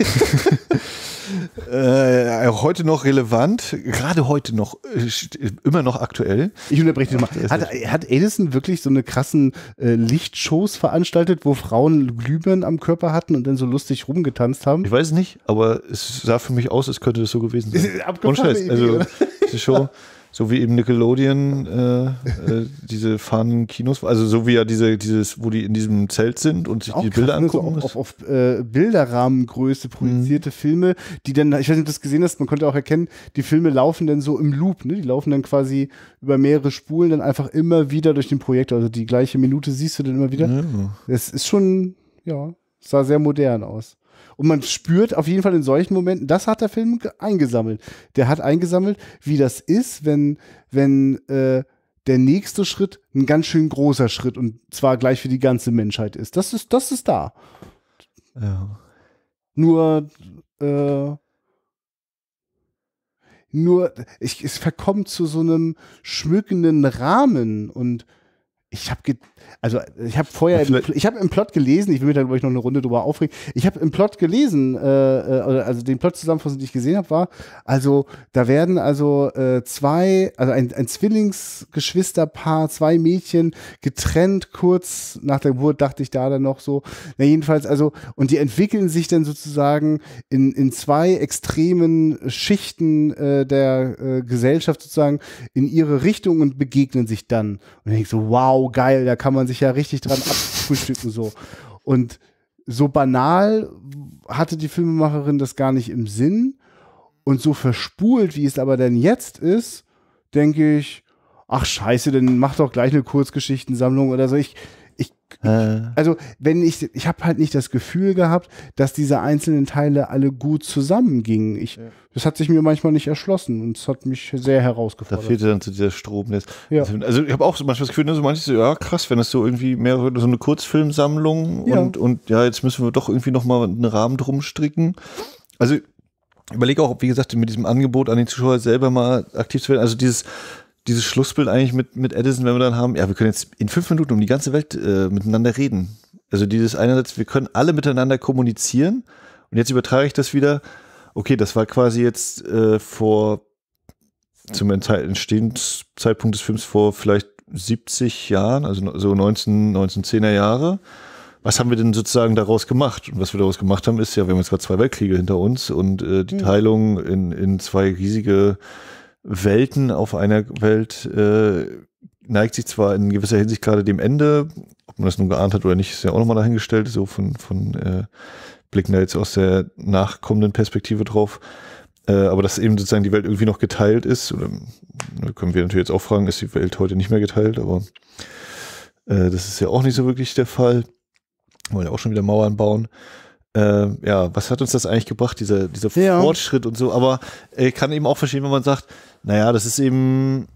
Äh, heute noch relevant, gerade heute noch, äh, immer noch aktuell. Ich unterbreche dich mal. Hat, hat Edison wirklich so eine krassen äh, Lichtshows veranstaltet, wo Frauen Glühbirnen am Körper hatten und dann so lustig rumgetanzt haben? Ich weiß es nicht, aber es sah für mich aus, als könnte das so gewesen sein. Abgefahren. Scheiß, also, diese Show so wie eben Nickelodeon äh, äh, diese fahrenden Kinos, also so wie ja diese, dieses, wo die in diesem Zelt sind und sich auch die krass, Bilder ne? angucken. So auf, auf, auf äh, Bilderrahmengröße projizierte mhm. Filme, die dann, ich weiß nicht, ob du das gesehen hast, man konnte auch erkennen, die Filme laufen dann so im Loop, ne? Die laufen dann quasi über mehrere Spulen dann einfach immer wieder durch den Projektor. Also die gleiche Minute siehst du dann immer wieder. Es ja. ist schon, ja, sah sehr modern aus. Und man spürt auf jeden Fall in solchen Momenten, das hat der Film eingesammelt. Der hat eingesammelt, wie das ist, wenn, wenn äh, der nächste Schritt ein ganz schön großer Schritt und zwar gleich für die ganze Menschheit ist. Das ist, das ist da. Ja. Nur, äh, nur, ich, es verkommt zu so einem schmückenden Rahmen und ich habe also ich habe vorher im, ich habe im Plot gelesen, ich will mir da glaube ich noch eine Runde drüber aufregen. Ich habe im Plot gelesen, äh, äh also den Plot zusammenfassend, den ich gesehen habe, war also da werden also äh, zwei, also ein, ein Zwillingsgeschwisterpaar, zwei Mädchen getrennt kurz nach der Geburt, dachte ich da dann noch so. Na jedenfalls also und die entwickeln sich dann sozusagen in in zwei extremen Schichten äh, der äh, Gesellschaft sozusagen in ihre Richtung und begegnen sich dann und ich so wow saugeil, da kann man sich ja richtig dran abfrühstücken so. Und so banal hatte die Filmemacherin das gar nicht im Sinn und so verspult, wie es aber denn jetzt ist, denke ich, ach scheiße, dann mach doch gleich eine Kurzgeschichtensammlung oder so. Ich, ich, äh. also wenn ich, ich habe halt nicht das Gefühl gehabt, dass diese einzelnen Teile alle gut zusammengingen. Ich ja das hat sich mir manchmal nicht erschlossen und es hat mich sehr herausgefordert. Da fehlte dann zu dieser Stromnetz. Ja. Also, also ich habe auch manchmal das Gefühl, ne, so manche so, ja krass, wenn das so irgendwie mehr so eine Kurzfilmsammlung ja. und, und ja, jetzt müssen wir doch irgendwie nochmal einen Rahmen drum stricken. Also ich überlege auch, wie gesagt, mit diesem Angebot an den Zuschauer selber mal aktiv zu werden. Also dieses, dieses Schlussbild eigentlich mit, mit Edison, wenn wir dann haben, ja, wir können jetzt in fünf Minuten um die ganze Welt äh, miteinander reden. Also dieses einerseits, wir können alle miteinander kommunizieren und jetzt übertrage ich das wieder okay, das war quasi jetzt äh, vor zum Entstehungszeitpunkt des Films vor vielleicht 70 Jahren, also so 19, 1910er Jahre. Was haben wir denn sozusagen daraus gemacht? Und was wir daraus gemacht haben, ist ja, wir haben jetzt gerade zwei Weltkriege hinter uns und äh, die mhm. Teilung in, in zwei riesige Welten auf einer Welt äh, neigt sich zwar in gewisser Hinsicht gerade dem Ende, ob man das nun geahnt hat oder nicht, ist ja auch nochmal dahingestellt, so von, von äh, blicken da jetzt aus der nachkommenden Perspektive drauf. Äh, aber dass eben sozusagen die Welt irgendwie noch geteilt ist, oder, ne, können wir natürlich jetzt auch fragen, ist die Welt heute nicht mehr geteilt, aber äh, das ist ja auch nicht so wirklich der Fall. Wir wollen ja auch schon wieder Mauern bauen. Äh, ja, was hat uns das eigentlich gebracht, dieser, dieser ja. Fortschritt und so? Aber ich kann eben auch verstehen, wenn man sagt, naja, das ist eben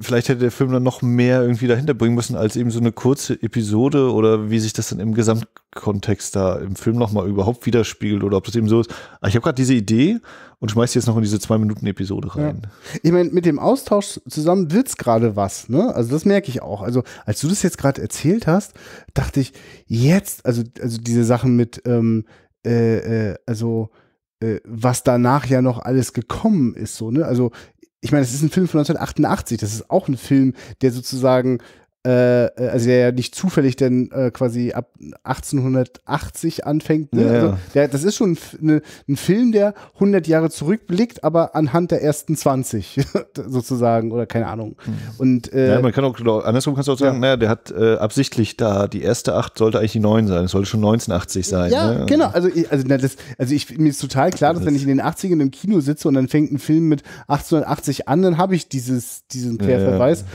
vielleicht hätte der Film dann noch mehr irgendwie dahinter bringen müssen, als eben so eine kurze Episode oder wie sich das dann im Gesamtkontext da im Film nochmal überhaupt widerspiegelt oder ob das eben so ist. Aber ah, ich habe gerade diese Idee und schmeiße jetzt noch in diese Zwei-Minuten-Episode rein. Ja. Ich meine, mit dem Austausch zusammen wird es gerade was, ne? Also das merke ich auch. Also als du das jetzt gerade erzählt hast, dachte ich, jetzt, also, also diese Sachen mit, ähm, äh, äh, also äh, was danach ja noch alles gekommen ist, so, ne? Also ich meine, es ist ein Film von 1988. Das ist auch ein Film, der sozusagen äh, äh, also der ja nicht zufällig denn äh, quasi ab 1880 anfängt. Ne? Ja, also der, das ist schon ne, ein Film, der 100 Jahre zurückblickt, aber anhand der ersten 20 sozusagen oder keine Ahnung. Hm. Und, äh, ja, man kann auch, genau, andersrum kannst du auch sagen, ja. naja, der hat äh, absichtlich da, die erste 8 sollte eigentlich die 9 sein, es sollte schon 1980 sein. Ja, ne? genau. Also, ich, also, na, das, also ich, mir ist total klar, dass das wenn ich in den 80ern im Kino sitze und dann fängt ein Film mit 1880 an, dann habe ich dieses, diesen Querverweis. Ja,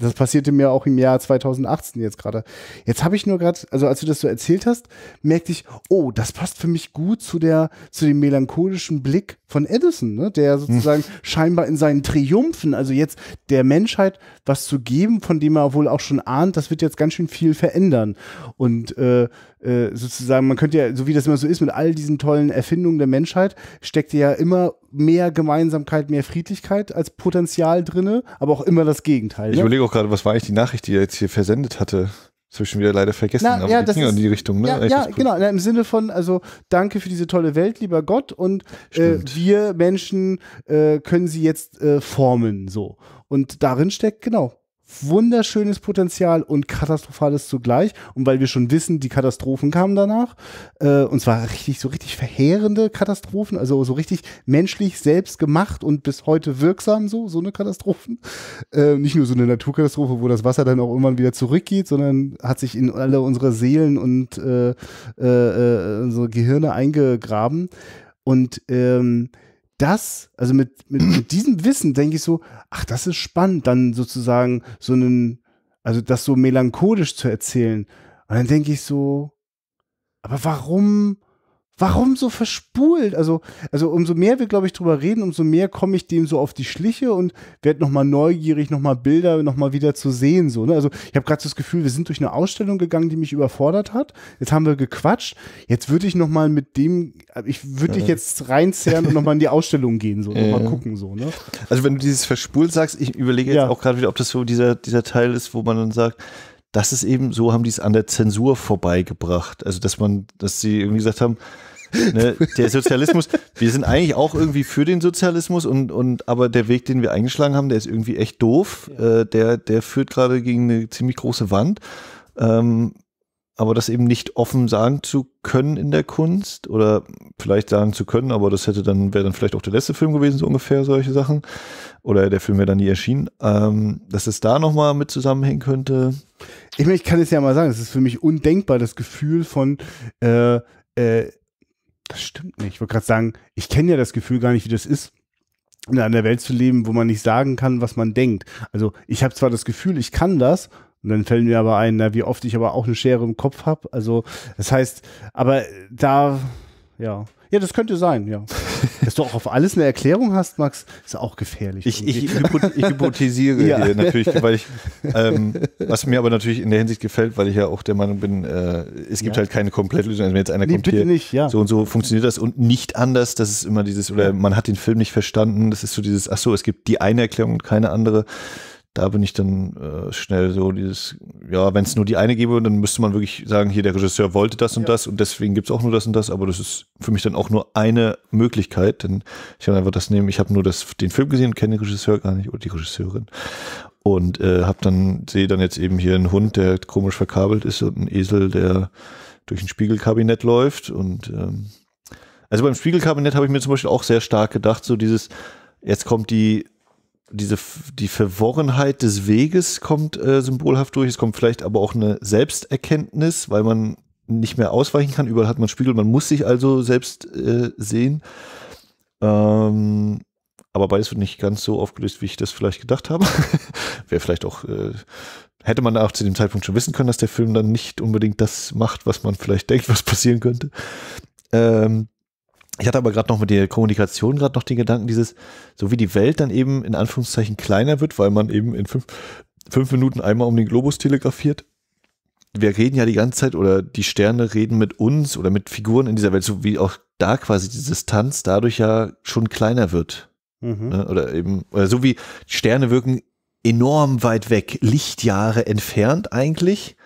das passierte mir auch im Jahr 2018 jetzt gerade. Jetzt habe ich nur gerade, also als du das so erzählt hast, merkte ich, oh, das passt für mich gut zu der, zu dem melancholischen Blick von Edison, ne? der hm. sozusagen hm. scheinbar in seinen Triumphen, also jetzt der Menschheit was zu geben, von dem er wohl auch schon ahnt, das wird jetzt ganz schön viel verändern. Und äh, äh sozusagen, man könnte ja, so wie das immer so ist, mit all diesen tollen Erfindungen der Menschheit, steckt ja immer mehr Gemeinsamkeit, mehr Friedlichkeit als Potenzial drinne, aber auch immer das Gegenteil. Ich ne? überlege auch gerade, was war eigentlich die Nachricht, die er jetzt hier versendet hatte? Zwischen wieder leider vergessen, Na, aber ja, das ging ist, in die Richtung, ne? Ja, ja genau. Na, Im Sinne von, also danke für diese tolle Welt, lieber Gott, und äh, wir Menschen äh, können sie jetzt äh, formen, so. Und darin steckt, genau, wunderschönes Potenzial und katastrophales zugleich. Und weil wir schon wissen, die Katastrophen kamen danach. Äh, und zwar richtig, so richtig verheerende Katastrophen, also so richtig menschlich selbst gemacht und bis heute wirksam so, so eine Katastrophen. Äh, nicht nur so eine Naturkatastrophe, wo das Wasser dann auch irgendwann wieder zurückgeht, sondern hat sich in alle unsere Seelen und äh, äh, äh unsere Gehirne eingegraben. Und ähm, das, also mit, mit, mit diesem Wissen denke ich so, ach, das ist spannend, dann sozusagen so einen, also das so melancholisch zu erzählen. Und dann denke ich so, aber warum Warum so verspult? Also, also umso mehr wir, glaube ich, drüber reden, umso mehr komme ich dem so auf die Schliche und werde nochmal neugierig, nochmal Bilder, nochmal wieder zu sehen. So, ne? Also ich habe gerade das Gefühl, wir sind durch eine Ausstellung gegangen, die mich überfordert hat. Jetzt haben wir gequatscht. Jetzt würde ich nochmal mit dem, äh, ich würde ja. dich jetzt reinzerren und nochmal in die Ausstellung gehen, so, nochmal ja. gucken. So, ne? Also wenn du dieses verspult sagst, ich überlege jetzt ja. auch gerade wieder, ob das so dieser, dieser Teil ist, wo man dann sagt, das ist eben, so haben die es an der Zensur vorbeigebracht. Also dass man, dass sie irgendwie gesagt haben, ne, der Sozialismus, wir sind eigentlich auch irgendwie für den Sozialismus und, und aber der Weg, den wir eingeschlagen haben, der ist irgendwie echt doof. Ja. Äh, der, der führt gerade gegen eine ziemlich große Wand. Ähm, aber das eben nicht offen sagen zu können in der Kunst oder vielleicht sagen zu können, aber das hätte dann, wäre dann vielleicht auch der letzte Film gewesen, so ungefähr solche Sachen. Oder der Film wäre dann nie erschienen. Ähm, dass es da nochmal mit zusammenhängen könnte. Ich meine, ich kann es ja mal sagen, es ist für mich undenkbar, das Gefühl von, äh, äh, das stimmt nicht. Ich wollte gerade sagen, ich kenne ja das Gefühl gar nicht, wie das ist, in einer Welt zu leben, wo man nicht sagen kann, was man denkt. Also ich habe zwar das Gefühl, ich kann das, und dann fällt mir aber ein, na, wie oft ich aber auch eine Schere im Kopf habe. Also das heißt, aber da, ja. Ja, das könnte sein, ja. Dass du auch auf alles eine Erklärung hast, Max, ist auch gefährlich. Ich, ich, ich hypothesiere ja. hier natürlich, weil ich, ähm, was mir aber natürlich in der Hinsicht gefällt, weil ich ja auch der Meinung bin, äh, es gibt ja. halt keine Komplettlösung. Also wenn jetzt einer nee, kommt hier, nicht, ja. so und so funktioniert das und nicht anders, das ist immer dieses, oder man hat den Film nicht verstanden, das ist so dieses, ach so, es gibt die eine Erklärung und keine andere da bin ich dann äh, schnell so dieses, ja, wenn es nur die eine gäbe, dann müsste man wirklich sagen, hier, der Regisseur wollte das und ja. das und deswegen gibt es auch nur das und das, aber das ist für mich dann auch nur eine Möglichkeit, denn ich kann einfach das nehmen, ich habe nur das, den Film gesehen und kenne den Regisseur gar nicht oder die Regisseurin und äh, hab dann, sehe dann jetzt eben hier einen Hund, der komisch verkabelt ist und einen Esel, der durch ein Spiegelkabinett läuft und ähm, also beim Spiegelkabinett habe ich mir zum Beispiel auch sehr stark gedacht, so dieses, jetzt kommt die diese die Verworrenheit des Weges kommt äh, symbolhaft durch. Es kommt vielleicht aber auch eine Selbsterkenntnis, weil man nicht mehr ausweichen kann. Überall hat man Spiegel, man muss sich also selbst äh, sehen. Ähm, aber beides wird nicht ganz so aufgelöst, wie ich das vielleicht gedacht habe. Wäre vielleicht auch, äh, hätte man auch zu dem Zeitpunkt schon wissen können, dass der Film dann nicht unbedingt das macht, was man vielleicht denkt, was passieren könnte. Ähm, ich hatte aber gerade noch mit der Kommunikation gerade noch den Gedanken, dieses, so wie die Welt dann eben in Anführungszeichen kleiner wird, weil man eben in fünf, fünf Minuten einmal um den Globus telegrafiert. Wir reden ja die ganze Zeit oder die Sterne reden mit uns oder mit Figuren in dieser Welt, so wie auch da quasi die Distanz dadurch ja schon kleiner wird. Mhm. Ne, oder eben, oder so wie Sterne wirken enorm weit weg, Lichtjahre entfernt eigentlich,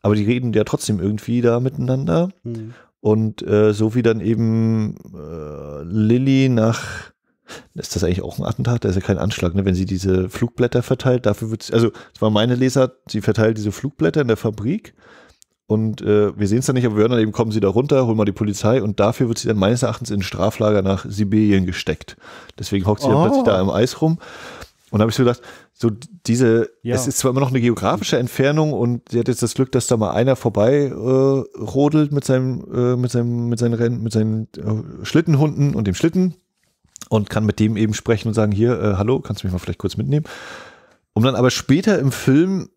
aber die reden ja trotzdem irgendwie da miteinander. Mhm. Und äh, so wie dann eben äh, Lilly nach ist das eigentlich auch ein Attentat? Da ist ja kein Anschlag, ne? wenn sie diese Flugblätter verteilt. Dafür wird sie, also, es war meine Leser, sie verteilt diese Flugblätter in der Fabrik und äh, wir sehen es dann nicht, aber wir hören dann eben, kommen sie da runter, holen mal die Polizei und dafür wird sie dann meines Erachtens in ein Straflager nach Sibirien gesteckt. Deswegen hockt sie oh. dann plötzlich da im Eis rum und da habe ich so gedacht, so diese, ja. es ist zwar immer noch eine geografische Entfernung und sie hat jetzt das Glück, dass da mal einer vorbei äh, rodelt mit seinem, äh, mit seinem, mit seinen Rennen, mit seinen äh, Schlittenhunden und dem Schlitten und kann mit dem eben sprechen und sagen, hier, äh, hallo, kannst du mich mal vielleicht kurz mitnehmen? Um dann aber später im Film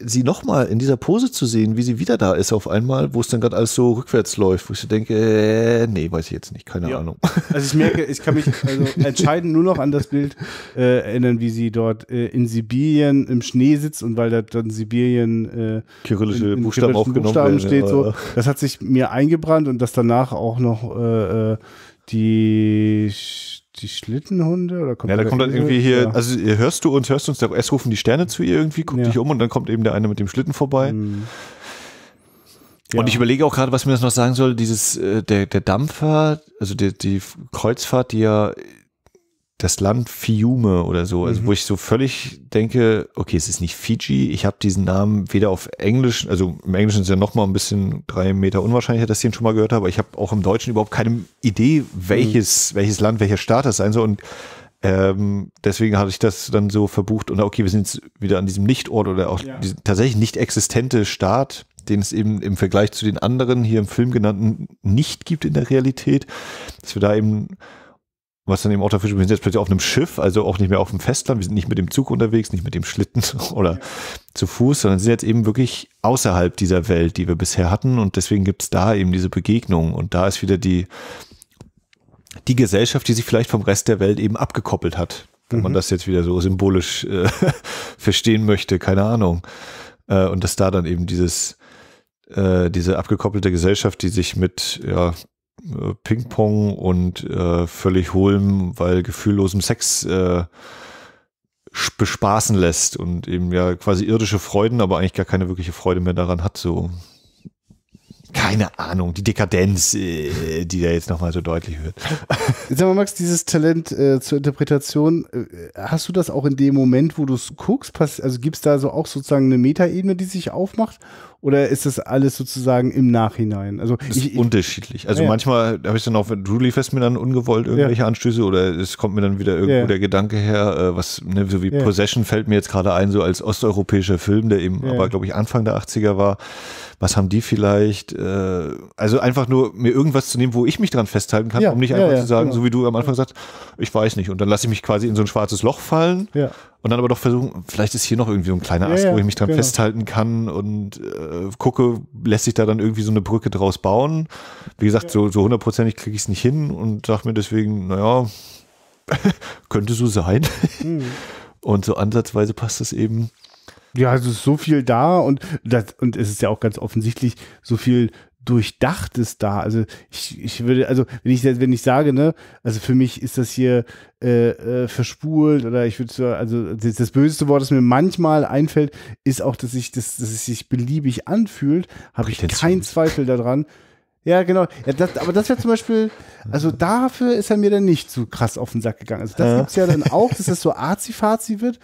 sie nochmal in dieser Pose zu sehen, wie sie wieder da ist auf einmal, wo es dann gerade alles so rückwärts läuft, wo ich so denke, äh, nee, weiß ich jetzt nicht, keine ja. Ahnung. Also ich merke, ich kann mich also entscheidend nur noch an das Bild äh, erinnern, wie sie dort äh, in Sibirien im Schnee sitzt und weil da dann Sibirien äh, kyrillische in, in Buchstaben aufgenommen Buchstaben steht, ja, so. das hat sich mir eingebrannt und dass danach auch noch äh, äh die die Schlittenhunde? Oder kommt ja, da kommt dann irgendwie hier, ja. also hörst du uns, hörst du uns, da erst rufen die Sterne zu ihr irgendwie, guck ja. dich um und dann kommt eben der eine mit dem Schlitten vorbei. Mhm. Ja. Und ich überlege auch gerade, was mir das noch sagen soll, dieses, äh, der, der Dampfer, also die, die Kreuzfahrt, die ja das Land Fiume oder so, also mhm. wo ich so völlig denke, okay, es ist nicht Fiji, ich habe diesen Namen weder auf Englisch, also im Englischen ist ja nochmal ein bisschen drei Meter unwahrscheinlicher, dass ich den schon mal gehört habe, aber ich habe auch im Deutschen überhaupt keine Idee, welches, mhm. welches Land, welcher Staat das sein soll und ähm, deswegen hatte ich das dann so verbucht und okay, wir sind jetzt wieder an diesem Nichtort oder auch ja. tatsächlich nicht existente Staat, den es eben im Vergleich zu den anderen hier im Film genannten nicht gibt in der Realität, dass wir da eben was dann eben auch dafür, wir sind jetzt plötzlich auf einem Schiff, also auch nicht mehr auf dem Festland, wir sind nicht mit dem Zug unterwegs, nicht mit dem Schlitten oder zu Fuß, sondern sind jetzt eben wirklich außerhalb dieser Welt, die wir bisher hatten und deswegen gibt es da eben diese Begegnungen und da ist wieder die, die Gesellschaft, die sich vielleicht vom Rest der Welt eben abgekoppelt hat, wenn mhm. man das jetzt wieder so symbolisch äh, verstehen möchte, keine Ahnung. Äh, und dass da dann eben dieses, äh, diese abgekoppelte Gesellschaft, die sich mit ja, äh, Ping-Pong und äh, völlig hohlem, weil gefühllosem Sex äh, bespaßen lässt und eben ja quasi irdische Freuden, aber eigentlich gar keine wirkliche Freude mehr daran hat. So keine Ahnung, die Dekadenz, äh, die da jetzt nochmal so deutlich wird. Sag mal, Max, dieses Talent äh, zur Interpretation, äh, hast du das auch in dem Moment, wo du es guckst? also gibt es da so auch sozusagen eine Metaebene, die sich aufmacht? oder ist das alles sozusagen im Nachhinein? Also das ist ich, unterschiedlich. Also ah, ja. manchmal habe ich dann auch, wenn du lieferst mir dann ungewollt irgendwelche ja. Anstöße oder es kommt mir dann wieder irgendwo ja. der Gedanke her, äh, was, ne, so wie Possession fällt mir jetzt gerade ein, so als osteuropäischer Film, der eben aber, glaube ich, Anfang der 80er war. Was haben die vielleicht? Äh, also einfach nur mir irgendwas zu nehmen, wo ich mich dran festhalten kann, um nicht einfach zu sagen, genau. so wie du am Anfang sagst, ich weiß nicht. Und dann lasse ich mich quasi in so ein schwarzes Loch fallen. Ja und dann aber doch versuchen, vielleicht ist hier noch irgendwie so ein kleiner Ast, ja, ja, wo ich mich dran genau. festhalten kann und äh, gucke, lässt sich da dann irgendwie so eine Brücke draus bauen. Wie gesagt, ja. so, so hundertprozentig kriege ich es nicht hin und sage mir deswegen, naja, könnte so sein. Mhm. Und so ansatzweise passt das eben. Ja, es ist so viel da und, das, und es ist ja auch ganz offensichtlich so viel Durchdachtes da. Also ich, ich würde, also wenn ich wenn ich sage, ne, also für mich ist das hier äh, äh, verspult oder ich würde so, also das, das böseste Wort, das mir manchmal einfällt, ist auch, dass ich das, dass es sich beliebig anfühlt, habe ich keinen Zweifel daran. Ja, genau. Ja, das, aber das wäre zum Beispiel, also dafür ist er mir dann nicht so krass auf den Sack gegangen. Also das ja. es ja dann auch, dass das so arzi-fazi wird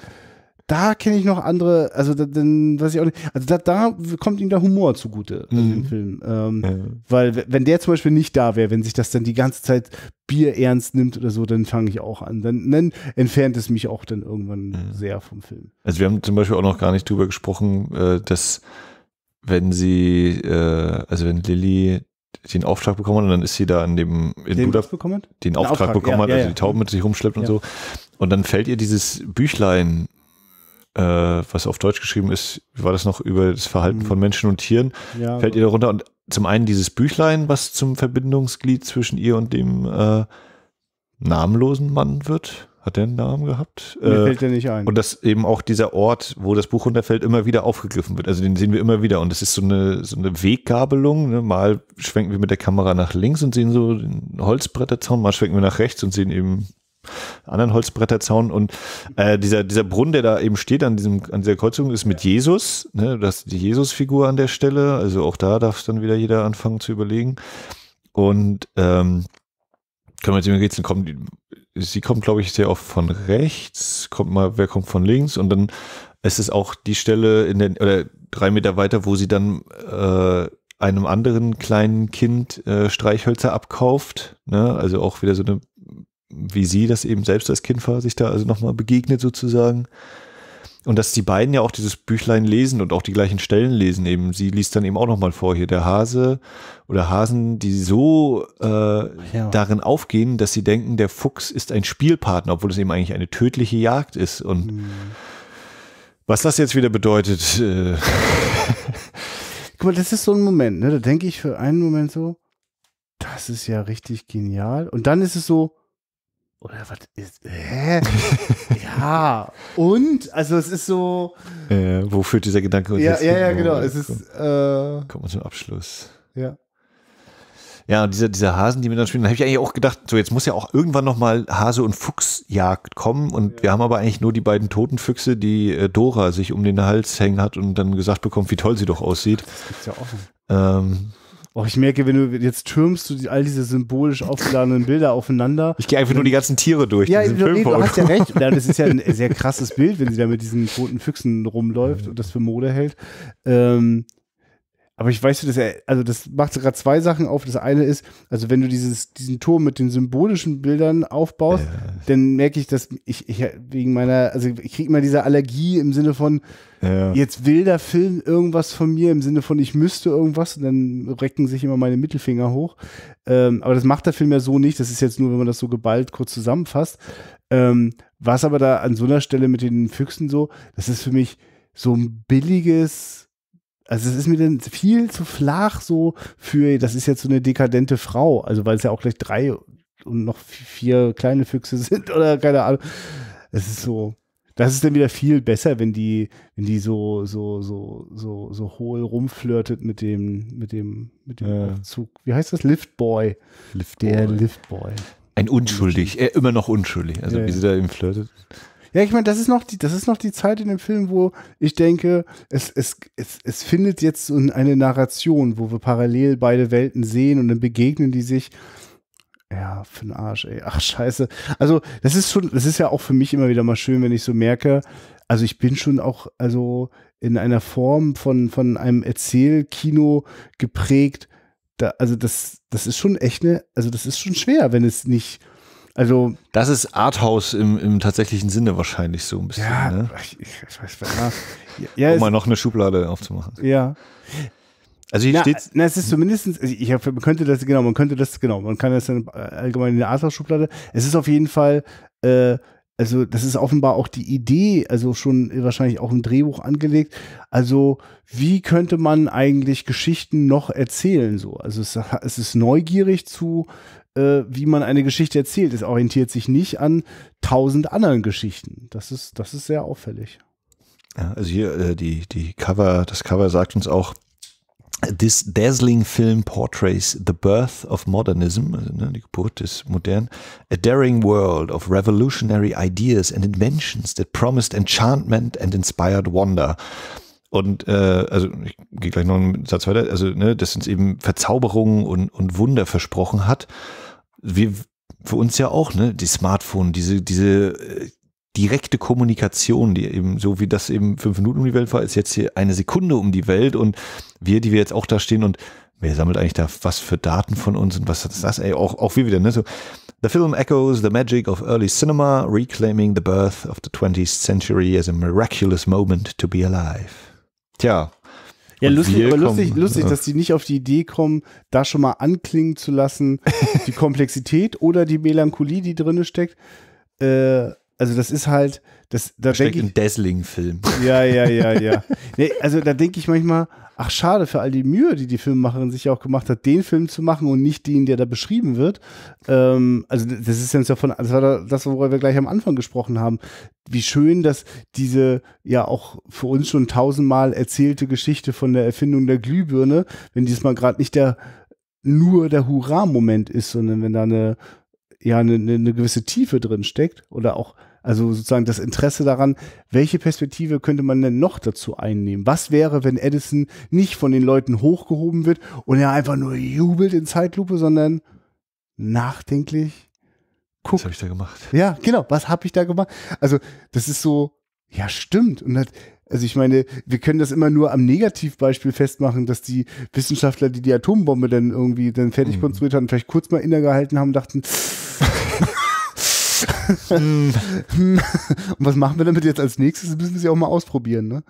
da kenne ich noch andere, also da, dann weiß ich auch nicht, also da, da kommt ihm der Humor zugute also mhm. im Film. Ähm, ja. Weil wenn der zum Beispiel nicht da wäre, wenn sich das dann die ganze Zeit Bier ernst nimmt oder so, dann fange ich auch an. Dann, dann, entfernt es mich auch dann irgendwann ja. sehr vom Film. Also wir haben zum Beispiel auch noch gar nicht drüber gesprochen, äh, dass wenn sie, äh, also wenn Lilly den Auftrag bekommen hat, und dann ist sie da in dem in den, Budapest bekommen? den Auftrag, Auftrag bekommen ja, hat, also die Tauben mit sich rumschleppt und so. Und dann fällt ihr dieses Büchlein äh, was auf Deutsch geschrieben ist, war das noch über das Verhalten hm. von Menschen und Tieren, ja, fällt genau. ihr darunter. Und zum einen dieses Büchlein, was zum Verbindungsglied zwischen ihr und dem äh, namenlosen Mann wird. Hat der einen Namen gehabt? Mir äh, fällt der nicht ein. Und dass eben auch dieser Ort, wo das Buch runterfällt, immer wieder aufgegriffen wird. Also den sehen wir immer wieder. Und es ist so eine, so eine Weggabelung. Ne? Mal schwenken wir mit der Kamera nach links und sehen so den Holzbretterzaun, mal schwenken wir nach rechts und sehen eben anderen Holzbretterzaun und äh, dieser, dieser Brunnen, der da eben steht an, diesem, an dieser Kreuzung, ist mit Jesus, ne? das die Jesus-Figur an der Stelle, also auch da darf dann wieder jeder anfangen zu überlegen und ähm, können wir jetzt im Rätsel kommen, die, sie kommt glaube ich sehr oft von rechts, kommt mal, wer kommt von links und dann ist es auch die Stelle in den, oder drei Meter weiter, wo sie dann äh, einem anderen kleinen Kind äh, Streichhölzer abkauft, ne? also auch wieder so eine wie sie das eben selbst als Kind war, sich da also nochmal begegnet sozusagen. Und dass die beiden ja auch dieses Büchlein lesen und auch die gleichen Stellen lesen eben. Sie liest dann eben auch nochmal vor hier der Hase oder Hasen, die so äh, ja. darin aufgehen, dass sie denken, der Fuchs ist ein Spielpartner, obwohl es eben eigentlich eine tödliche Jagd ist. Und mhm. was das jetzt wieder bedeutet. Äh Guck mal, das ist so ein Moment, ne? da denke ich für einen Moment so, das ist ja richtig genial. Und dann ist es so, oder was ist, hä? ja, und, also es ist so. Äh, wo führt dieser Gedanke uns ja, jetzt Ja, ja, genau, es ist. Äh, kommt man zum Abschluss. Ja. Ja, und dieser, dieser Hasen, die mit dann spielen, da habe ich eigentlich auch gedacht, so jetzt muss ja auch irgendwann nochmal Hase- und Fuchsjagd kommen. Und ja. wir haben aber eigentlich nur die beiden toten Füchse, die äh, Dora sich um den Hals hängen hat und dann gesagt bekommt, wie toll sie doch aussieht. Das gibt's ja offen. Ähm, Oh, ich merke, wenn du jetzt türmst du die, all diese symbolisch aufgeladenen Bilder aufeinander. Ich gehe einfach nur die ganzen Tiere durch. Ja, du, nee, du hast ja recht. Ja, das ist ja ein sehr krasses Bild, wenn sie da mit diesen toten Füchsen rumläuft und das für Mode hält. Ähm, aber ich weiß, dass er, also das macht gerade zwei Sachen auf. Das eine ist, also wenn du dieses, diesen Turm mit den symbolischen Bildern aufbaust, äh. dann merke ich, dass ich, ich wegen meiner, also ich kriege mal diese Allergie im Sinne von, ja. jetzt will der Film irgendwas von mir, im Sinne von, ich müsste irgendwas und dann recken sich immer meine Mittelfinger hoch. Ähm, aber das macht der Film ja so nicht. Das ist jetzt nur, wenn man das so geballt kurz zusammenfasst. Ähm, was aber da an so einer Stelle mit den Füchsen so, das ist für mich so ein billiges, also es ist mir dann viel zu flach so für, das ist jetzt so eine dekadente Frau, also weil es ja auch gleich drei und noch vier kleine Füchse sind oder keine Ahnung. Es ist so, das ist dann wieder viel besser, wenn die, wenn die so, so, so, so, so hohl rumflirtet mit dem, mit dem, mit dem ja. Zug. Wie heißt das? Liftboy. Liftboy. Der Liftboy. Ein unschuldig, er äh, immer noch unschuldig, also ja, wie sie da eben flirtet. Ja, ich meine, das ist noch die, das ist noch die Zeit in dem Film, wo ich denke, es, es, es, es findet jetzt so eine Narration, wo wir parallel beide Welten sehen und dann begegnen die sich. Ja, für den Arsch, ey. Ach, scheiße. Also, das ist schon, das ist ja auch für mich immer wieder mal schön, wenn ich so merke, also ich bin schon auch, also in einer Form von, von einem Erzählkino geprägt. Da, also das, das ist schon echt eine, also das ist schon schwer, wenn es nicht also das ist Arthouse im, im tatsächlichen Sinne wahrscheinlich so ein bisschen. Ja, ne? ich, ich weiß, ja, ja, um mal noch eine Schublade aufzumachen. Ja. Also hier steht. Na, es ist zumindestens, so also ich man könnte das, genau, man könnte das, genau, man kann das dann allgemein in der Arthouse-Schublade. Es ist auf jeden Fall, äh, also das ist offenbar auch die Idee, also schon wahrscheinlich auch im Drehbuch angelegt. Also wie könnte man eigentlich Geschichten noch erzählen so? Also es, es ist neugierig zu äh, wie man eine Geschichte erzählt. Es orientiert sich nicht an tausend anderen Geschichten. Das ist, das ist sehr auffällig. Ja, also hier äh, die, die Cover, das Cover sagt uns auch, This dazzling film portrays the birth of modernism, also ne, die Geburt des Modernen, a daring world of revolutionary ideas and inventions that promised enchantment and inspired wonder. Und äh, also ich gehe gleich noch einen Satz weiter, also ne, dass uns eben Verzauberungen und, und Wunder versprochen hat wir, für uns ja auch, ne, die Smartphone, diese, diese äh, direkte Kommunikation, die eben, so wie das eben fünf Minuten um die Welt war, ist jetzt hier eine Sekunde um die Welt und wir, die wir jetzt auch da stehen und wer sammelt eigentlich da was für Daten von uns und was ist das, ey, auch, auch wir wieder, ne, so. The film echoes the magic of early cinema, reclaiming the birth of the 20th century as a miraculous moment to be alive. Tja, ja, und lustig, aber lustig, lustig, dass die nicht auf die Idee kommen, da schon mal anklingen zu lassen, die Komplexität oder die Melancholie, die drin steckt. Äh, also das ist halt, das da steckt ich, ein Dazzling-Film. Ja, ja, ja, ja. Nee, also da denke ich manchmal, ach schade für all die Mühe, die die Filmemacherin sich ja auch gemacht hat, den Film zu machen und nicht den, der da beschrieben wird. Ähm, also das ist jetzt ja von, das war das, worüber wir gleich am Anfang gesprochen haben. Wie schön, dass diese ja auch für uns schon tausendmal erzählte Geschichte von der Erfindung der Glühbirne, wenn diesmal gerade nicht der nur der Hurra-Moment ist, sondern wenn da eine ja eine, eine gewisse Tiefe drin steckt oder auch also sozusagen das Interesse daran, welche Perspektive könnte man denn noch dazu einnehmen? Was wäre, wenn Edison nicht von den Leuten hochgehoben wird und er einfach nur jubelt in Zeitlupe, sondern nachdenklich guckt. Was habe ich da gemacht? Ja, genau. Was habe ich da gemacht? Also das ist so, ja stimmt. Und das, also ich meine, wir können das immer nur am Negativbeispiel festmachen, dass die Wissenschaftler, die die Atombombe dann irgendwie dann fertig mhm. konstruiert haben, vielleicht kurz mal innegehalten haben und dachten, pff, Und was machen wir damit jetzt als nächstes? Das müssen wir sie auch mal ausprobieren, ne?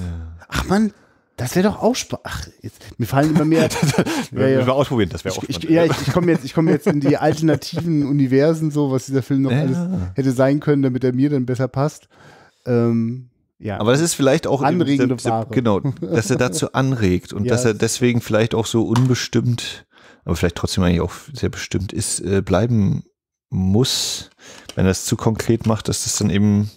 Ja. Ach man, das wäre doch auch spannend. Ach, jetzt, mir fallen immer mehr. das, ja, ja. Wir ausprobieren, das wäre auch spannend. Ich, ja, ich, ich komme jetzt, komm jetzt in die alternativen Universen, so was dieser Film noch ja. alles hätte sein können, damit er mir dann besser passt. Ähm, ja. Aber das ist vielleicht auch anregende im, Ware. Genau, dass er dazu anregt und ja, dass er deswegen vielleicht auch so unbestimmt, aber vielleicht trotzdem eigentlich auch sehr bestimmt ist, äh, bleiben muss, wenn er es zu konkret macht, dass das dann eben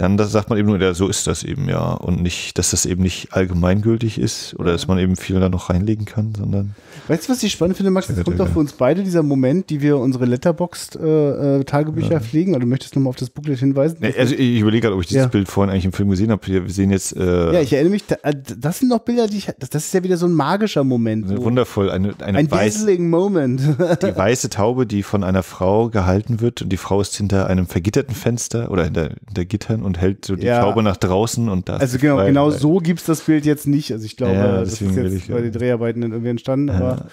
dann sagt man eben nur, ja, so ist das eben ja. Und nicht, dass das eben nicht allgemeingültig ist oder dass man eben viel da noch reinlegen kann, sondern. Weißt du, was ich spannend finde, Max? Es kommt auch für uns beide dieser Moment, die wir unsere Letterboxd-Tagebücher äh, äh, ja. pflegen. Also, du möchtest nochmal auf das Booklet hinweisen? Nee, also, ich überlege gerade, ob ich dieses ja. Bild vorhin eigentlich im Film gesehen habe. Wir sehen jetzt. Äh, ja, ich erinnere mich, äh, das sind noch Bilder, die ich. Das ist ja wieder so ein magischer Moment. So. Wundervoll. Eine, eine ein dazzling Moment. die weiße Taube, die von einer Frau gehalten wird und die Frau ist hinter einem vergitterten Fenster oder hinter, hinter Gittern und und hält so die ja. Schraube nach draußen und das. Also genau, genau so gibt es das Bild jetzt nicht. Also ich glaube, ja, das ist jetzt ich, bei den Dreharbeiten irgendwie entstanden, ja. aber.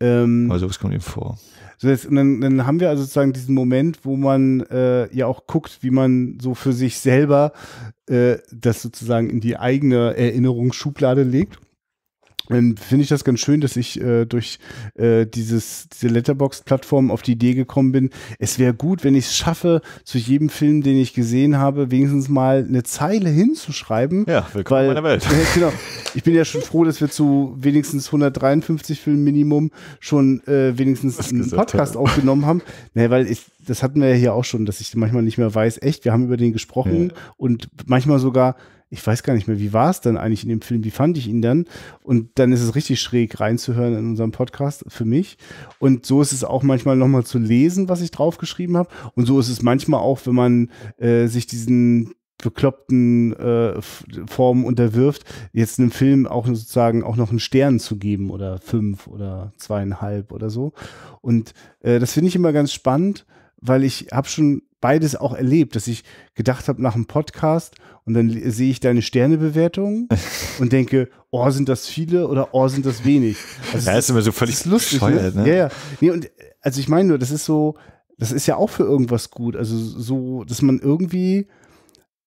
Ähm, aber sowas kommt ihm vor. So jetzt, und dann, dann, haben wir also sozusagen diesen Moment, wo man äh, ja auch guckt, wie man so für sich selber äh, das sozusagen in die eigene Erinnerungsschublade legt ähm, finde ich das ganz schön, dass ich äh, durch äh, dieses, diese Letterbox-Plattform auf die Idee gekommen bin. Es wäre gut, wenn ich es schaffe, zu jedem Film, den ich gesehen habe, wenigstens mal eine Zeile hinzuschreiben. Ja, willkommen weil, in meiner Welt. Äh, genau. Ich bin ja schon froh, dass wir zu wenigstens 153 Filmen Minimum schon äh, wenigstens das einen Podcast hat. aufgenommen haben. Naja, weil ich, das hatten wir ja hier auch schon, dass ich manchmal nicht mehr weiß, echt, wir haben über den gesprochen ja. und manchmal sogar ich weiß gar nicht mehr, wie war es dann eigentlich in dem Film, wie fand ich ihn dann? Und dann ist es richtig schräg reinzuhören in unserem Podcast für mich. Und so ist es auch manchmal nochmal zu lesen, was ich draufgeschrieben habe. Und so ist es manchmal auch, wenn man äh, sich diesen bekloppten äh, Formen unterwirft, jetzt einem Film auch sozusagen auch noch einen Stern zu geben oder fünf oder zweieinhalb oder so. Und äh, das finde ich immer ganz spannend, weil ich habe schon beides auch erlebt, dass ich gedacht habe nach einem Podcast und dann sehe ich deine Sternebewertung und denke, oh, sind das viele oder oh, sind das wenig. Also ja, ist immer so völlig lustig. Ne? Bescheuert, ne? ne? Ja, ja. Nee, und also ich meine nur, das ist so, das ist ja auch für irgendwas gut. Also so, dass man irgendwie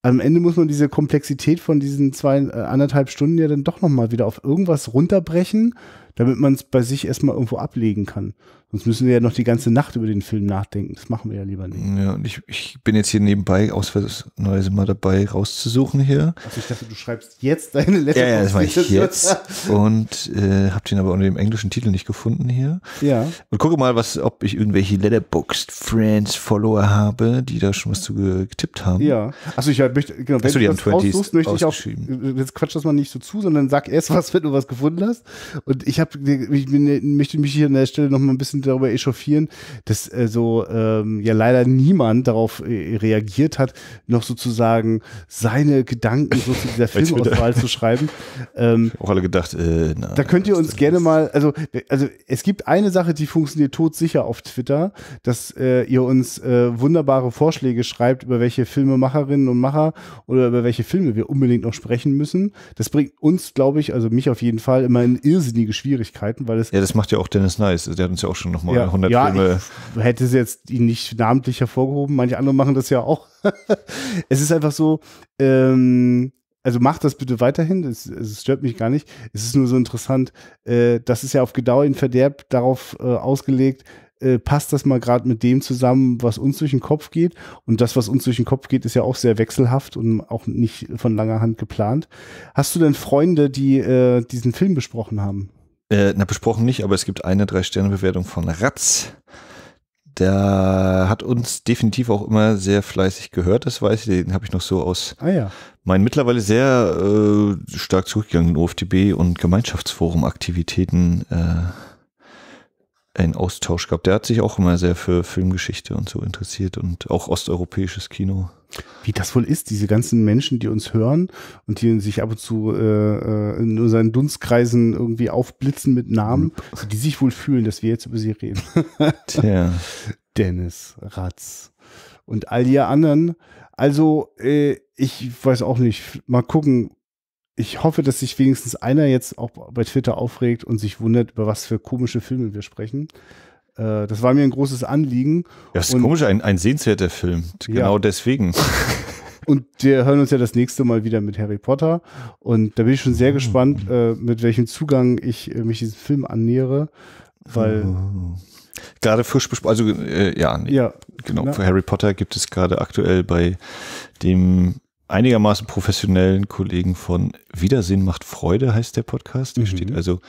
am Ende muss man diese Komplexität von diesen zwei, äh, anderthalb Stunden ja dann doch nochmal wieder auf irgendwas runterbrechen, damit man es bei sich erstmal irgendwo ablegen kann. Sonst müssen wir ja noch die ganze Nacht über den Film nachdenken. Das machen wir ja lieber nicht. Ja, und ich, ich bin jetzt hier nebenbei ausnahmsweise mal dabei rauszusuchen hier. Also ich dachte, du schreibst jetzt deine letzte Ja, ja das mache ich jetzt. und äh, habe den aber unter dem englischen Titel nicht gefunden hier. Ja. Und gucke mal, was, ob ich irgendwelche Letterboxd Friends Follower habe, die da schon was zu getippt haben. Ja. Also ich äh, möchte, genau, wenn Achso, du das raussuchst, möchte ich auch, äh, äh, jetzt quatsch das mal nicht so zu, sondern sag erst was, wenn du was gefunden hast. Und ich, hab, ich bin, möchte mich hier an der Stelle noch mal ein bisschen darüber echauffieren, dass äh, so ähm, ja leider niemand darauf äh, reagiert hat, noch sozusagen seine Gedanken so zu dieser Filmauswahl zu schreiben. Ähm, auch alle gedacht, äh, na, da könnt ihr uns gerne mal, also also es gibt eine Sache, die funktioniert todsicher auf Twitter, dass äh, ihr uns äh, wunderbare Vorschläge schreibt über welche Filmemacherinnen und Macher oder über welche Filme wir unbedingt noch sprechen müssen. Das bringt uns, glaube ich, also mich auf jeden Fall immer in irrsinnige Schwierigkeiten, weil es ja das macht ja auch Dennis Nice, der hat uns ja auch schon schon nochmal ja, 100 ja, Filme. Ja, hätte sie jetzt ihn nicht namentlich hervorgehoben. Manche andere machen das ja auch. es ist einfach so, ähm, also macht das bitte weiterhin, es, es, stört mich gar nicht. Es ist nur so interessant, äh, das ist ja auf Gedauer in Verderb darauf äh, ausgelegt, äh, passt das mal gerade mit dem zusammen, was uns durch den Kopf geht. Und das, was uns durch den Kopf geht, ist ja auch sehr wechselhaft und auch nicht von langer Hand geplant. Hast du denn Freunde, die äh, diesen Film besprochen haben? Äh, na, besprochen nicht, aber es gibt eine Drei-Sterne-Bewertung von Ratz. Der hat uns definitiv auch immer sehr fleißig gehört, das weiß ich. Den habe ich noch so aus ah, ja. meinen mittlerweile sehr äh, stark zurückgegangenen OFDB und Gemeinschaftsforum-Aktivitäten äh, einen Austausch gehabt. Der hat sich auch immer sehr für Filmgeschichte und so interessiert und auch osteuropäisches Kino. Wie das wohl ist, diese ganzen Menschen, die uns hören und die sich ab und zu äh, äh in unseren Dunstkreisen irgendwie aufblitzen mit Namen, mhm. also die sich wohl fühlen, dass wir jetzt über sie reden. Tja. Dennis Ratz und all die anderen. Also, äh, ich weiß auch nicht, mal gucken, ich hoffe, dass sich wenigstens einer jetzt auch bei Twitter aufregt und sich wundert, über was für komische Filme wir sprechen. Äh, das war mir ein großes Anliegen. Ja, ist und, komisch, ein, ein sehenswerter Film. Genau ja. deswegen. Und wir hören uns ja das nächste Mal wieder mit Harry Potter. Und da bin ich schon sehr mhm. gespannt, äh, mit welchem Zugang ich äh, mich diesem Film annähere. Weil. Mhm. Gerade frisch besprochen, also äh, ja, nee, ja, genau, na? für Harry Potter gibt es gerade aktuell bei dem einigermaßen professionellen Kollegen von Wiedersehen macht Freude, heißt der Podcast. Der mhm. steht also,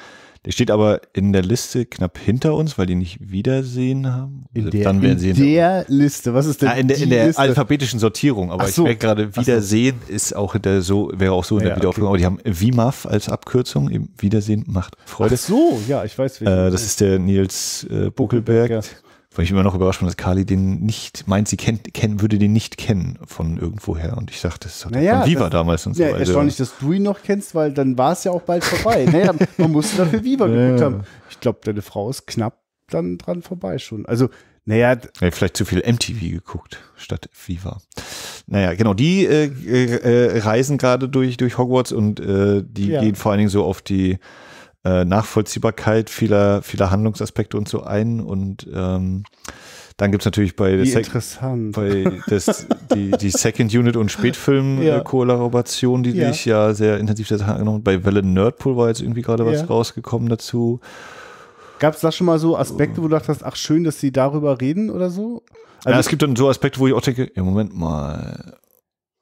der steht aber in der Liste knapp hinter uns, weil die nicht Wiedersehen haben. In also der, Dann werden sie in der Liste, was ist denn? Ah, in der, in der alphabetischen Sortierung, aber so. ich merke gerade, Wiedersehen so. ist auch in so, wäre auch so in ja, der Wiederaufführung, okay. aber die haben VMAF als Abkürzung, Wiedersehen macht Freude. Ach so, ja, ich weiß. Äh, das ist der Nils äh, Buckelberg. Buckelberg ja weil ich immer noch überrascht bin, dass Kali den nicht meint, sie kennt, kennt, würde den nicht kennen von irgendwoher. Und ich dachte, das hat naja, von Viva das, damals und so ja, weiter. Erstaunlich, dass du ihn noch kennst, weil dann war es ja auch bald vorbei. naja, man musste dafür Viva naja. geguckt haben. Ich glaube, deine Frau ist knapp dann dran vorbei schon. Also, naja. Ja, vielleicht zu viel MTV geguckt statt Viva. Naja, genau, die äh, äh, äh, reisen gerade durch, durch Hogwarts und äh, die ja. gehen vor allen Dingen so auf die äh, Nachvollziehbarkeit vieler, vieler Handlungsaspekte und so ein. Und ähm, dann es natürlich bei, der interessant. bei des, die, die Second Unit und Spätfilm-Kollaboration, äh, ja. die ja. sich ja sehr intensiv der Sache angenommen Bei Welle Nerdpool war jetzt irgendwie gerade ja. was rausgekommen dazu. Gab es da schon mal so Aspekte, wo du dachtest, ach schön, dass sie darüber reden oder so? Also ja, es gibt dann so Aspekte, wo ich auch denke, ja, Moment mal,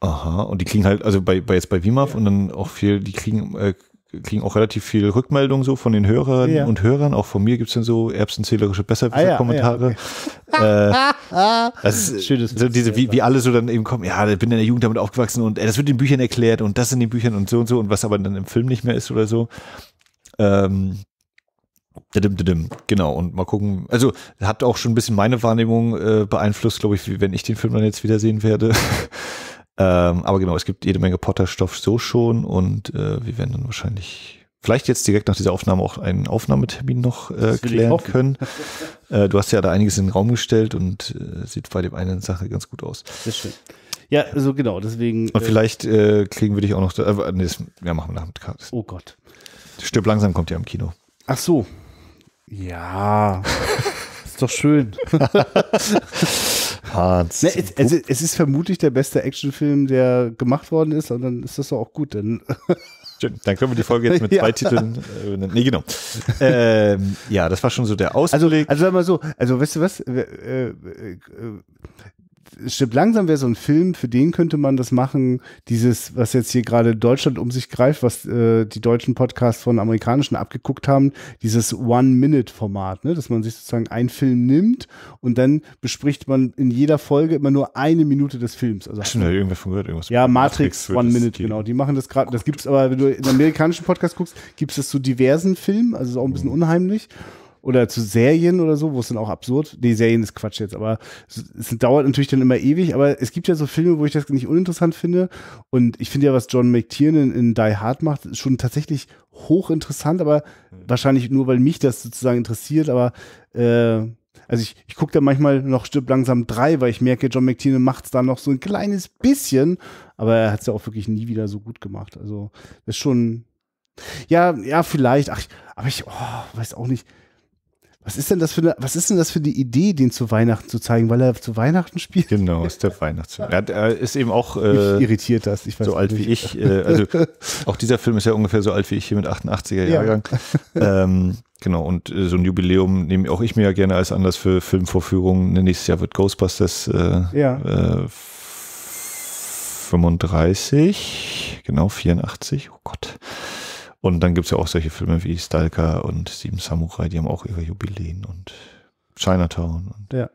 Aha, und die kriegen halt, also bei, bei jetzt bei VMAF ja. und dann auch viel, die kriegen äh, kriegen auch relativ viel Rückmeldung so von den Hörern ja. und Hörern. Auch von mir gibt es dann so erbsenzählerische Besserwisser-Kommentare. Ah, ja, okay. äh, so diese, wie, wie alle so dann eben kommen, ja, ich bin in der Jugend damit aufgewachsen und äh, das wird in den Büchern erklärt und das in den Büchern und so und so und was aber dann im Film nicht mehr ist oder so. Ähm, Genau, und mal gucken. Also, hat auch schon ein bisschen meine Wahrnehmung äh, beeinflusst, glaube ich, wie, wenn ich den Film dann jetzt wiedersehen werde. Ähm, aber genau, es gibt jede Menge Potterstoff so schon und äh, wir werden dann wahrscheinlich vielleicht jetzt direkt nach dieser Aufnahme auch einen Aufnahmetermin noch äh, klären können. Äh, du hast ja da einiges in den Raum gestellt und äh, sieht bei dem einen Sache ganz gut aus. Sehr schön. Ja, so also genau, deswegen. Und äh, vielleicht äh, kriegen wir dich auch noch. Äh, nee, das, ja, machen wir nach dem Podcast. Oh Gott. Stirb langsam kommt ja im Kino. Ach so. Ja. ist doch schön. Hans. Ne, es, es, es, ist vermutlich der beste Actionfilm, der gemacht worden ist, und dann ist das doch auch gut. Denn Schön, dann können wir die Folge jetzt mit ja. zwei Titeln. Äh, ne, nee, genau. Ähm, ja, das war schon so der also, Ausblick. Also, also sag mal so, also weißt du was, äh, äh, äh stimmt langsam wäre so ein Film, für den könnte man das machen, dieses, was jetzt hier gerade Deutschland um sich greift, was äh, die deutschen Podcasts von amerikanischen abgeguckt haben, dieses One-Minute-Format, ne? dass man sich sozusagen einen Film nimmt und dann bespricht man in jeder Folge immer nur eine Minute des Films. Also, Schon irgendwas von gehört, irgendwas. Ja, Matrix, One Minute, genau. Die machen das gerade, das oh gibt's aber, wenn du in amerikanischen Podcast guckst, gibt es das zu diversen Filmen, also ist auch ein bisschen mhm. unheimlich oder zu Serien oder so, wo es dann auch absurd, nee, Serien ist Quatsch jetzt, aber es, es, dauert natürlich dann immer ewig, aber es gibt ja so Filme, wo ich das nicht uninteressant finde und ich finde ja, was John McTiernan in, Die Hard macht, ist schon tatsächlich hochinteressant, aber mhm. wahrscheinlich nur, weil mich das sozusagen interessiert, aber äh, also ich, ich gucke da manchmal noch Stück langsam drei, weil ich merke, John McTiernan macht es da noch so ein kleines bisschen, aber er hat es ja auch wirklich nie wieder so gut gemacht. Also das ist schon, ja, ja, vielleicht, ach, aber ich oh, weiß auch nicht. Was ist denn das für eine, was ist denn das für die Idee, den zu Weihnachten zu zeigen, weil er zu Weihnachten spielt? Genau, ist der Weihnachtsfilm. Er, er ist eben auch äh, irritiert das. Ich weiß so alt nicht. wie ich. Äh, also auch dieser Film ist ja ungefähr so alt wie ich hier mit 88er Jahrgang. Ja. Ähm, genau und äh, so ein Jubiläum nehme auch ich mir ja gerne als Anlass für Filmvorführungen. Ne, nächstes Jahr wird Ghostbusters äh, ja. 35, äh, genau 84. Oh Gott. Und dann gibt es ja auch solche Filme wie Stalker und Sieben Samurai, die haben auch ihre Jubiläen und Chinatown. Und ja.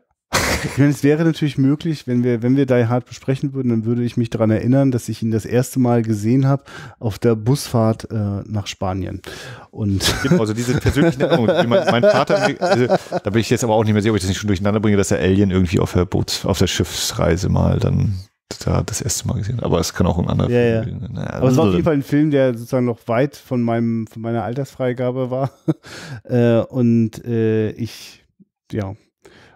Ich meine, es wäre natürlich möglich, wenn wir, wenn wir Die Hard besprechen würden, dann würde ich mich daran erinnern, dass ich ihn das erste Mal gesehen habe auf der Busfahrt äh, nach Spanien. Und genau, also diese persönlichen Erinnerungen. Mein, mein, Vater, also, da bin ich jetzt aber auch nicht mehr sicher, ob ich das nicht schon durcheinander bringe, dass der Alien irgendwie auf der Boots, auf der Schiffsreise mal dann da das erste Mal gesehen, aber es kann auch ein anderer ja, Film ja. sein. Naja, ne? aber es war auf also jeden Fall ein Film, der sozusagen noch weit von meinem von meiner Altersfreigabe war äh, und äh, ich ja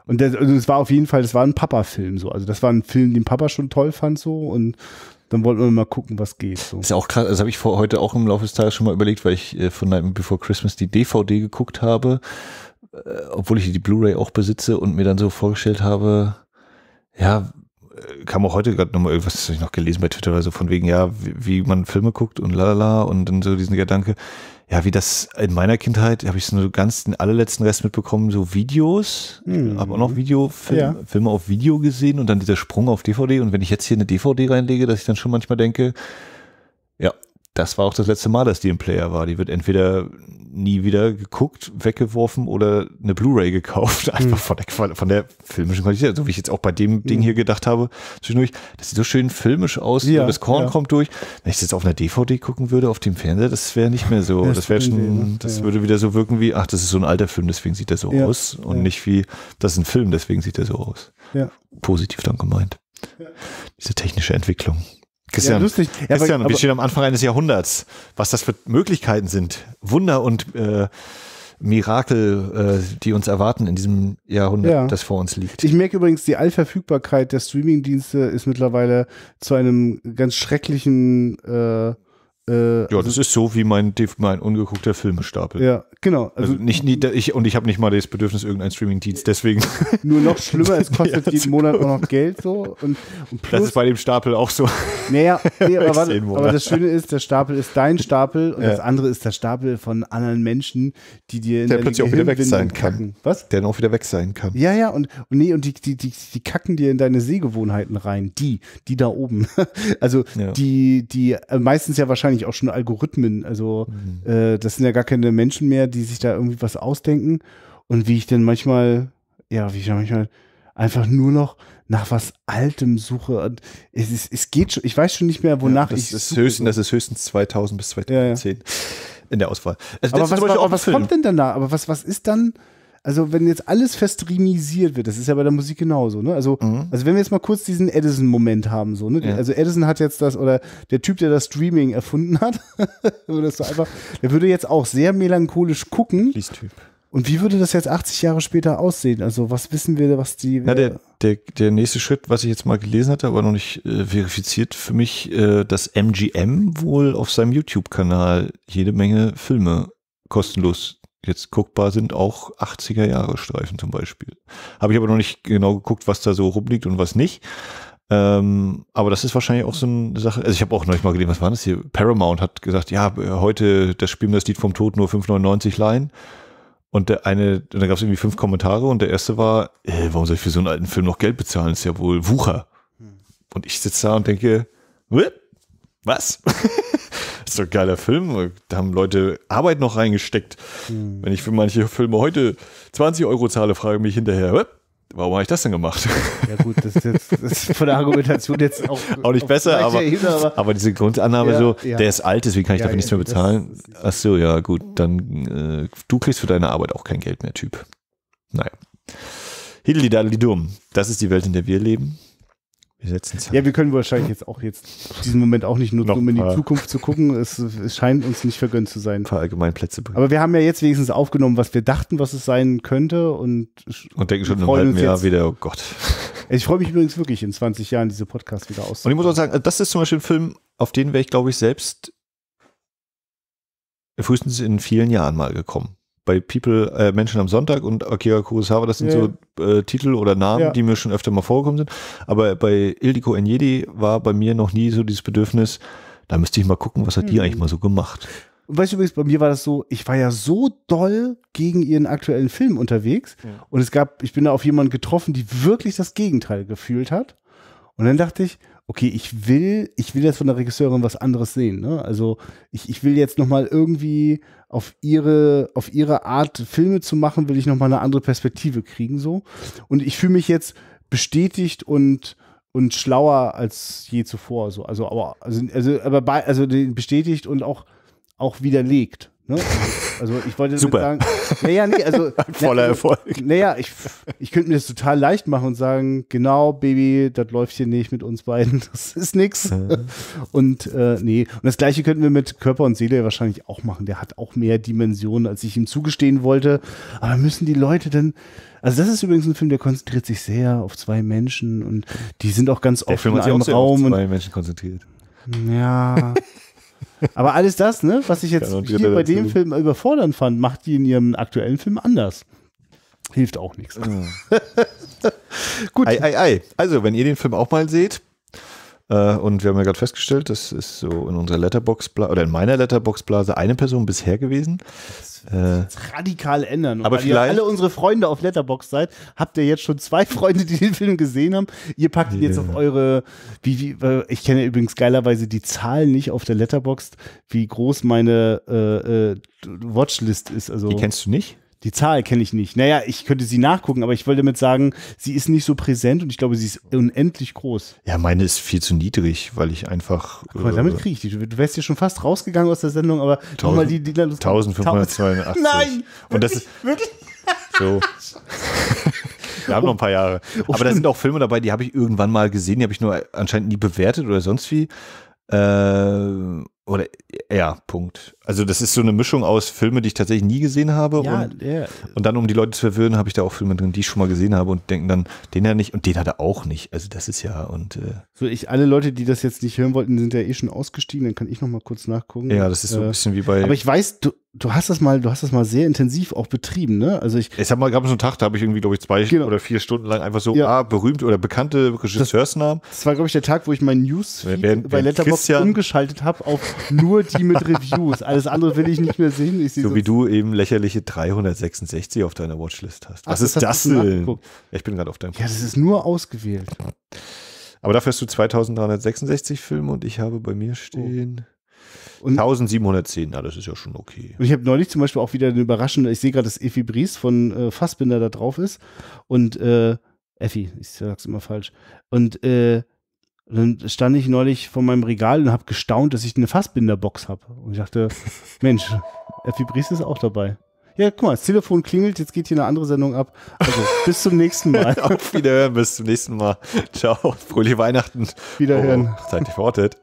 und das, also es war auf jeden Fall, das war ein Papa-Film so, also das war ein Film, den Papa schon toll fand so und dann wollten wir mal gucken, was geht. So. Ist ja auch krass, das habe ich vor, heute auch im Laufe des Tages schon mal überlegt, weil ich äh, von Night Before Christmas die DVD geguckt habe, äh, obwohl ich die Blu-ray auch besitze und mir dann so vorgestellt habe, ja, äh, kam auch heute gerade nochmal irgendwas, das ich noch gelesen bei Twitter, also von wegen, ja, wie, wie man Filme guckt und lalala und dann so diesen Gedanke. Ja, wie das in meiner Kindheit, habe ich so ganz den allerletzten Rest mitbekommen, so Videos, mhm. habe auch noch Videofilme ja. Filme auf Video gesehen und dann dieser Sprung auf DVD und wenn ich jetzt hier eine DVD reinlege, dass ich dann schon manchmal denke, das war auch das letzte Mal, dass die im Player war. Die wird entweder nie wieder geguckt, weggeworfen oder eine Blu-ray gekauft, einfach hm. von, der, von der filmischen Qualität. So also, wie ich jetzt auch bei dem hm. Ding hier gedacht habe, zwischendurch, das sieht so schön filmisch aus, ja, das Korn ja. kommt durch. Wenn ich das jetzt auf einer DVD gucken würde, auf dem Fernseher, das wäre nicht mehr so. Das, wäre schon, ne? das würde wieder so wirken wie, ach, das ist so ein alter Film, deswegen sieht er so ja, aus. Und nicht wie, das ist ein Film, deswegen sieht er so aus. Positiv dann gemeint. Diese technische Entwicklung. Christian, ja, lustig. Ja, Christian aber, wir stehen am Anfang eines Jahrhunderts. Was das für Möglichkeiten sind, Wunder und äh, Mirakel, äh, die uns erwarten in diesem Jahrhundert, ja. das vor uns liegt. Ich merke übrigens, die Allverfügbarkeit der Streamingdienste ist mittlerweile zu einem ganz schrecklichen äh, äh, ja, also, das ist so wie mein, mein ungeguckter Filmestapel. Ja, genau. Also, also nicht, nie, ich, und ich habe nicht mal das Bedürfnis irgendeinen irgendein Streamingdienst, deswegen. Nur noch schlimmer, es kostet jeden Monat auch noch Geld so. Und, und plus, das ist bei dem Stapel auch so. Naja, nee, aber, aber, das Schöne ist, der Stapel ist dein Stapel und ja. das andere ist der Stapel von anderen Menschen, die dir in Der plötzlich auch wieder weg sein kann. Was? Der dann auch wieder weg sein kann. Ja, ja, und, und nee, und die, die, die, die kacken dir in deine Sehgewohnheiten rein. Die, die da oben. also ja. die, die äh, meistens ja wahrscheinlich eigentlich auch schon Algorithmen. Also mhm. äh, das sind ja gar keine Menschen mehr, die sich da irgendwie was ausdenken. Und wie ich dann manchmal, ja, wie ich dann manchmal einfach nur noch nach was Altem suche. Und es, es, es geht schon, ich weiß schon nicht mehr, wonach ja, das ich. Ist höchstens, das ist höchstens 2000 bis 2010 ja, ja. in der Auswahl. Also Aber was, was, was kommt denn dann da? Aber was, was ist dann? also wenn jetzt alles verstreamisiert wird, das ist ja bei der Musik genauso, ne? Also, mhm. also wenn wir jetzt mal kurz diesen Edison-Moment haben, so, ne? Ja. Also Edison hat jetzt das, oder der Typ, der das Streaming erfunden hat, das so einfach, der würde jetzt auch sehr melancholisch gucken. Dies Typ. Und wie würde das jetzt 80 Jahre später aussehen? Also, was wissen wir, was die. Na, der, äh, der, der nächste Schritt, was ich jetzt mal gelesen hatte, aber noch nicht äh, verifiziert, für mich, äh, dass MGM wohl auf seinem YouTube-Kanal jede Menge Filme kostenlos jetzt guckbar sind auch 80er Jahre Streifen zum Beispiel. Habe ich aber noch nicht genau geguckt, was da so rumliegt und was nicht. Ähm, aber das ist wahrscheinlich auch so eine Sache. Also ich habe auch neulich mal gelesen, was war das hier? Paramount hat gesagt, ja, äh, heute das wir das Lied vom Tod nur 5,99 leihen. Und der eine, und da gab es irgendwie fünf Kommentare und der erste war, äh, warum soll ich für so einen alten Film noch Geld bezahlen? Das ist ja wohl Wucher. Hm. Und ich sitze da und denke, was? das ist doch ein geiler Film. Da haben Leute Arbeit noch reingesteckt. Hm. Wenn ich für manche Filme heute 20 Euro zahle, frage ich mich hinterher, warum habe ich das denn gemacht? Ja gut, das ist, jetzt, das ist von der Argumentation jetzt auch, auch nicht besser, aber, Ebene, aber, aber, diese Grundannahme ja, so, ja. der ist alt, deswegen kann ich ja, dafür nichts mehr bezahlen. Ach so, ja gut, dann äh, du kriegst für deine Arbeit auch kein Geld mehr, Typ. Naja. Dum, das ist die Welt, in der wir leben. Wir setzen Zeit. Ja, wir können wahrscheinlich jetzt auch jetzt diesen Moment auch nicht nutzen, um in die Zukunft zu gucken. Es, es, scheint uns nicht vergönnt zu sein. Ein paar Allgemeinplätze bringen. Aber wir haben ja jetzt wenigstens aufgenommen, was wir dachten, was es sein könnte und, und denken schon im halben Jahr wieder, oh Gott. Also ich freue mich übrigens wirklich in 20 Jahren, diese Podcasts wieder auszuprobieren. Und ich muss auch sagen, das ist zum Beispiel ein Film, auf den wäre ich, glaube ich, selbst frühestens in vielen Jahren mal gekommen bei People, äh, Menschen am Sonntag und Akira Kurosawa, das sind ja. so äh, Titel oder Namen, ja. die mir schon öfter mal vorgekommen sind. Aber bei Ildiko Enjedi war bei mir noch nie so dieses Bedürfnis, da müsste ich mal gucken, was hat hm. die mhm. eigentlich mal so gemacht. Weißt du übrigens, bei mir war das so, ich war ja so doll gegen ihren aktuellen Film unterwegs ja. und es gab, ich bin da auf jemanden getroffen, die wirklich das Gegenteil gefühlt hat. Und dann dachte ich, okay, ich will, ich will jetzt von der Regisseurin was anderes sehen. Ne? Also ich, ich will jetzt nochmal irgendwie auf ihre, auf ihre Art Filme zu machen, will ich nochmal eine andere Perspektive kriegen so. Und ich fühle mich jetzt bestätigt und und schlauer als je zuvor so also aber also, also aber bei, also bestätigt und auch auch widerlegt Ne? Also ich wollte Super. sagen, naja, nee, also voller äh, Erfolg. Naja, ich, ich könnte mir das total leicht machen und sagen, genau, Baby, das läuft hier nicht mit uns beiden, das ist nix. Äh. Und äh, nee, und das gleiche könnten wir mit Körper und Seele wahrscheinlich auch machen. Der hat auch mehr Dimensionen, als ich ihm zugestehen wollte. Aber müssen die Leute denn, also das ist übrigens ein Film, der konzentriert sich sehr auf zwei Menschen und die sind auch ganz der offen Film hat sich im auch Raum. auf zwei Menschen konzentriert. Ja. Aber alles das, ne, was ich jetzt genau, hier bei dem Film überfordernd fand, macht die in ihrem aktuellen Film anders. Hilft auch nichts. Ja. Gut. Ei, ei, ei. Also, wenn ihr den Film auch mal seht, äh, und wir haben ja gerade festgestellt, das ist so in unserer letterbox oder in meiner Letterbox-Blase eine Person bisher gewesen. Das wird sich äh, radikal ändern. Und aber weil ihr alle unsere Freunde auf Letterbox seid, habt ihr jetzt schon zwei Freunde, die den Film gesehen haben. Ihr packt ihn yeah. jetzt auf eure. Wie, wie, ich kenne ja übrigens geilerweise die Zahlen nicht auf der Letterbox, wie groß meine äh, äh, Watchlist ist. Also, die kennst du nicht? Die Zahl kenne ich nicht. Naja, ich könnte sie nachgucken, aber ich wollte damit sagen, sie ist nicht so präsent und ich glaube, sie ist unendlich groß. Ja, meine ist viel zu niedrig, weil ich einfach. Guck mal, äh, damit kriege ich die. Du wärst ja schon fast rausgegangen aus der Sendung, aber nochmal die, die 1582. Nein! Und wirklich, das ist. Wirklich? So. Wir haben noch ein paar Jahre. Oh, aber oh, da sind auch Filme dabei, die habe ich irgendwann mal gesehen, die habe ich nur anscheinend nie bewertet oder sonst wie. Äh, oder ja, Punkt. Also das ist so eine Mischung aus Filmen, die ich tatsächlich nie gesehen habe. Ja, und, yeah. und dann, um die Leute zu verwirren, habe ich da auch Filme drin, die ich schon mal gesehen habe und denken dann, den er nicht und den hat er auch nicht. Also das ist ja und äh, so ich alle Leute, die das jetzt nicht hören wollten, sind ja eh schon ausgestiegen. Dann kann ich noch mal kurz nachgucken. Ja, das ist so ein äh, bisschen wie bei. Aber ich weiß, du, du hast das mal, du hast das mal sehr intensiv auch betrieben, ne? Also ich. Ich sag mal, gab es einen Tag, da habe ich irgendwie, glaube ich, zwei genau. oder vier Stunden lang einfach so, ja. ah, berühmt oder bekannte Regisseursnamen. Das, das war, glaube ich, der Tag, wo ich meinen News wer, wer, bei Letterboxd umgeschaltet habe auf nur die mit Reviews. Alles andere will ich nicht mehr sehen. so sonst. wie du eben lächerliche 366 auf deiner Watchlist hast. Was Ach, ist das, das denn? Ich bin gerade auf deinem. Ja, das ist nur ausgewählt. Aber dafür hast du 2366 Filme und ich habe bei mir stehen. Oh. Und 1710, na, das ist ja schon okay. Und ich habe neulich zum Beispiel auch wieder eine überraschende, ich sehe gerade, dass Effi Bries von äh, Fassbinder da drauf ist. Und äh, Effi, ich sag's immer falsch. Und äh, dann stand ich neulich vor meinem Regal und habe gestaunt, dass ich eine Fassbinder-Box habe. Und ich dachte, Mensch, Effi Bries ist auch dabei. Ja, guck mal, das Telefon klingelt, jetzt geht hier eine andere Sendung ab. Also, bis zum nächsten Mal. Auf Wiederhören, bis zum nächsten Mal. Ciao, fröhliche Weihnachten. Wiederhören. Oh, seid ihr verortet.